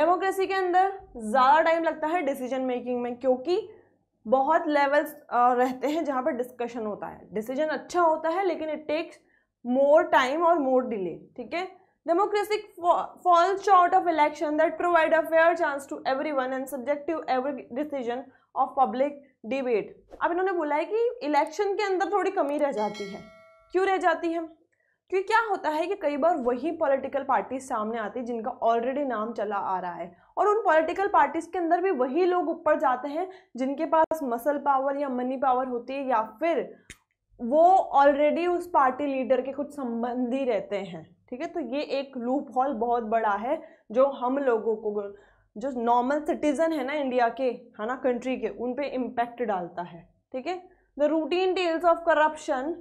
डेमोक्रेसी के अंदर ज़्यादा टाइम लगता है डिसीजन मेकिंग में क्योंकि बहुत लेवल्स रहते हैं जहाँ पर डिस्कशन होता है डिसीजन अच्छा होता है लेकिन इट टेक्स मोर टाइम और मोर डिले ठीक है democracy short of election that provide a fair chance to everyone and subjective every decision of public debate अब इन्होंने बोला है कि इलेक्शन के अंदर थोड़ी कमी रह जाती है क्यों रह जाती है क्योंकि क्या होता है कि कई बार वही पॉलिटिकल पार्टी सामने आती है जिनका ऑलरेडी नाम चला आ रहा है और उन पॉलिटिकल पार्टीज के अंदर भी वही लोग ऊपर जाते हैं जिनके पास मसल पावर या मनी पावर होती है या फिर वो ऑलरेडी उस पार्टी लीडर के कुछ संबंधी रहते हैं ठीक है तो ये एक लूप हॉल बहुत बड़ा है जो हम लोगों को जो नॉर्मल सिटीजन है ना इंडिया के है ना कंट्री के उन पे इम्पैक्ट डालता है ठीक है the routine deals of corruption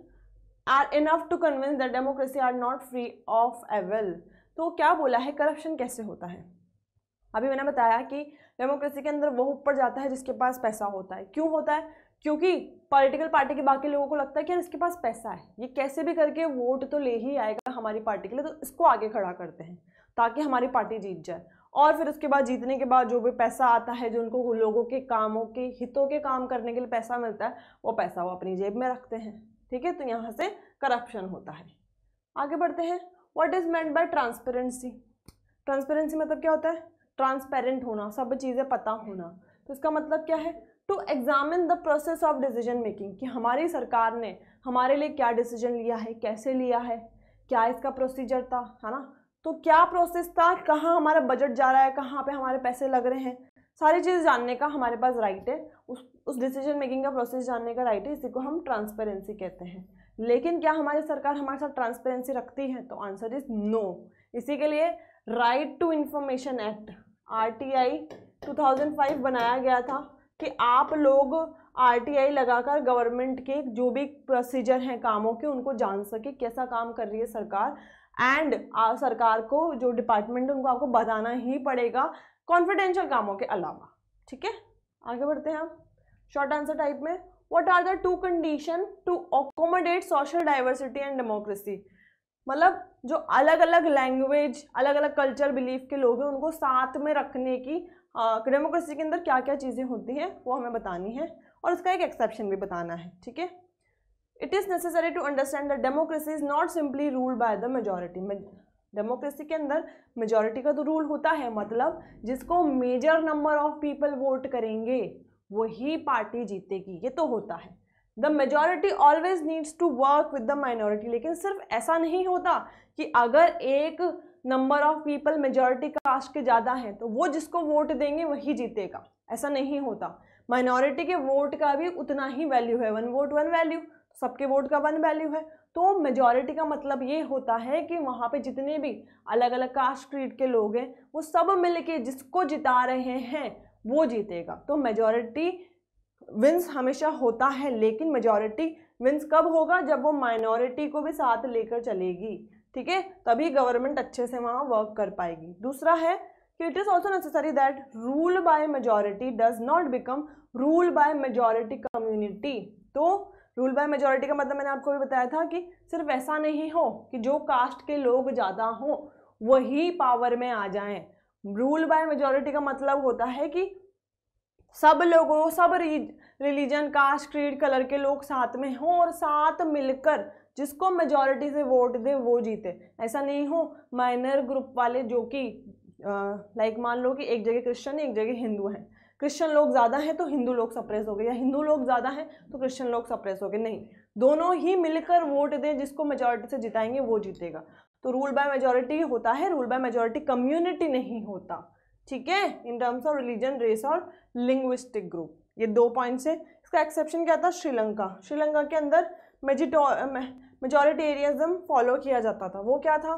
are enough to convince the democracy are not free of evil तो क्या बोला है करप्शन कैसे होता है अभी मैंने बताया कि डेमोक्रेसी के अंदर वो ऊपर जाता है जिसके पास पैसा होता है क्यों होता है क्योंकि पॉलिटिकल पार्टी के बाकी लोगों को लगता है कि यार इसके पास पैसा है ये कैसे भी करके वोट तो ले ही आएगा हमारी पार्टी के लिए तो इसको आगे खड़ा करते हैं ताकि हमारी पार्टी जीत जाए और फिर उसके बाद जीतने के बाद जो भी पैसा आता है जो उनको लोगों के कामों के हितों के काम करने के लिए पैसा मिलता है वो पैसा वो अपनी जेब में रखते हैं ठीक है तो यहाँ से करप्शन होता है आगे बढ़ते हैं what is meant by transparency transparency मतलब क्या होता है ट्रांसपेरेंट होना सब चीज़ें पता होना तो इसका मतलब क्या है to examine the process of decision making कि हमारी सरकार ने हमारे लिए क्या डिसीजन लिया है कैसे लिया है क्या इसका प्रोसीजर था है ना तो क्या प्रोसेस था कहाँ हमारा बजट जा रहा है कहाँ पे हमारे पैसे लग रहे हैं सारी चीज़ जानने का हमारे पास राइट है उस उस डिसीजन मेकिंग का प्रोसेस जानने का राइट है इसी को हम ट्रांसपेरेंसी कहते हैं लेकिन क्या हमारी सरकार हमारे साथ ट्रांसपेरेंसी रखती है तो आंसर इज़ नो इसी के लिए right to information act RTI 2005 बनाया गया था कि आप लोग आरटीआई लगाकर गवर्नमेंट के जो भी प्रोसीजर हैं कामों के उनको जान सके कैसा काम कर रही है सरकार एंड सरकार को जो डिपार्टमेंट है उनको आपको बताना ही पड़ेगा कॉन्फिडेंशियल कामों के अलावा ठीक है आगे बढ़ते हैं हम शॉर्ट आंसर टाइप में what are the two condition to accommodate social diversity and democracy मतलब जो अलग अलग लैंग्वेज अलग अलग कल्चर बिलीफ के लोग हैं उनको साथ में रखने की डेमोक्रेसी के अंदर क्या क्या चीज़ें होती हैं वो हमें बतानी है और उसका एक एक्सेप्शन भी बताना है ठीक है it is necessary to understand the democracy is not simply rule by the majority democracy के अंदर मेजोरिटी का तो रूल होता है मतलब जिसको major number of people vote करेंगे वही पार्टी जीतेगी ये तो होता है the majority always needs to work with the minority लेकिन सिर्फ ऐसा नहीं होता कि अगर एक number of people majority caste के ज़्यादा हैं तो वो जिसको वोट देंगे वही जीतेगा ऐसा नहीं होता माइनॉरिटी के वोट का भी उतना ही वैल्यू है वन वोट वन वैल्यू सबके वोट का वन वैल्यू है तो मेजॉरिटी का मतलब ये होता है कि वहाँ पे जितने भी अलग अलग कास्ट क्रीड के लोग हैं वो सब मिलके जिसको जिता रहे हैं वो जीतेगा तो मेजॉरिटी विंस हमेशा होता है लेकिन मेजॉरिटी विंस कब होगा जब वो माइनॉरिटी को भी साथ लेकर चलेगी ठीक है तभी गवर्नमेंट अच्छे से वहाँ वर्क कर पाएगी दूसरा है कि it is also necessary that rule by majority does not become rule by majority community तो रूल बाय मेजॉरिटी का मतलब मैंने आपको भी बताया था कि सिर्फ ऐसा नहीं हो कि जो कास्ट के लोग ज़्यादा हों वही पावर में आ जाएं रूल बाय मेजॉरिटी का मतलब होता है कि सब लोगों सब रिलीजन कास्ट क्रीड कलर के लोग साथ में हों और साथ मिलकर जिसको मेजॉरिटी से वोट दे वो जीते ऐसा नहीं हो माइनर ग्रुप वाले जो कि लाइक मान लो कि एक जगह क्रिश्चियन एक जगह हिंदू हैं क्रिश्चियन लोग ज़्यादा हैं तो हिंदू लोग सप्रेस हो गए या हिंदू लोग ज़्यादा हैं तो क्रिश्चियन लोग सप्रेस हो गए नहीं दोनों ही मिलकर वोट दें जिसको मेजॉरिटी से जिताएंगे वो जीतेगा तो रूल बाय मेजॉरिटी होता है रूल बाय मेजॉरिटी कम्युनिटी नहीं होता ठीक है in terms of religion race और लिंग्विस्टिक ग्रुप ये दो पॉइंट्स है इसका एक्सेप्शन क्या था श्रीलंका श्रीलंका के अंदर मेजिटो मेजोरिटेरियज़म फॉलो किया जाता था वो क्या था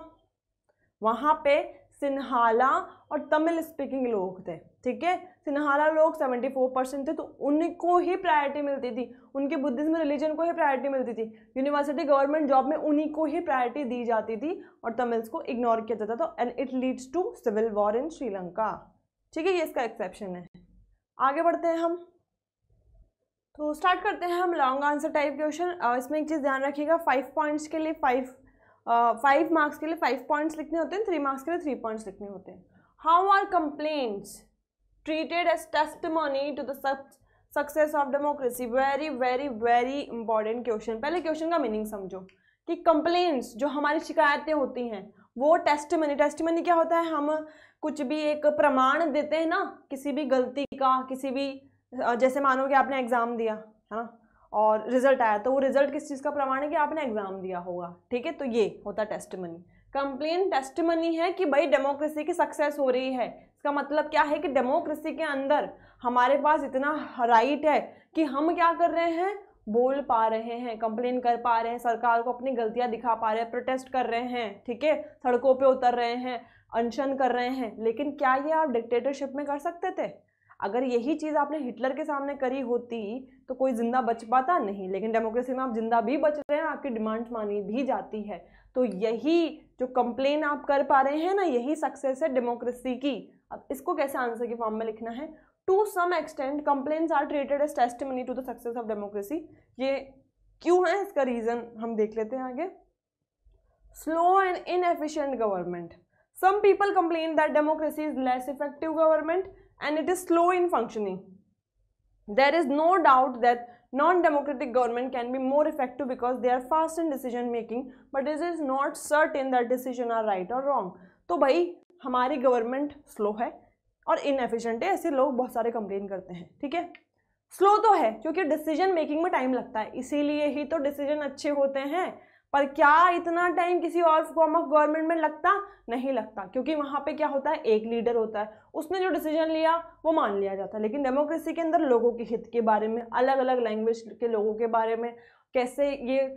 वहाँ पे सिन्हाला और तमिल स्पीकिंग लोग थे ठीक है सिन्हाला लोग 74 परसेंट थे तो उनको ही प्रायोरिटी मिलती थी उनके बुद्धिज्म रिलीजन को ही प्रायोरिटी मिलती थी यूनिवर्सिटी गवर्नमेंट जॉब में उन्हीं को ही प्रायोरिटी दी जाती थी और तमिल्स को इग्नोर किया जाता था and it leads to civil war in Sri Lanka ठीक है ये इसका एक्सेप्शन है आगे बढ़ते हैं हम तो स्टार्ट करते हैं हम लॉन्ग आंसर टाइप क्वेश्चन इसमें एक चीज़ ध्यान रखिएगा फाइव पॉइंट्स के लिए फाइव फाइव मार्क्स के लिए फाइव पॉइंट्स लिखने होते हैं थ्री मार्क्स के लिए थ्री पॉइंट्स लिखने होते हैं how are complaints treated as testimony to the success of democracy very very very important question पहले question का meaning समझो कि complaints जो हमारी शिकायतें होती हैं वो testimony testimony क्या होता है हम कुछ भी एक प्रमाण देते हैं ना किसी भी गलती का किसी भी जैसे मानो कि आपने एग्ज़ाम दिया है ना और रिजल्ट आया तो वो रिजल्ट किस चीज़ का प्रमाण है कि आपने एग्ज़ाम दिया होगा ठीक है तो ये होता है टेस्टमनी कंप्लेन टेस्टमनी है कि भाई डेमोक्रेसी की सक्सेस हो रही है इसका मतलब क्या है कि डेमोक्रेसी के अंदर हमारे पास इतना राइट है कि हम क्या कर रहे हैं बोल पा रहे हैं कंप्लेन कर पा रहे हैं सरकार को अपनी गलतियां दिखा पा रहे हैं प्रोटेस्ट कर रहे हैं ठीक है सड़कों पे उतर रहे हैं अनशन कर रहे हैं लेकिन क्या ये आप डिक्टेटरशिप में कर सकते थे अगर यही चीज़ आपने हिटलर के सामने करी होती तो कोई ज़िंदा बच पाता नहीं लेकिन डेमोक्रेसी में आप ज़िंदा भी बच रहे हैं आपकी डिमांड मानी भी जाती है तो यही जो कंप्लेन आप कर पा रहे हैं ना यही सक्सेस है डेमोक्रेसी की अब इसको कैसे आंसर के फॉर्म में लिखना है to some extent complaints are testimony to the success of democracy ये क्यों है इसका रीज़न हम देख लेते हैं आगे slow and efficient government some people complain that democracy is less effective government and it is slow in functioning there is no doubt that non-democratic government can be more effective because they are fast in decision making but it is not certain that decision are right or wrong तो भाई हमारी गवर्नमेंट स्लो है और इनएफिशिएंट है ऐसे लोग बहुत सारे कंप्लेन करते हैं ठीक है स्लो तो है क्योंकि डिसीजन मेकिंग में टाइम लगता है इसीलिए ही तो डिसीजन अच्छे होते हैं पर क्या इतना टाइम किसी और फॉर्म ऑफ गवर्नमेंट में लगता नहीं लगता क्योंकि वहाँ पे क्या होता है एक लीडर होता है उसने जो डिसीजन लिया वो मान लिया जाता है लेकिन डेमोक्रेसी के अंदर लोगों के हित के बारे में अलग अलग लैंग्वेज के लोगों के बारे में कैसे ये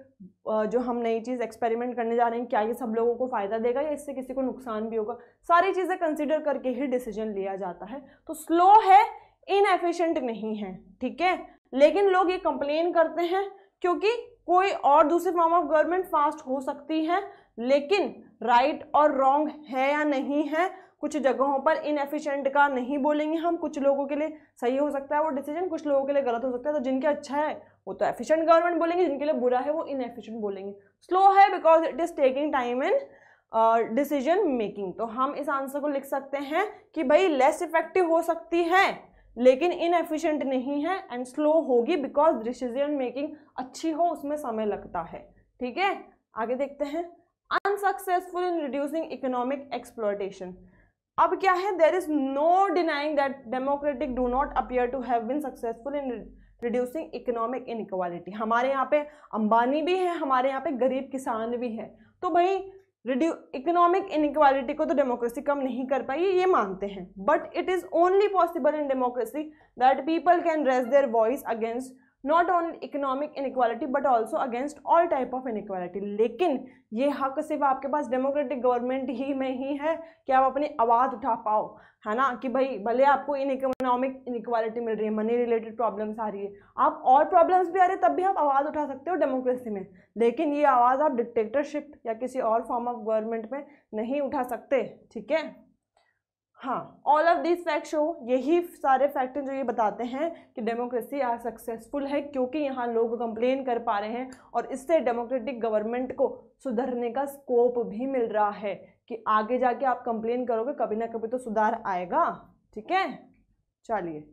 जो हम नई चीज़ एक्सपेरिमेंट करने जा रहे हैं क्या ये सब लोगों को फ़ायदा देगा या इससे किसी को नुकसान भी होगा सारी चीज़ें कंसिडर करके ही डिसीजन लिया जाता है तो स्लो है इनएफ़िशेंट नहीं है ठीक है लेकिन लोग ये कंप्लेन करते हैं क्योंकि कोई और दूसरे फॉर्म ऑफ गवर्नमेंट फास्ट हो सकती है लेकिन राइट right और रॉन्ग है या नहीं है कुछ जगहों पर इनएफिशिएंट का नहीं बोलेंगे हम कुछ लोगों के लिए सही हो सकता है वो डिसीजन कुछ लोगों के लिए गलत हो सकता है तो जिनके अच्छा है वो तो एफिशिएंट गवर्नमेंट बोलेंगे जिनके लिए बुरा है वो इनएफिशिएंट बोलेंगे स्लो है because it is taking time in decision making तो हम इस आंसर को लिख सकते हैं कि भाई लेस इफेक्टिव हो सकती है लेकिन इनएफिशिएंट नहीं है एंड स्लो होगी बिकॉज डिसीजन मेकिंग अच्छी हो उसमें समय लगता है ठीक है आगे देखते हैं unsuccessful in reducing economic exploitation अब क्या है there is no denying that democratic do not appear to have been successful in reducing economic inequality हमारे यहाँ पे अंबानी भी है हमारे यहाँ पे गरीब किसान भी है तो भाई रिड्यू इकोनॉमिक इनक्वालिटी को तो डेमोक्रेसी कम नहीं कर पाई ये मानते हैं but it is only possible in democracy that people can raise their voice against not on economic inequality but also against all type of inequality लेकिन ये हक सिर्फ आपके पास डेमोक्रेटिक गवर्नमेंट ही में ही है कि आप अपनी आवाज़ उठा पाओ है ना कि भाई भले आपको इन इकोनॉमिक इनक्वालिटी मिल रही है मनी रिलेटेड प्रॉब्लम्स आ रही है आप और प्रॉब्लम्स भी आ रही है तब भी आप आवाज़ उठा सकते हो डेमोक्रेसी में लेकिन ये आवाज़ आप डिक्टेटरशिप या किसी और फॉर्म ऑफ गवर्नमेंट में नहीं उठा सकते ठीक है हाँ all of this fact show यही सारे फैक्ट जो ये बताते हैं कि डेमोक्रेसी आज सक्सेसफुल है क्योंकि यहाँ लोग कंप्लेन कर पा रहे हैं और इससे डेमोक्रेटिक गवर्नमेंट को सुधरने का स्कोप भी मिल रहा है कि आगे जाके आप कंप्लेन करोगे कभी ना कभी तो सुधार आएगा ठीक है चलिए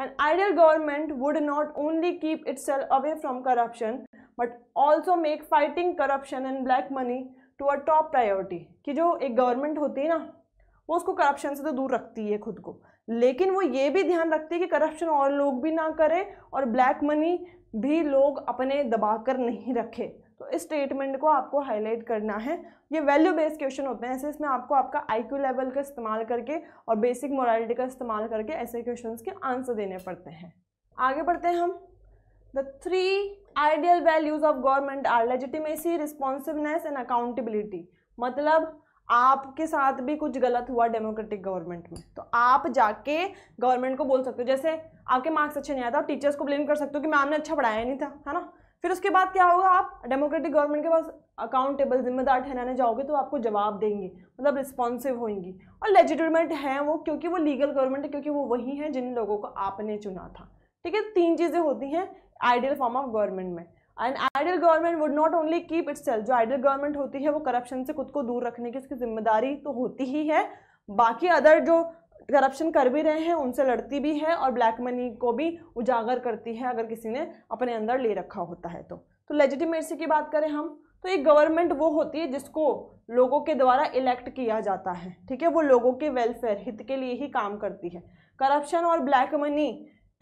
and ideal government would not only keep itself away from corruption but also make fighting corruption and black money to a top priority कि जो एक गवर्नमेंट होती है ना वो उसको करप्शन से तो दूर रखती है खुद को लेकिन वो ये भी ध्यान रखती है कि करप्शन और लोग भी ना करें और ब्लैक मनी भी लोग अपने दबा कर नहीं रखें तो इस स्टेटमेंट को आपको हाईलाइट करना है ये वैल्यू बेस्ड क्वेश्चन होते हैं ऐसे इसमें आपको आपका आईक्यू लेवल का इस्तेमाल करके और बेसिक मोरालिटी का इस्तेमाल करके ऐसे क्वेश्चन के आंसर देने पड़ते हैं आगे बढ़ते हैं हम the three ideal values of government are legitimacy responsiveness and accountability मतलब आपके साथ भी कुछ गलत हुआ डेमोक्रेटिक गवर्नमेंट में तो आप जाके गवर्नमेंट को बोल सकते हो जैसे आपके मार्क्स अच्छे नहीं आया था तो टीचर्स को ब्लेम कर सकते हो कि मैम ने अच्छा पढ़ाया नहीं था है ना फिर उसके बाद क्या होगा आप डेमोक्रेटिक गवर्नमेंट के पास अकाउंटेबल जिम्मेदार ठहराने जाओगे तो आपको जवाब देंगे मतलब रिस्पॉन्सिव होंगी और लेजिटिमेट हैं वो क्योंकि वो लीगल गवर्नमेंट है क्योंकि वो वही हैं जिन लोगों को आपने चुना था ठीक है तीन चीज़ें होती हैं आइडियल फॉर्म ऑफ गवर्नमेंट में and ideal government would not only keep itself जो आइडल गवर्नमेंट होती है वो करप्शन से खुद को दूर रखने की इसकी जिम्मेदारी तो होती ही है बाकी अदर जो करप्शन कर भी रहे हैं उनसे लड़ती भी है और ब्लैक मनी को भी उजागर करती है अगर किसी ने अपने अंदर ले रखा होता है तो तो लेजिटिमेसी की बात करें हम तो एक गवर्नमेंट वो होती है जिसको लोगों के द्वारा इलेक्ट किया जाता है ठीक है वो लोगों के वेलफेयर हित के लिए ही काम करती है करप्शन और ब्लैक मनी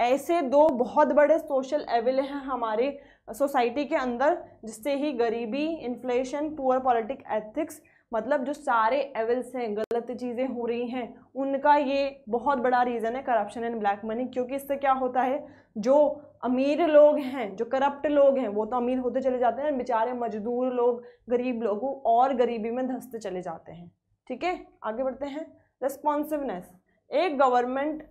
ऐसे दो बहुत बड़े सोशल एविल हैं हमारे सोसाइटी के अंदर जिससे ही गरीबी इन्फ्लेशन पुअर पॉलिटिक एथिक्स मतलब जो सारे एवल्स हैं गलत चीज़ें हो रही हैं उनका ये बहुत बड़ा रीज़न है करप्शन एंड ब्लैक मनी क्योंकि इससे क्या होता है जो अमीर लोग हैं जो करप्ट लोग हैं वो तो अमीर होते चले जाते हैं बेचारे मजदूर लोग गरीब लोग और गरीबी में धंसते चले जाते हैं ठीक है आगे बढ़ते हैं रिस्पॉन्सिवनेस एक government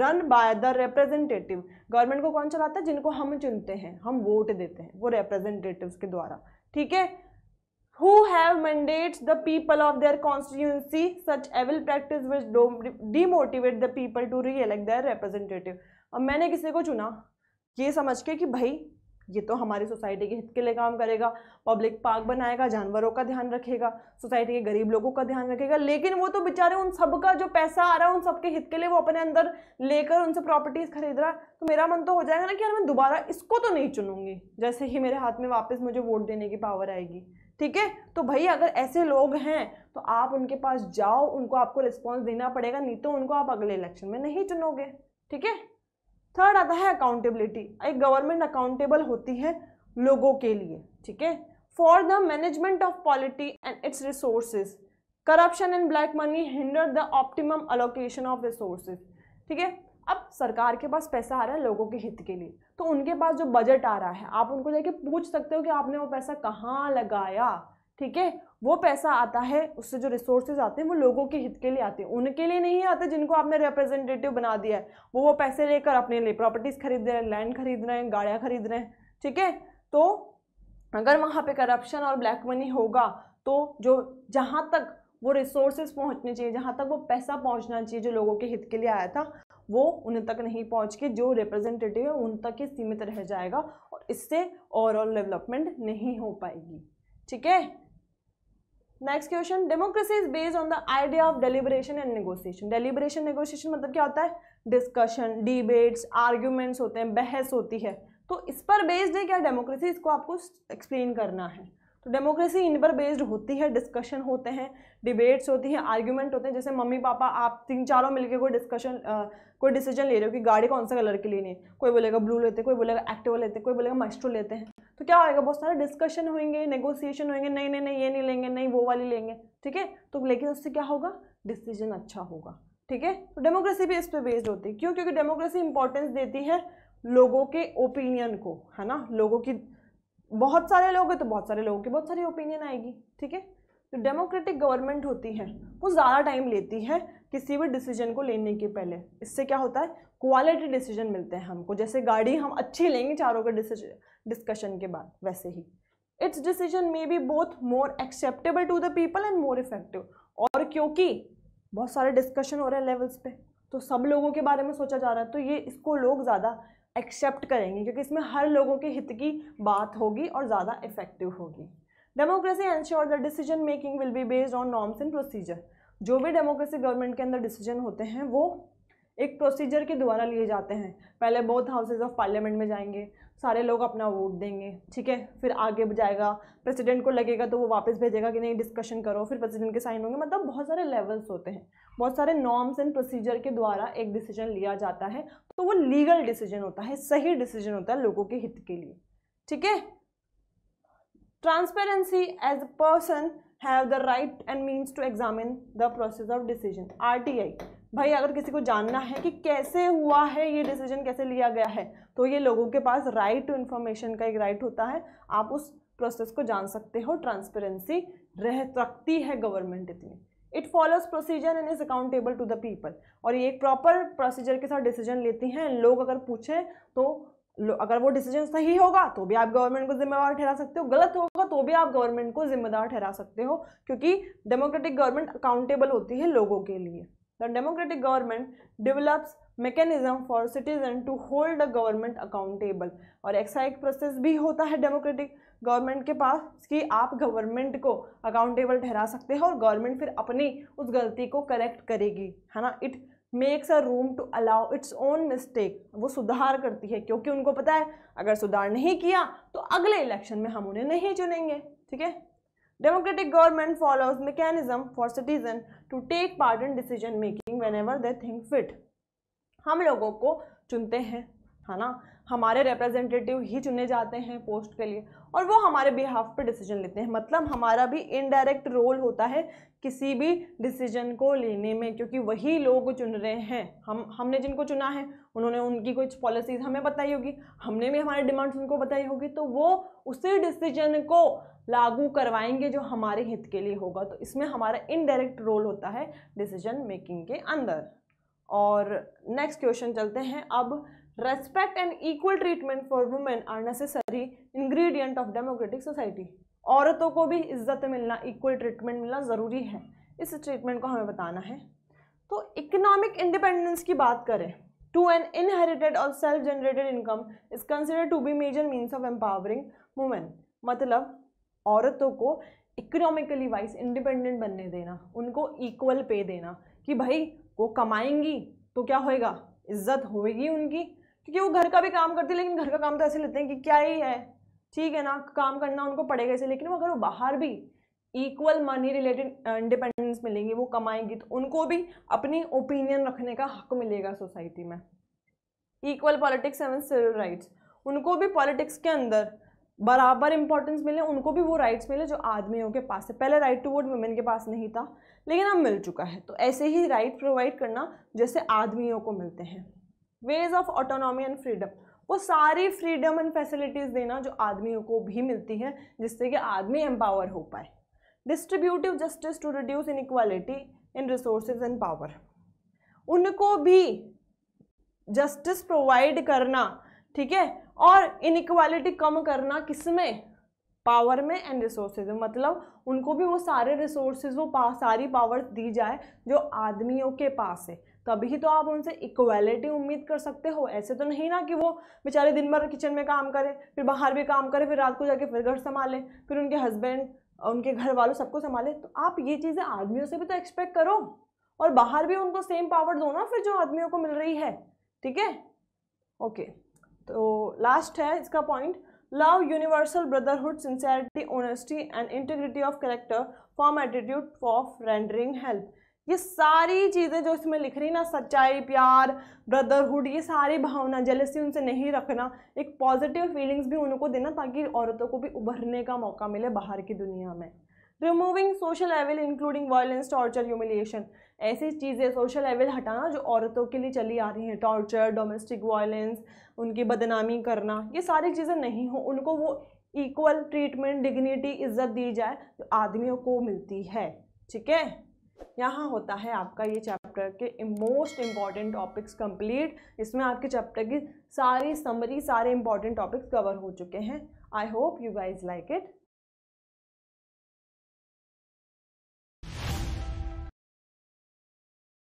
run by the representative government को कौन चलाता है जिनको हम चुनते हैं हम वोट देते हैं वो रिप्रेजेंटेटिव के द्वारा ठीक है who have mandate the people of their constituency such evil practice which demotivate the people to reelect their representative अब मैंने किसी को चुना ये समझ के कि भाई ये तो हमारी सोसाइटी के हित के लिए काम करेगा पब्लिक पार्क बनाएगा जानवरों का ध्यान रखेगा सोसाइटी के गरीब लोगों का ध्यान रखेगा लेकिन वो तो बेचारे उन सब का जो पैसा आ रहा है उन सब के हित के लिए वो अपने अंदर लेकर उनसे प्रॉपर्टीज़ खरीद रहा है तो मेरा मन तो हो जाएगा ना कि यार मैं दोबारा इसको तो नहीं चुनूंगी जैसे ही मेरे हाथ में वापस मुझे वोट देने की पावर आएगी ठीक है तो भाई अगर ऐसे लोग हैं तो आप उनके पास जाओ उनको आपको रिस्पॉन्स देना पड़ेगा नहीं तो उनको आप अगले इलेक्शन में नहीं चुनोगे ठीक है थर्ड आता है अकाउंटेबिलिटी एक गवर्नमेंट अकाउंटेबल होती है लोगों के लिए ठीक है for the management of polity and its resources corruption and black money hinder the optimum allocation of resources ठीक है अब सरकार के पास पैसा आ रहा है लोगों के हित के लिए तो उनके पास जो बजट आ रहा है आप उनको जाके पूछ सकते हो कि आपने वो पैसा कहाँ लगाया ठीक है वो पैसा आता है उससे जो रिसोर्सेज आते हैं वो लोगों के हित के लिए आते हैं उनके लिए नहीं आते जिनको आपने रिप्रेजेंटेटिव बना दिया है वो वो पैसे लेकर अपने लिए प्रॉपर्टीज़ खरीद रहे हैं लैंड खरीद रहे हैं गाड़ियाँ खरीद रहे हैं ठीक है तो अगर वहाँ पे करप्शन और ब्लैक मनी होगा तो जो जहाँ तक वो रिसोर्सेज पहुँचने चाहिए जहाँ तक वो पैसा पहुँचना चाहिए जो लोगों के हित के लिए आया था वो उन तक नहीं पहुँच के जो रिप्रेजेंटेटिव है उन तक ही सीमित रह जाएगा और इससे ओवरऑल डेवलपमेंट नहीं हो पाएगी ठीक है next question democracy is based on the idea of deliberation and negotiation deliberation negotiation मतलब क्या होता है डिस्कशन डिबेट्स आर्ग्यूमेंट्स होते हैं बहस होती है तो इस पर बेस्ड है क्या डेमोक्रेसी इसको आपको एक्सप्लेन करना है तो डेमोक्रेसी इन पर बेस्ड होती है डिस्कशन होते हैं डिबेट्स होती है आर्ग्यूमेंट होते हैं जैसे मम्मी पापा आप तीन चारों मिलकर कोई डिस्कशन कोई डिसीजन ले रहे हो कि गाड़ी कौन सा कलर की लेनी है कोई बोलेगा ब्लू लेते कोई बोलेगा एक्टिवा लेते कोई बोलेगा मैस्ट्रो लेते हैं तो क्या होएगा बहुत सारे डिस्कशन होंगे नेगोशिएशन होंगे नहीं नहीं नहीं ये नहीं लेंगे नहीं वो वाली लेंगे ठीक है तो लेकिन उससे क्या होगा डिसीजन अच्छा होगा ठीक है तो डेमोक्रेसी भी इस पर बेस्ड होती है क्यों क्योंकि डेमोक्रेसी इंपॉर्टेंस देती है लोगों के ओपिनियन को है ना लोगों की बहुत सारे लोग हैं तो बहुत सारे लोगों की बहुत सारी ओपिनियन आएगी ठीक है तो डेमोक्रेटिक गवर्नमेंट होती है वो ज़्यादा टाइम लेती है किसी भी डिसीजन को लेने के पहले इससे क्या होता है क्वालिटी डिसीजन मिलते हैं हमको जैसे गाड़ी हम अच्छी लेंगे चारों के डिसीजन डिस्कशन के बाद वैसे ही its decision may be both more acceptable to the people and more effective और क्योंकि बहुत सारे डिस्कशन हो रहे हैं लेवल्स पे तो सब लोगों के बारे में सोचा जा रहा है तो ये इसको लोग ज़्यादा एक्सेप्ट करेंगे क्योंकि इसमें हर लोगों के हित की बात होगी और ज़्यादा इफेक्टिव होगी democracy ensure the decision making will be based on norms and procedure जो भी डेमोक्रेसी गवर्नमेंट के अंदर डिसीजन होते हैं वो एक प्रोसीजर के द्वारा लिए जाते हैं पहले बोथ हाउसेज ऑफ पार्लियामेंट में जाएंगे सारे लोग अपना वोट देंगे ठीक है फिर आगे जाएगा प्रेसिडेंट को लगेगा तो वो वापस भेजेगा कि नहीं डिस्कशन करो फिर प्रेसिडेंट के साइन होंगे मतलब बहुत सारे लेवल्स होते हैं बहुत सारे नॉर्म्स एंड प्रोसीजर के द्वारा एक डिसीजन लिया जाता है तो वो लीगल डिसीजन होता है सही डिसीजन होता है लोगों के हित के लिए ठीक है transparency as a person have the right and means to examine the process of decision R T I भाई अगर किसी को जानना है कि कैसे हुआ है ये डिसीजन कैसे लिया गया है तो ये लोगों के पास राइट टू इन्फॉर्मेशन का एक राइट होता है आप उस प्रोसेस को जान सकते हो ट्रांसपेरेंसी रह सकती है गवर्नमेंट इतनी it follows procedure and is accountable to the people और ये एक प्रॉपर प्रोसीजर के साथ डिसीजन लेती हैं लोग अगर पूछें तो अगर वो डिसीजन सही होगा तो भी आप गवर्नमेंट को जिम्मेदार ठहरा सकते हो गलत होगा तो भी आप गवर्नमेंट को जिम्मेदार ठहरा सकते हो क्योंकि डेमोक्रेटिक गवर्नमेंट अकाउंटेबल होती है लोगों के लिए the democratic government develops mechanism for citizen to hold a government accountable और ऐसा एक प्रोसेस भी होता है डेमोक्रेटिक गवर्नमेंट के पास कि आप गवर्नमेंट को अकाउंटेबल ठहरा सकते हो और गवर्नमेंट फिर अपनी उस गलती को करेक्ट करेगी है ना it makes a room to allow its own mistake वो सुधार करती है क्योंकि उनको पता है अगर सुधार नहीं किया तो अगले इलेक्शन में हम उन्हें नहीं चुनेंगे ठीक है democratic government follows mechanism for citizen to take part in decision making whenever they think fit हम लोगों को चुनते हैं है ना हमारे रिप्रेजेंटेटिव ही चुने जाते हैं पोस्ट के लिए और वो हमारे बिहाफ पर डिसीजन लेते हैं मतलब हमारा भी इनडायरेक्ट रोल होता है किसी भी डिसीजन को लेने में क्योंकि वही लोग चुन रहे हैं हम हमने जिनको चुना है उन्होंने उनकी कुछ पॉलिसीज़ हमें बताई होगी हमने भी हमारे डिमांड्स उनको बताई होगी तो वो उसी डिसीजन को लागू करवाएंगे जो हमारे हित के लिए होगा तो इसमें हमारा इनडायरेक्ट रोल होता है डिसीजन मेकिंग के अंदर और नेक्स्ट क्वेश्चन चलते हैं अब respect and equal treatment for women are necessary ingredient of democratic society औरतों को भी इज्जत मिलना इक्वल ट्रीटमेंट मिलना ज़रूरी है इस ट्रीटमेंट को हमें बताना है तो इकोनॉमिक इंडिपेंडेंस की बात करें टू एन इनहेरिटेड और self generated income is consider to be major means of empowering women मतलब औरतों को इकोनॉमिकली वाइज इंडिपेंडेंट बनने देना उनको इक्वल पे देना कि भाई वो कमाएंगी तो क्या होएगा इज्जत होएगी उनकी क्योंकि वो घर का भी काम करती है लेकिन घर का काम तो ऐसे लेते हैं कि क्या ही है ठीक है ना काम करना उनको पड़ेगा इसे लेकिन वो अगर वो बाहर भी इक्वल मनी रिलेटेड इंडिपेंडेंस मिलेंगी वो कमाएंगी तो उनको भी अपनी ओपिनियन रखने का हक मिलेगा सोसाइटी में इक्वल पॉलिटिक्स एवं सिविल राइट्स उनको भी पॉलिटिक्स के अंदर बराबर इंपॉर्टेंस मिले उनको भी वो राइट्स मिले जो आदमियों के पास है पहले राइट टू वोट वुमेन के पास नहीं था लेकिन अब मिल चुका है तो ऐसे ही राइट प्रोवाइड करना जैसे आदमियों को मिलते हैं ways of autonomy and freedom वो सारी फ्रीडम एंड फैसिलिटीज़ देना जो आदमियों को भी मिलती है जिससे कि आदमी एम्पावर हो पाए distributive justice to reduce inequality in resource and power उनको भी जस्टिस प्रोवाइड करना ठीक है और इनक्वालिटी कम करना किस में पावर में एंड रिसोर्सेज में मतलब उनको भी वो सारे रिसोर्सेज वो पा, सारी पावर्स दी जाए जो आदमियों के पास है तभी तो आप उनसे इक्वलिटी उम्मीद कर सकते हो ऐसे तो नहीं ना कि वो बेचारे दिन भर किचन में काम करें फिर बाहर भी काम करें फिर रात को जाके फिर घर संभालें फिर उनके हस्बैंड उनके घर वालों सबको संभालें तो आप ये चीज़ें आदमियों से भी तो एक्सपेक्ट करो और बाहर भी उनको सेम पावर दो ना फिर जो आदमियों को मिल रही है ठीक है ओके तो लास्ट है इसका point love universal brotherhood sincerity honesty and integrity of character form attitude for rendering help ये सारी चीज़ें जो इसमें लिख रही ना सच्चाई प्यार ब्रदरहुड ये सारी भावना जलसी उनसे नहीं रखना एक पॉजिटिव फीलिंग्स भी उनको देना ताकि औरतों को भी उभरने का मौका मिले बाहर की दुनिया में removing social evil including violence torture humiliation ऐसी चीज़ें सोशल एविल हटाना जो औरतों के लिए चली आ रही हैं टॉर्चर डोमेस्टिक वायलेंस उनकी बदनामी करना ये सारी चीज़ें नहीं हो उनको वो इक्वल ट्रीटमेंट डिग्निटी इज्जत दी जाए जो आदमियों को मिलती है ठीक है यहाँ होता है आपका ये चैप्टर के मोस्ट इम्पॉर्टेंट टॉपिक्स कंप्लीट इसमें आपके चैप्टर की सारी समरी सारे इम्पॉर्टेंट टॉपिक्स कवर हो चुके हैं I hope you guys like it